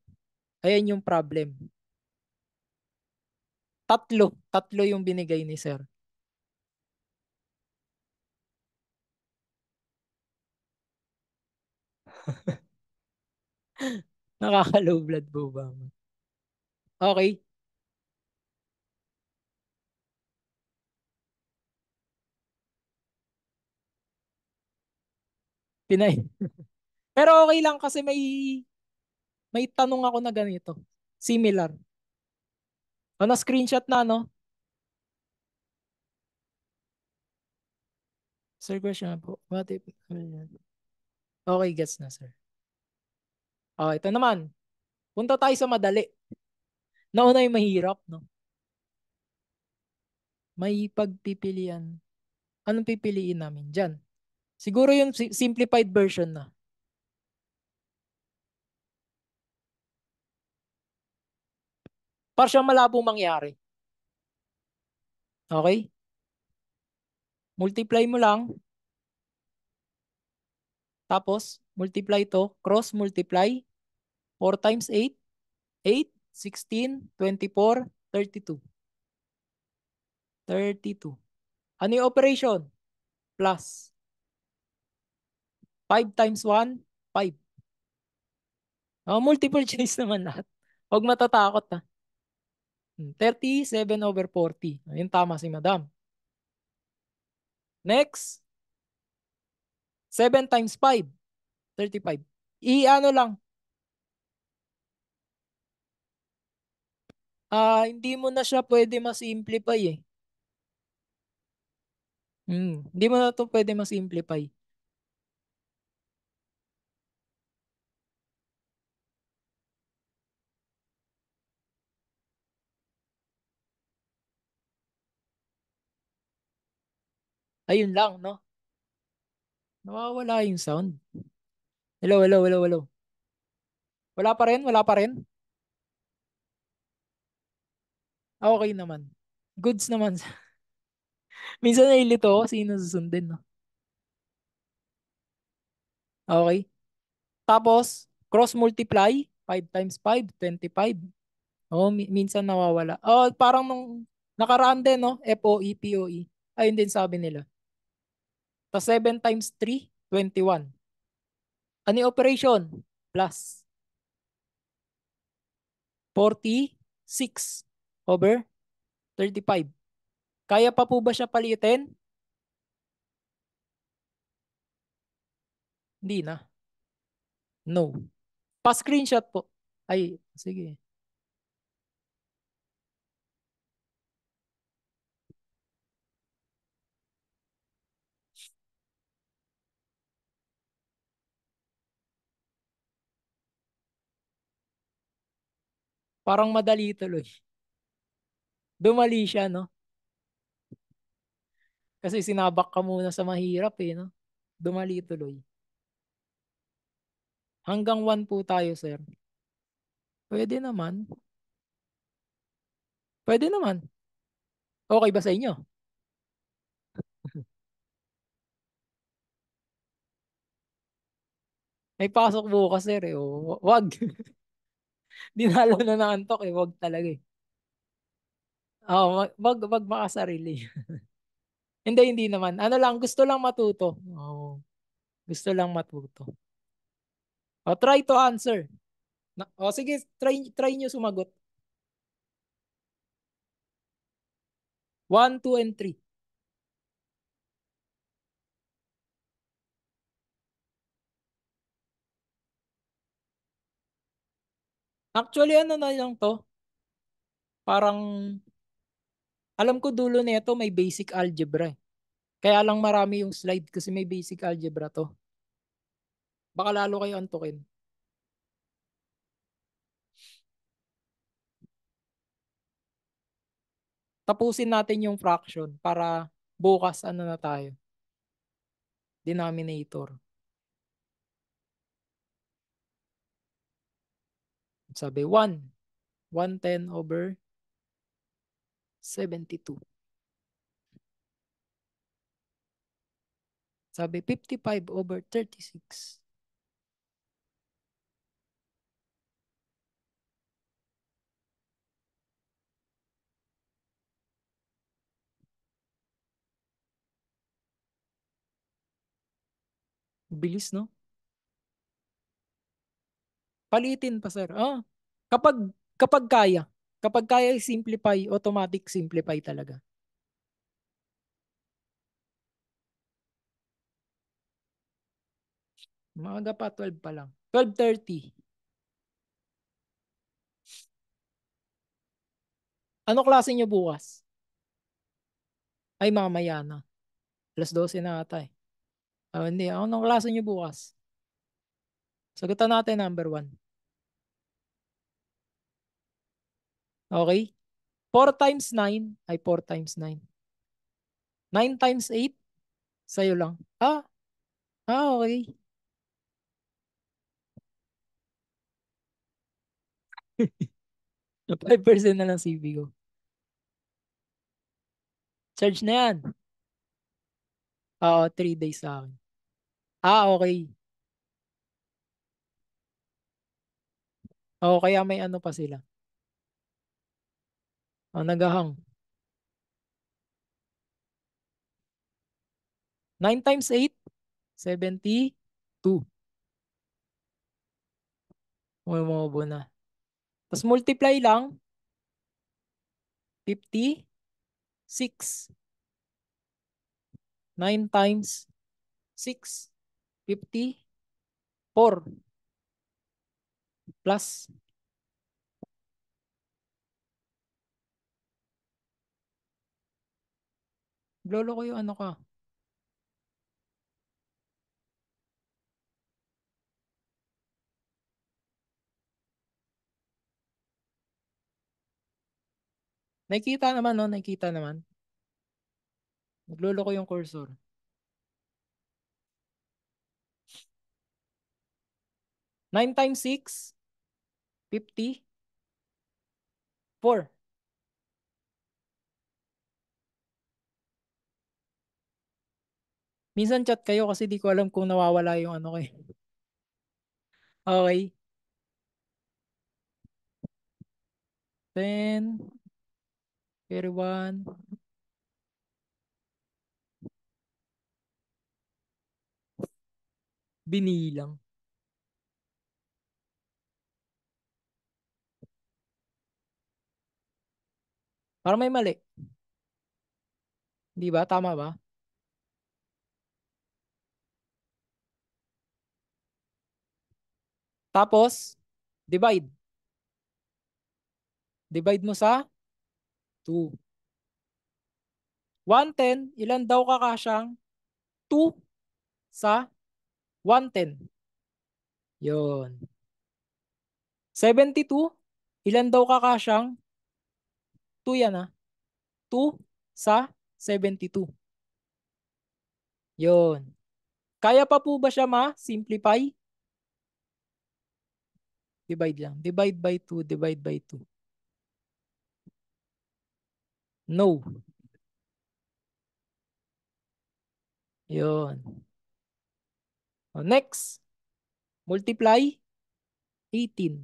Speaker 2: Ayan yung problem. Tatlo. Tatlo yung binigay ni sir. Nakaka-low blood po ba? Okay. Pinay. Pero okay lang kasi may may tanong ako na ganito. Similar. O, na-screenshot na, no? Sir, question na po. What if... Okay, gets na, sir. O, ito naman. Punta tayo sa madali. Nauna yung mahirap, no? May pagpipilian. Anong pipiliin namin dyan? Siguro yung simplified version na. para siyang malabo mangyari. Okay? Multiply mo lang. Tapos, multiply to. Cross multiply. 4 times 8. 8, 16, 24, 32. 32. Ano yung operation? Plus. 5 times 1, 5. Oh, multiple choice naman lahat. Huwag matatakot ha. 37 hmm, over 40. Ayun, tama si madam. Next. 7 times 5. 35. I-ano lang. Ah, uh, hindi mo na siya pwede ma-simplify eh. Hmm, hindi mo na 'to pwede ma-simplify. Ayun lang, no? Nawawala yung sound. Hello, hello, hello, hello. Wala pa rin? Wala pa rin? Ah, okay naman. Goods naman. Minsan nailito ako sino susundin, no? Okay. Tapos, cross multiply, 5 times 5, 25. Oh, minsan nawawala. Oh, parang nung nakaraan din, no? FOE, POE. Ayun din sabi nila. Tapos 7 times 3, 21. Ano operation? Plus. 46 over 35. Kaya pa po ba siya palitin? Hindi na. No. Pa-screenshot po. Ay, sige. Parang madali tuloy. Dumali siya, no? Kasi sinabak ka muna sa mahirap, eh, no? Dumali tuloy. Hanggang one po tayo, sir. Pwede naman. Pwede naman. Okay ba sa inyo? May pasok bukas, sir. Eh. O, oh, wag. dinalo na ng antok eh, wag talaga eh. Oh, wag wag, wag makasarili. hindi hindi naman. Ano lang gusto lang matuto. Oh. Gusto lang matuto. Oh, try to answer. Na, oh, sige, try try niyo sumagot. 1, 2, and 3. Actually, ano na lang to? Parang, alam ko dulo na ito may basic algebra. Eh. Kaya lang marami yung slide kasi may basic algebra to. Baka lalo kayo antukin. Tapusin natin yung fraction para bukas ano na tayo. Denominator. Sabi 1. 110 over 72. Sabi 55 over 36. Bilis, no? Palitin pa, sir. Oh, kapag, kapag kaya. Kapag kaya i simplify, automatic simplify talaga. Maaga pa, 12 pa lang. 12.30. Ano klase niyo bukas? Ay, mamaya na. Alas 12 na ata eh. Oh, hindi. Anong klase niyo bukas? Sagutan natin number 1. Okay? 4 times 9 ay 4 times 9. 9 times 8, sa'yo lang. Ah, ah okay. na 5% na lang CV ko. Charge na yan. Oo, 3 days sa akin. Ah, okay. Oo, kaya may ano pa sila. Oh, nagahang. Nine times eight, 72. Umubo na. Tapos multiply lang. 56. 9 times 6. 54 plus Lolo ko yung ano ka. nakita naman, no? nakita naman. nagluloko yung cursor. Nine times six. Fifty? Four. Minsan chat kayo kasi di ko alam kung nawawala yung ano kay. Eh. Okay. Ten. Thirty-one. Binilang. Parang may mali. Di ba? Tama ba? Tapos, divide. Divide mo sa 2. 110, ilan daw kakasyang 2 sa 110. Yun. 72, ilan daw kakasyang 2 yan ah. 2 sa 72. Yun. Kaya pa po ba siya ma-simplify? Divide lang. Divide by 2, divide by 2. No. Yun. O, oh, next. Multiply. 18.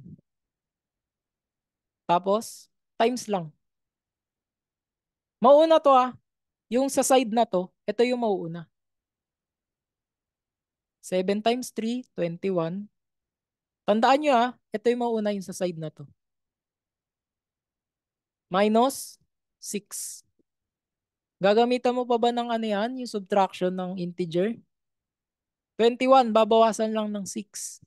Speaker 2: Tapos, times lang. Mauuna to ah. Yung sa side na to, ito yung mauuna. 7 times 3, 21. Tandaan nyo ah, ito yung mauuna yung sa side na to. Minus 6. Gagamitan mo pa ba ng ano yan, yung subtraction ng integer? 21, babawasan lang ng 6.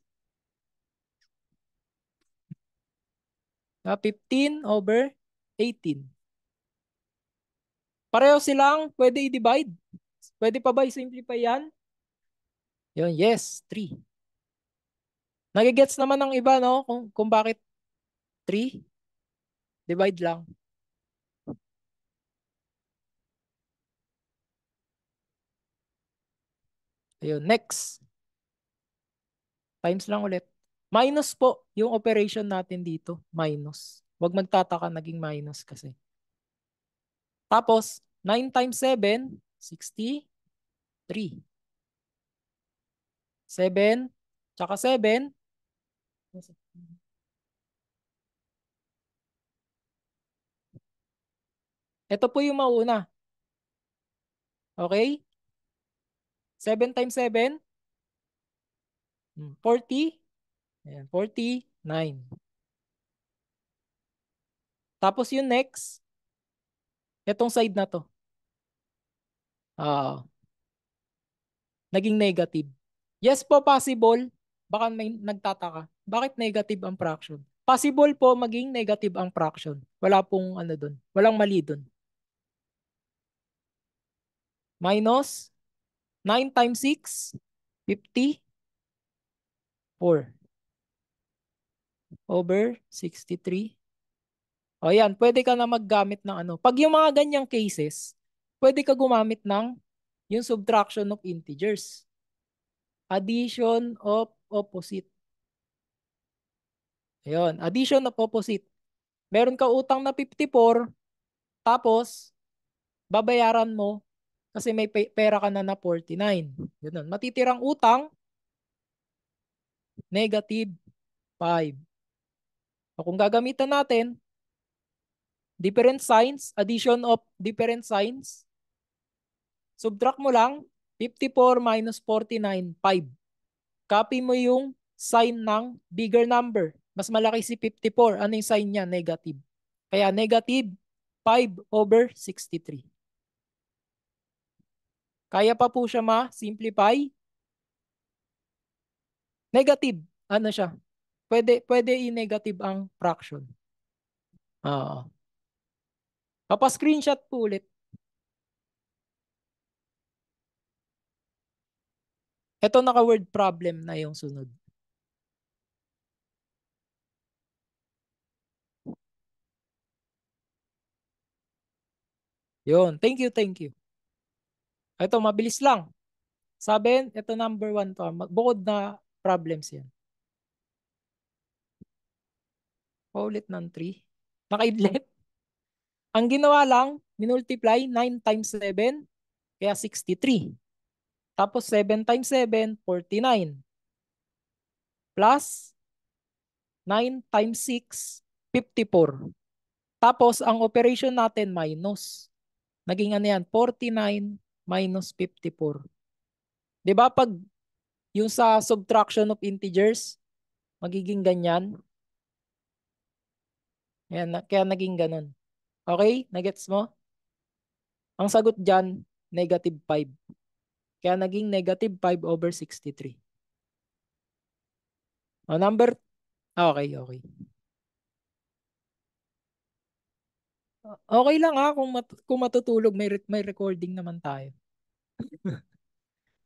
Speaker 2: Na 15 over 18. Pareho silang pwede i-divide. Pwede pa ba i-simplify yan? Yun, yes, 3. Nagigets naman ng iba, no? Kung, kung bakit 3? Divide lang. Ayun, next. Times lang ulit. Minus po yung operation natin dito. Minus. Huwag magtataka naging minus kasi. Tapos, 9 times 7, 63. 7, tsaka 7. Ito po yung mauna. Okay? 7 times 7, 40. Ayan, 49. Tapos yung next, itong side na to uh, naging negative. Yes po, possible. Baka may nagtataka. Bakit negative ang fraction? Possible po maging negative ang fraction. Wala pong ano doon. Walang mali doon. Minus 9 times 6, 50, 4 over 63. O yan, pwede ka na maggamit ng ano. Pag yung mga ganyang cases, pwede ka gumamit ng yung subtraction of integers. Addition of opposite. Ayun, addition of opposite. Meron ka utang na 54, tapos babayaran mo kasi may pera ka na na 49. Ganun. Matitirang utang, negative 5. So kung gagamitan natin, different signs, addition of different signs, Subtract mo lang, 54 minus 49, 5. Copy mo yung sign ng bigger number. Mas malaki si 54. Ano yung sign niya? Negative. Kaya negative 5 over 63. Kaya pa po siya ma-simplify. Negative. Ano siya? Pwede, pwede i-negative ang fraction. Oo. Papa-screenshot po ulit. Ito naka-word problem na yung sunod. Yun. Thank you, thank you. Ito, mabilis lang. Sabi, ito number one to. Ah. Bukod na problems yan. Paulit ng 3. Nakaidlet. Ang ginawa lang, minultiply 9 times 7, kaya 63. Tapos 7 times 7, 49. Plus 9 times 6, 54. Tapos ang operation natin minus. Naging ano yan? 49 minus 54. 'Di ba pag yung sa subtraction of integers, magiging ganyan. Ayan, kaya naging ganun. Okay? Nagets mo? Ang sagot dyan, negative 5. Kaya naging negative 5 over 63. O, number... Ah, okay, okay. Okay lang ha, ah, kung, mat kung matutulog, may, re may recording naman tayo.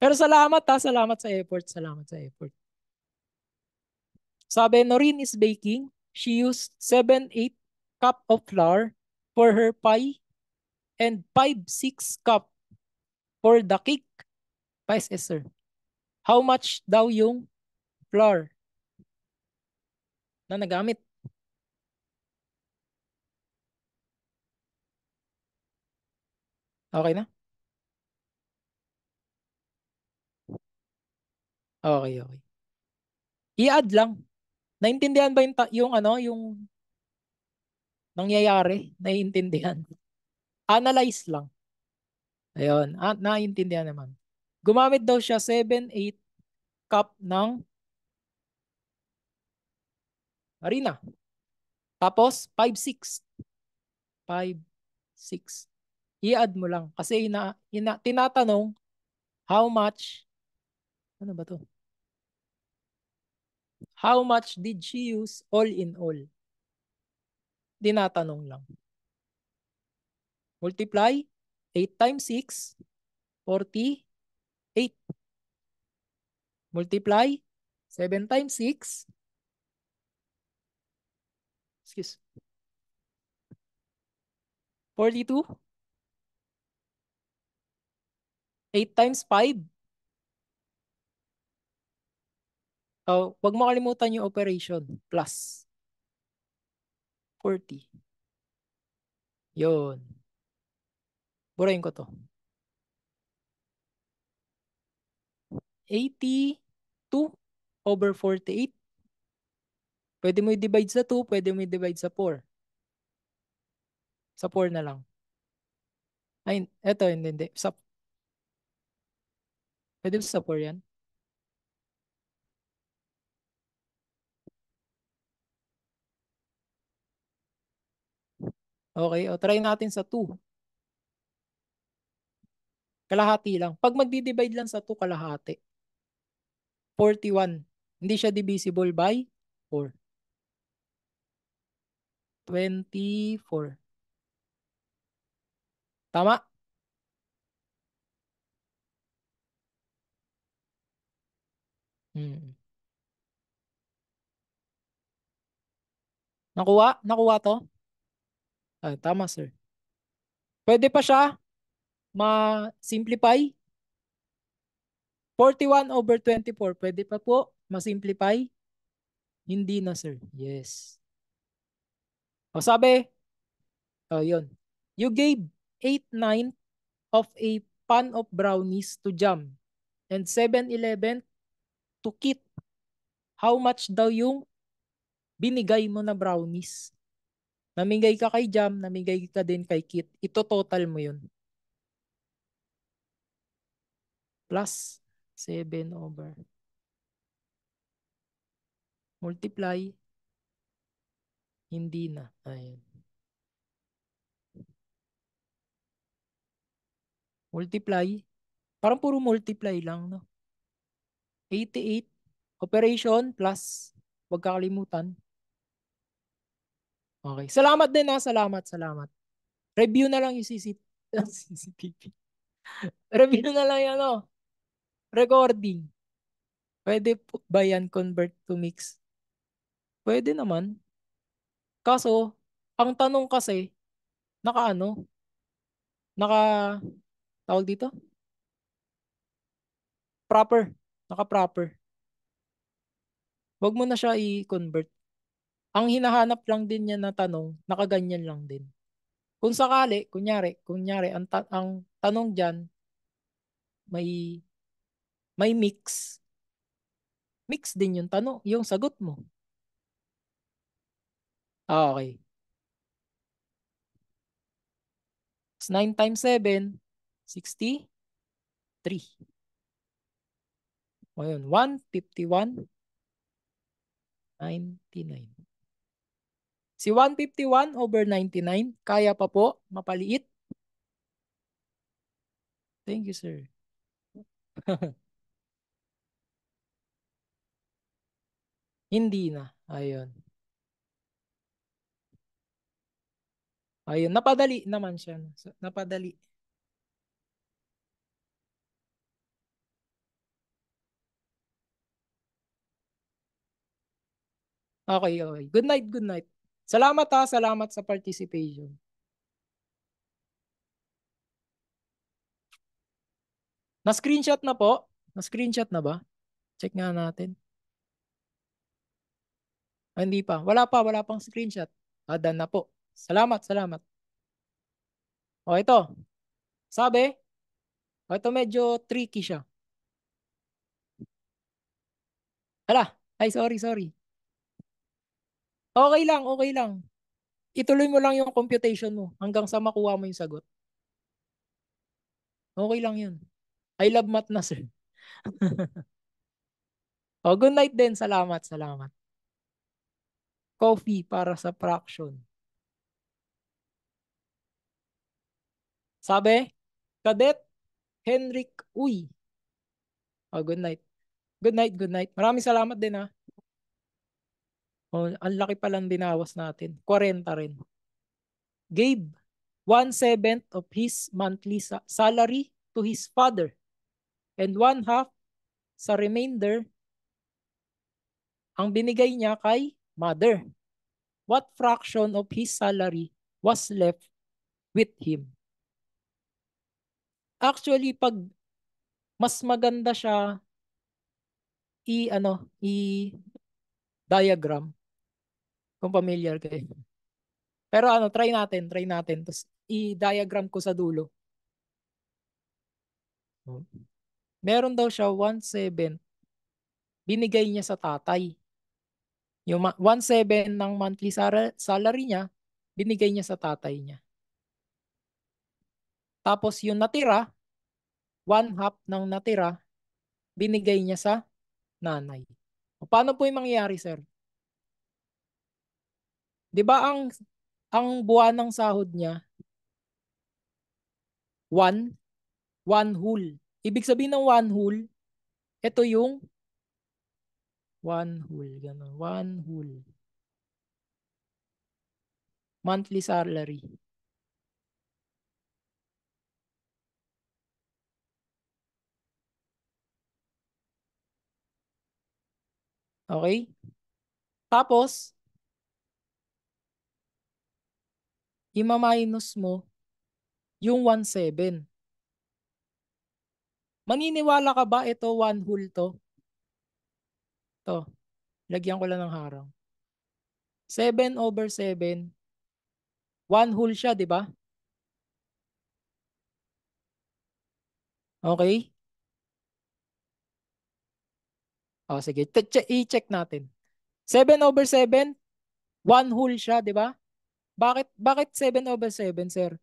Speaker 2: Pero salamat ha, ah, salamat sa effort, salamat sa effort. Sabi, Noreen is baking. She used 7-8 cup of flour for her pie and 5-6 cup for the cake Vice Esther. How much daw yung floor na nagamit? Okay na? Okay, okay. I-add lang. Naintindihan ba yung, yung ano, yung nangyayari? Naiintindihan. Analyze lang. Ayun, ah, naintindihan naman. Gumamit daw siya 7-8 cup ng harina. Tapos 5-6. 5-6. I-add mo lang. Kasi ina, ina, tinatanong how much ano ba to? How much did she use all in all? Dinatanong lang. Multiply 8 times 6, 40. 8. Multiply 7 times 6. Excuse. 42. 8 times 5. Oh, wag mo kalimutan yung operation. Plus. 40. Yun. Burayin ko to. 82 over 48. Pwede mo i-divide sa 2, pwede mo i-divide sa 4. Sa 4 na lang. Ay, eto, hindi, hindi. Sa, pwede mo sa 4 yan? Okay, o try natin sa 2. Kalahati lang. Pag magdi-divide lang sa 2, kalahati. 41. Hindi siya divisible by 4. 24. Tama? Hmm. Nakuha? Nakuha to? Ah, tama, sir. Pwede pa siya ma-simplify 41 over 24, pwede pa po masimplify? Hindi na sir. Yes. O sabi, o oh, yun. You gave 8 9 of a pan of brownies to Jam and 7 11 to Kit. How much daw yung binigay mo na brownies? Namigay ka kay Jam, namigay ka din kay Kit. Ito total mo yun. Plus 7 over. Multiply. Hindi na. ayun Multiply. Parang puro multiply lang, no? 88. Operation plus. Huwag kakalimutan. Okay. Salamat din ha. Salamat, salamat. Review na lang yung CCTV. Review na lang yan, no? Oh recording. Pwede ba yan convert to mix? Pwede naman. Kaso, ang tanong kasi, naka ano? Naka, tawag dito? Proper. Naka proper. Huwag mo na siya i-convert. Ang hinahanap lang din niya na tanong, nakaganyan lang din. Kung sakali, kunyari, kunyari, ang, ta- ang tanong dyan, may may mix, mix din yung tanong, yung sagot mo. Ah, Okay. 9 times 7, 63. O yun, 151, 99. Si 151 over 99, kaya pa po, mapaliit. Thank you, sir. Hindi na. Ayun. Ayun, napadali naman siya. Napadali. Okay, okay. Good night, good night. Salamat ha, salamat sa participation. Na-screenshot na po? Na-screenshot na ba? Check nga natin. Ah, hindi pa. Wala pa, wala pang screenshot. Ah, done na po. Salamat, salamat. O, oh, ito. Sabi, o, oh, ito medyo tricky siya. Hala. ay sorry, sorry. Okay lang, okay lang. Ituloy mo lang yung computation mo hanggang sa makuha mo yung sagot. Okay lang yun. I love math na, sir. o, oh, good night din. Salamat, salamat coffee para sa fraction. Sabi, Cadet Henrik Uy. Oh, good night. Good night, good night. Maraming salamat din ha. Ah. Oh, ang laki pa lang dinawas natin. 40 rin. Gabe, one-seventh of his monthly sa salary to his father and one-half sa remainder ang binigay niya kay mother. What fraction of his salary was left with him? Actually, pag mas maganda siya i ano i diagram kung familiar kayo. Pero ano, try natin, try natin. Tapos i-diagram ko sa dulo. Meron daw siya 1-7. Binigay niya sa tatay. Yung 1.7 ng monthly salary niya, binigay niya sa tatay niya. Tapos yung natira, one half ng natira, binigay niya sa nanay. O paano po yung mangyayari, sir? Di ba ang, ang buwan ng sahod niya, one, one whole. Ibig sabihin ng one whole, ito yung One whole, ganun. One whole. Monthly salary. Okay? Tapos, ima-minus mo yung 1.7. Maniniwala ka ba ito 1 whole to? to. Lagyan ko lang ng harang. 7 over 7. One whole siya, di ba? Okay? O, oh, sige. I-check natin. 7 over 7, one whole siya, di ba? Bakit, bakit 7 over 7, sir?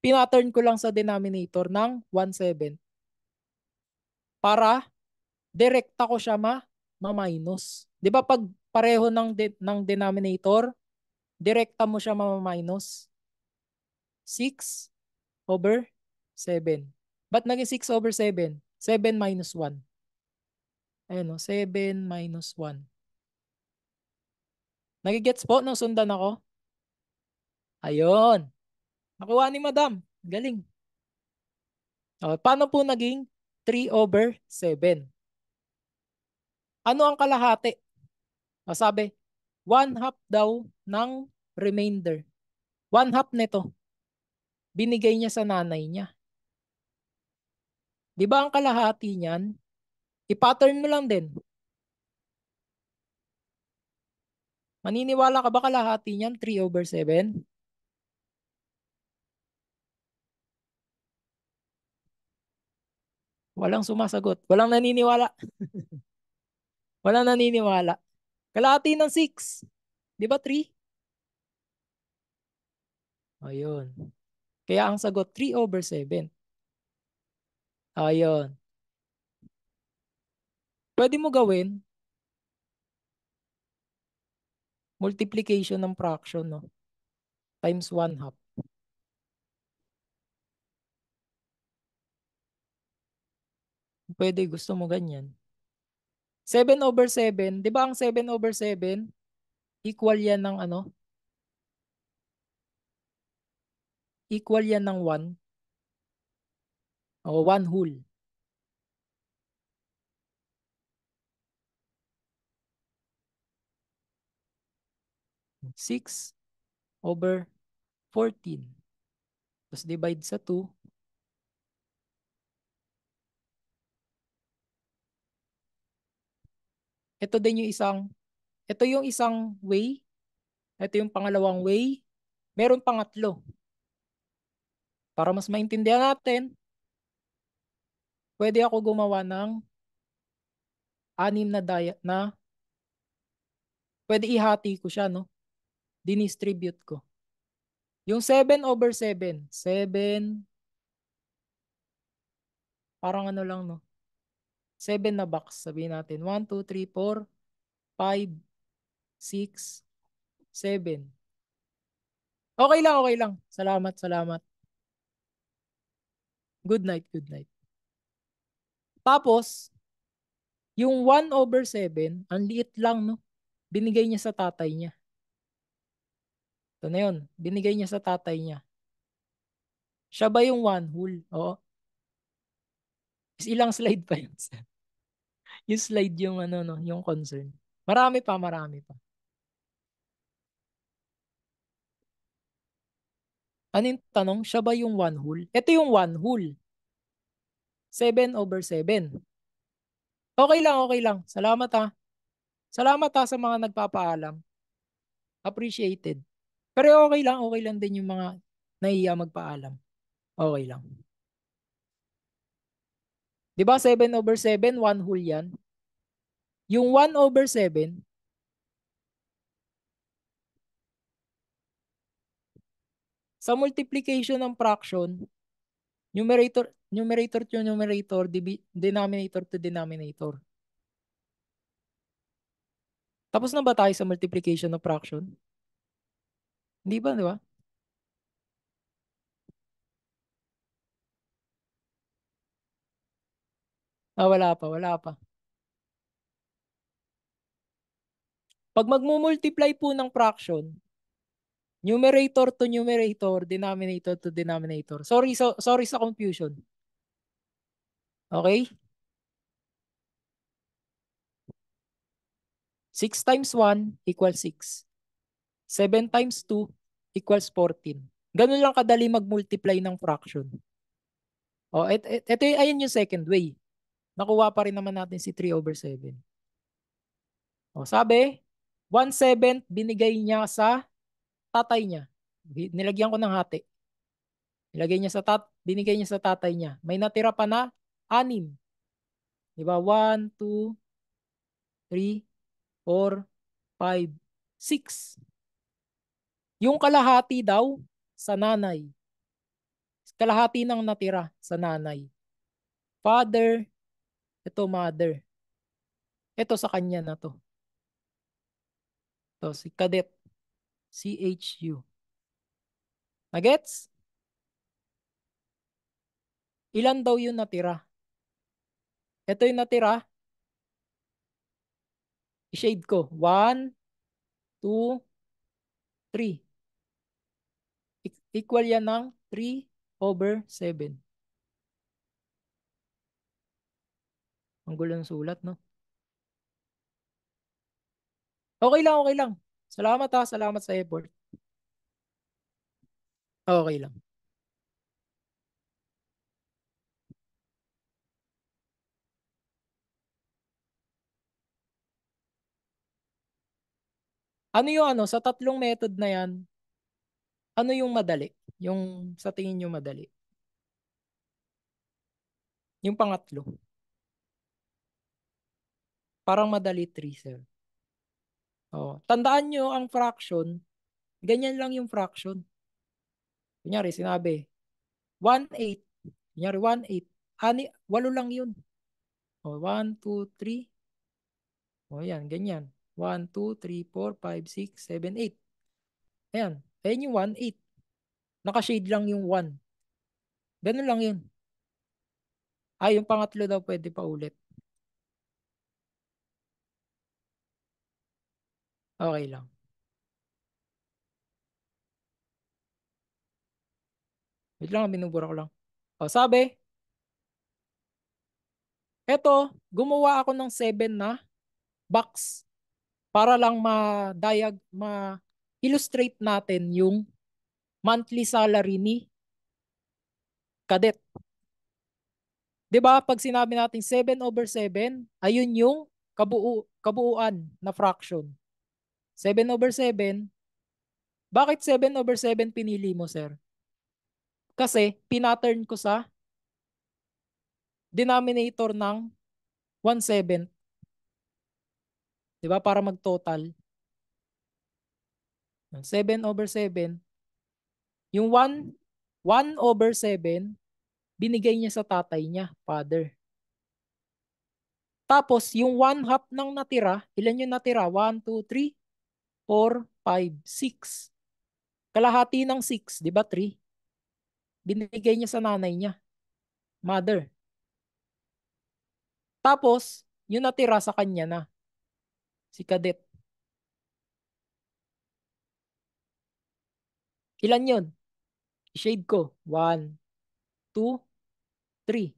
Speaker 2: Pinaturn ko lang sa denominator ng 1 7. Para direkta ko siya ma na minus. 'Di ba pag pareho ng de- ng denominator, direkta mo siya mamaminus. 6 over 7. But naging 6 over 7? 7 minus 1. Ayun o, 7 minus 1. Nagigets po nung sundan ako? Ayun. Nakuha ni madam. Galing. O, oh, paano po naging 3 over 7? Ano ang kalahati? O sabi, one half daw ng remainder. One half nito, binigay niya sa nanay niya. Di ba ang kalahati niyan? I-pattern mo lang din. Maniniwala ka ba kalahati niyan? 3 over 7? Walang sumasagot. Walang naniniwala. Wala naniniwala. Kalahati ng 6. Di ba 3? Ayun. Kaya ang sagot 3 over 7. Ayun. Pwede mo gawin multiplication ng fraction no times 1 half. Pwede gusto mo ganyan. 7 over 7, di ba ang 7 over 7, equal yan ng ano? Equal yan ng 1. O, 1 whole. Six over 14. Tapos divide sa 2, Ito din yung isang, ito yung isang way. Ito yung pangalawang way. Meron pangatlo. Para mas maintindihan natin, pwede ako gumawa ng anim na diet na pwede ihati ko siya, no? Dinistribute ko. Yung 7 over 7, 7, parang ano lang, no? 7 na box. Sabihin natin, 1, 2, 3, 4, 5, 6, 7. Okay lang, okay lang. Salamat, salamat. Good night, good night. Tapos, yung 1 over 7, ang liit lang, no? Binigay niya sa tatay niya. Ito na yun. Binigay niya sa tatay niya. Siya ba yung one whole? Oo. Is ilang slide pa yun? yung slide yung ano no, yung concern. Marami pa, marami pa. Ano yung tanong? Siya ba yung one whole? Ito yung one whole. 7 over 7. Okay lang, okay lang. Salamat ha. Ah. Salamat ha ah, sa mga nagpapaalam. Appreciated. Pero okay lang, okay lang din yung mga nahiya magpaalam. Okay lang. Di ba 7 over 7, 1 whole yan? Yung 1 over 7, sa multiplication ng fraction, numerator numerator to numerator, denominator to denominator. Tapos na ba tayo sa multiplication ng fraction? Hindi ba, di ba? Ah, wala pa, wala pa. Pag magmumultiply po ng fraction, numerator to numerator, denominator to denominator. Sorry, so, sorry sa confusion. Okay? 6 times 1 equals 6. 7 times 2 equals 14. Ganun lang kadali mag-multiply ng fraction. Oh, et, et, eto, ayan yung second way nakuha pa rin naman natin si 3 over 7. O, sabi, 1/7 binigay niya sa tatay niya. Nilagyan ko ng hati. Nilagay niya sa tat binigay niya sa tatay niya. May natira pa na 6. Di ba? 1 2 3 4 5 6. Yung kalahati daw sa nanay. Kalahati ng natira sa nanay. Father ito mother. Ito sa kanya na to. Ito si cadet. C-H-U. Nagets? Ilan daw yung natira? Ito yung natira. I-shade ko. 1, 2, 3. Equal yan ng 3 over 7. Ang gulo ng sulat, no? Okay lang, okay lang. Salamat ha, salamat sa effort. Okay lang. Ano yung ano, sa tatlong method na yan, ano yung madali? Yung sa tingin nyo madali? Yung pangatlo. Parang madali 3, sir. Oh, tandaan nyo ang fraction, ganyan lang yung fraction. Kunyari, sinabi, 1-8. Kunyari, 1-8. Ani, walo lang yun. O, 1, 2, 3. O, yan, ganyan. 1, 2, 3, 4, 5, 6, 7, 8. Ayan. Ayan yung 1, 8. Nakashade lang yung 1. Ganun lang yun. Ay, ah, yung pangatlo daw pwede pa ulit. Okay lang. Wait lang, binubura ko lang. O, sabi, eto, gumawa ako ng 7 na box para lang ma-diag, ma-illustrate natin yung monthly salary ni kadet. 'Di ba? Pag sinabi natin 7 over 7, ayun yung kabuo kabuuan na fraction. 7 over 7. Bakit 7 over 7 pinili mo, sir? Kasi pinattern ko sa denominator ng 1/7. 'Di ba? Para magtotal. 7 over 7. Yung 1 1 over 7 binigay niya sa tatay niya, father. Tapos yung 1 half ng natira, ilan yung natira? 1 2 3 4, 5, 6. Kalahati ng 6, di ba 3? Binigay niya sa nanay niya. Mother. Tapos, yun natira sa kanya na. Si Kadet. Ilan yun? Shade ko. 1, 2, 3.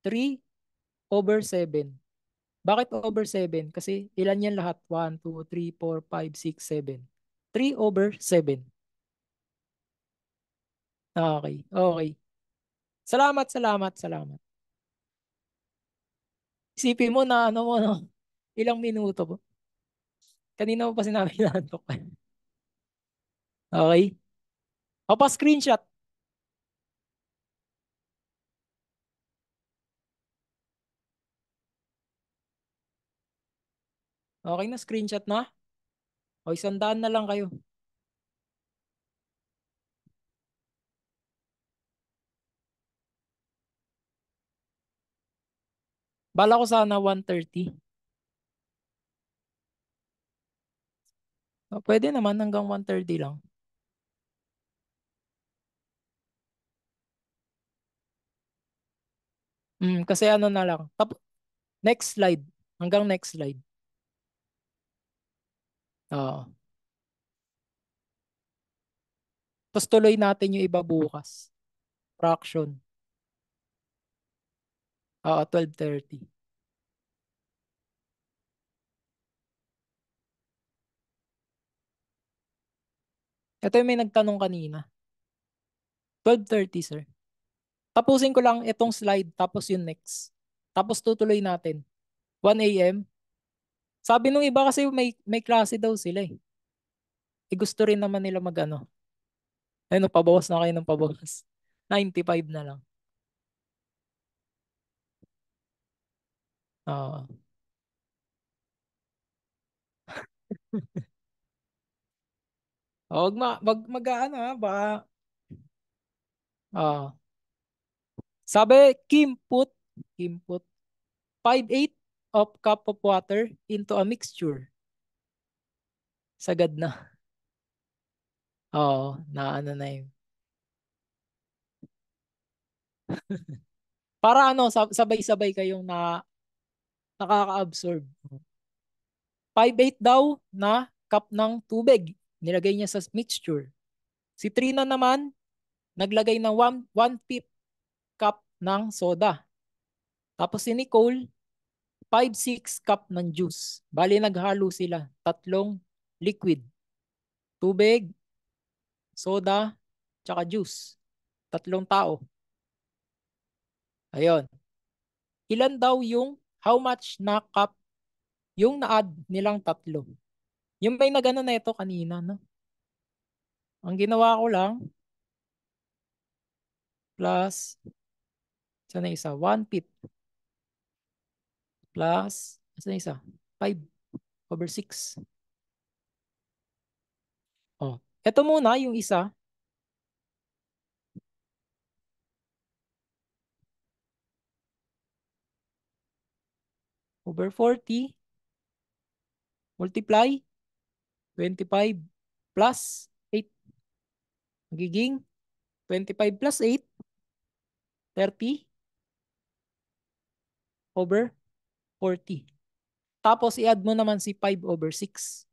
Speaker 2: 3 over 7. Bakit over 7? Kasi ilan yan lahat? 1, 2, 3, 4, 5, 6, 7. 3 over 7. Okay. Okay. Salamat, salamat, salamat. Isipin mo na ano mo, no? ilang minuto po. Kanina mo pa sinabi na antok. okay. O pa screenshot. Okay na, screenshot na. O isandaan na lang kayo. Bala ko sana 130. O, pwede naman hanggang 130 lang. Mm, kasi ano na lang. next slide. Hanggang next slide. Oo. Tapos tuloy natin yung iba bukas. Fraction. Oo, 12.30. Ito yung may nagtanong kanina. 12.30, sir. Tapusin ko lang itong slide, tapos yung next. Tapos tutuloy natin. 1 a.m., sabi nung iba kasi may, may klase daw sila eh. eh gusto rin naman nila magano. ano. pabawas na kayo ng pabawas. 95 na lang. Oo. Huwag oh, ma, wag mag magaan ha, ah, baka. Oo. Ah. Sabi, Kim Put, Kim Put, 5'8", of cup of water into a mixture. Sagad na. Oo, na na yun. Para ano, sabay-sabay kayong na nakaka-absorb. 5-8 daw na cup ng tubig. Nilagay niya sa mixture. Si Trina naman, naglagay ng 1-5 cup ng soda. Tapos si Nicole, 5-6 cup ng juice. Bali naghalo sila. Tatlong liquid. Tubig, soda, tsaka juice. Tatlong tao. Ayun. Ilan daw yung how much na cup yung na-add nilang tatlo. Yung may nagano na ito kanina, no? Ang ginawa ko lang, plus, saan na isa? 1 fifth plus, asa na isa? 5 over 6. Oh, eto muna yung isa. Over 40 multiply 25 plus 8 magiging 25 plus 8 30 over 40. Tapos i-add mo naman si 5 over 6.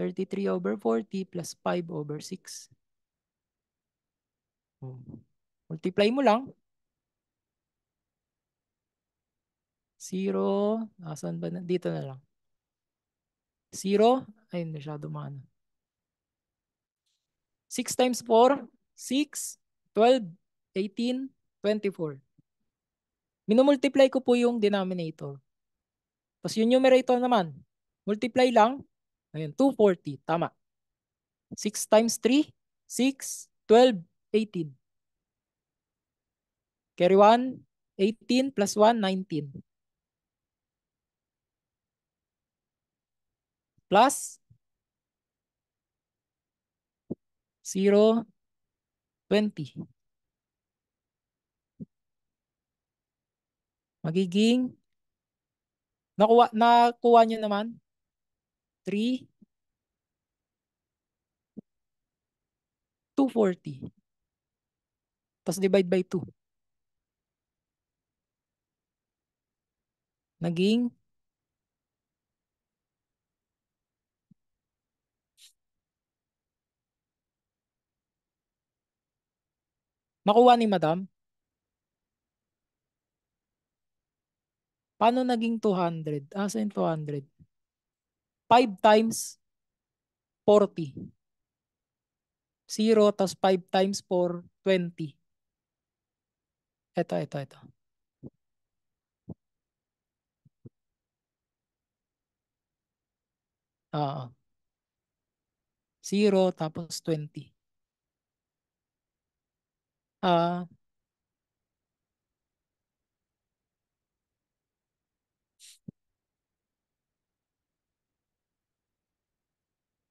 Speaker 2: 33 over 40 plus 5 over 6. Multiply mo lang. 0, asan ba na? Dito na lang. 0, ay masyado maano. 6 times 4, 6, 12, 18, 24 minumultiply ko po yung denominator. Tapos yung numerator naman, multiply lang. Ayun, 240. Tama. 6 times 3, 6, 12, 18. Carry 1, 18 plus 1, 19. Plus 0, 20. magiging nakuha, nakuha nyo naman 3 240 tapos divide by 2 naging 1 Makuha ni Madam Paano naging 200? Ah, saan 200? 5 times 40. 0 tas 5 times 4, 20. Ito, ito, ito. Oo. 0 tapos 20. Ah, uh,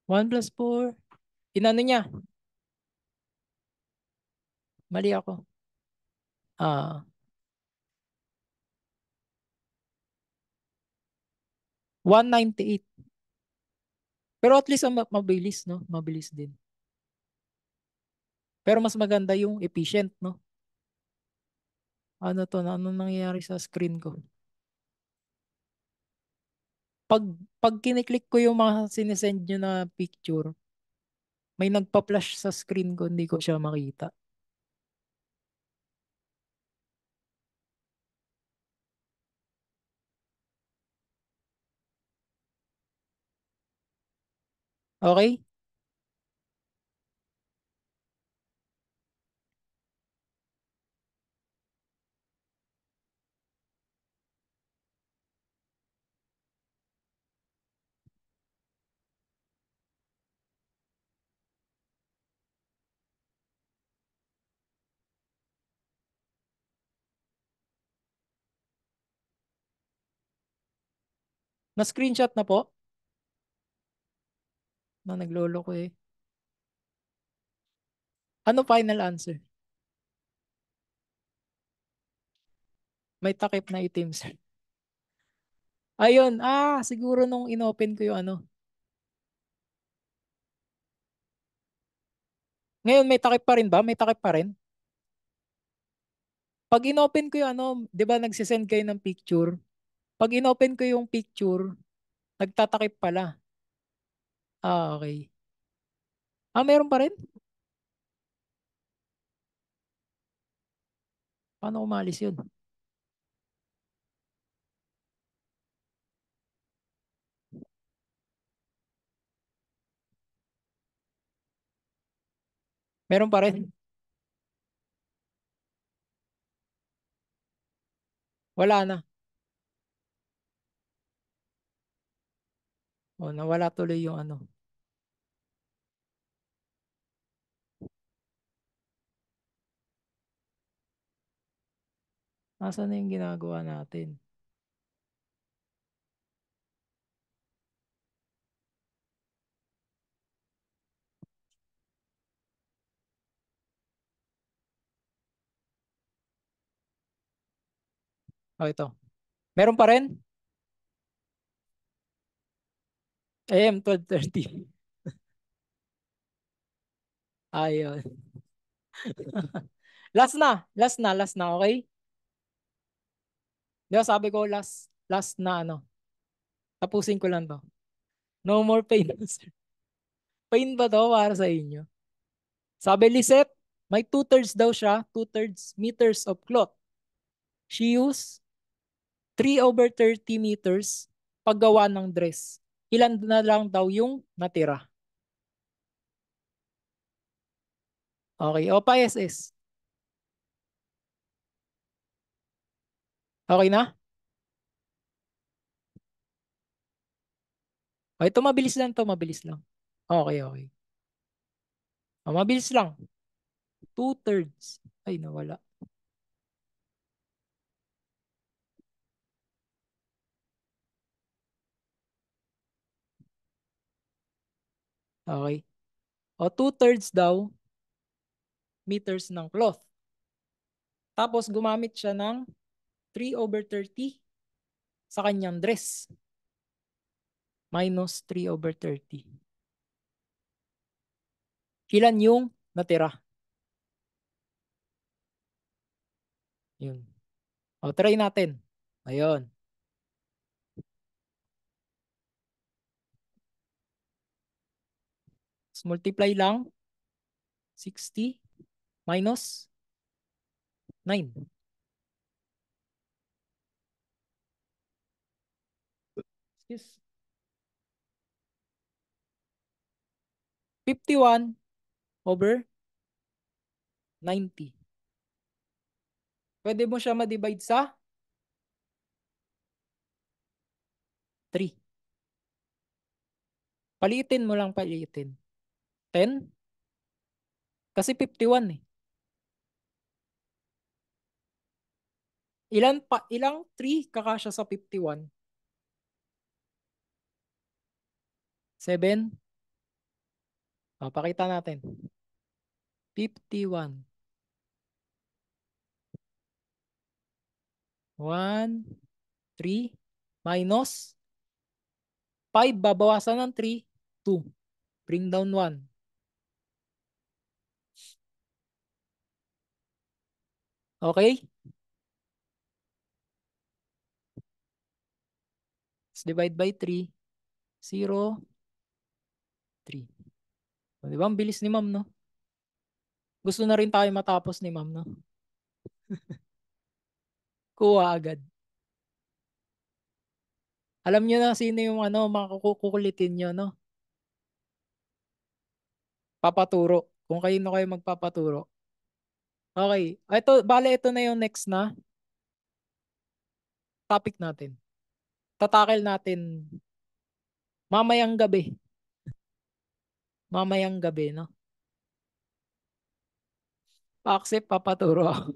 Speaker 2: 1 plus 4. Inano niya? Mali ako. Ah. One ninety Pero at least mabilis, no? Mabilis din. Pero mas maganda yung efficient, no? Ano to? Ano nangyayari sa screen ko? pag, pag kiniklik ko yung mga sinesend nyo na picture, may nagpa-flash sa screen ko, hindi ko siya makita. Okay? Na-screenshot na po? Na naglolo ko eh. Ano final answer? May takip na itim, sir. Ayun, ah, siguro nung inopen ko yung ano. Ngayon, may takip pa rin ba? May takip pa rin? Pag inopen ko yung ano, di ba nagse nagsisend kayo ng picture, pag inopen ko yung picture, nagtatakip pala. Ah, okay. Ah, meron pa rin? Paano umalis yun? Meron pa rin? Wala na. O, oh, nawala tuloy yung ano. Nasaan na yung ginagawa natin? O, oh, ito. Meron pa rin? AM 12.30. Ayun. last na. Last na. Last na. Okay? Di ba sabi ko last, last na ano. Tapusin ko lang to. No more pain. pain ba to para sa inyo? Sabi Lisette, may two-thirds daw siya, two-thirds meters of cloth. She used 3 over 30 meters paggawa ng dress ilan na lang daw yung natira. Okay, o PSS. Okay na? Okay, ito mabilis lang to, mabilis lang. Okay, okay. mabilis lang. Two-thirds. Ay, nawala. Okay? O, two-thirds daw meters ng cloth. Tapos gumamit siya ng 3 over 30 sa kanyang dress. Minus 3 over 30. Ilan yung natira? Yun. O, try natin. Ayun. So, multiply lang. 60 minus 9. Excuse. 51 over 90. Pwede mo siya ma-divide sa 3. Palitin mo lang paliitin. 10? Kasi 51 eh. Ilan pa, ilang 3 kakasya sa 51? 7? O, pakita natin. 51. 1, 3, minus 5, babawasan ng 3, 2. Bring down 1. Okay? Let's divide by 3. 0, 3. O, diba? Ang bilis ni ma'am, no? Gusto na rin tayo matapos ni ma'am, no? Kuha agad. Alam niyo na sino yung ano, makukulitin niyo, no? Papaturo. Kung kayo na kayo magpapaturo. Okay. Ah, ito, bale ito na yung next na topic natin. Tatakel natin mamayang gabi. Mamayang gabi, no? Pa-accept, papaturo ako.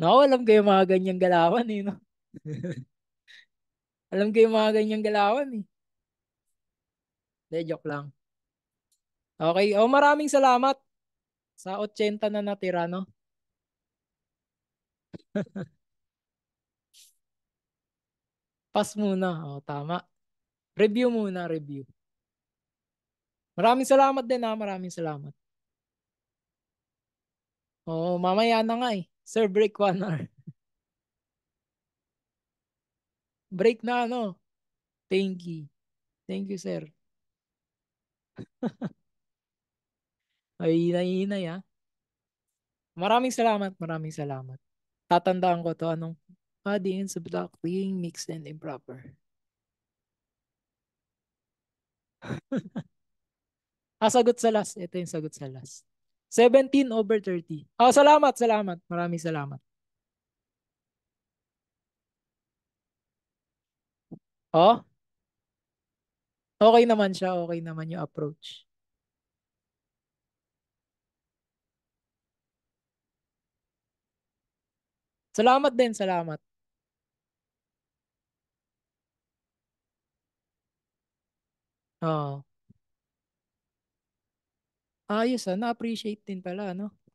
Speaker 2: no, alam kayo mga ganyang galawan eh, no? alam kayo mga ganyang galawan eh. De, joke lang. Okay. Oh, maraming salamat. Sa 80 na natira, no? Pass muna. O, tama. Review muna, review. Maraming salamat din ha, maraming salamat. Oo, mamaya na nga eh. Sir, break one hour. break na no? Thank you. Thank you, sir. Ay, hinay-hinay ah. Maraming salamat, maraming salamat. Tatandaan ko to anong audience ah, of black being mixed and improper. ah, sagot sa last. Ito yung sagot sa last. 17 over 30. Oh, ah, salamat, salamat. Maraming salamat. Oh? Okay naman siya. Okay naman yung approach. Salamat din, salamat. Oo. Ayos ah, na-appreciate din pala, no?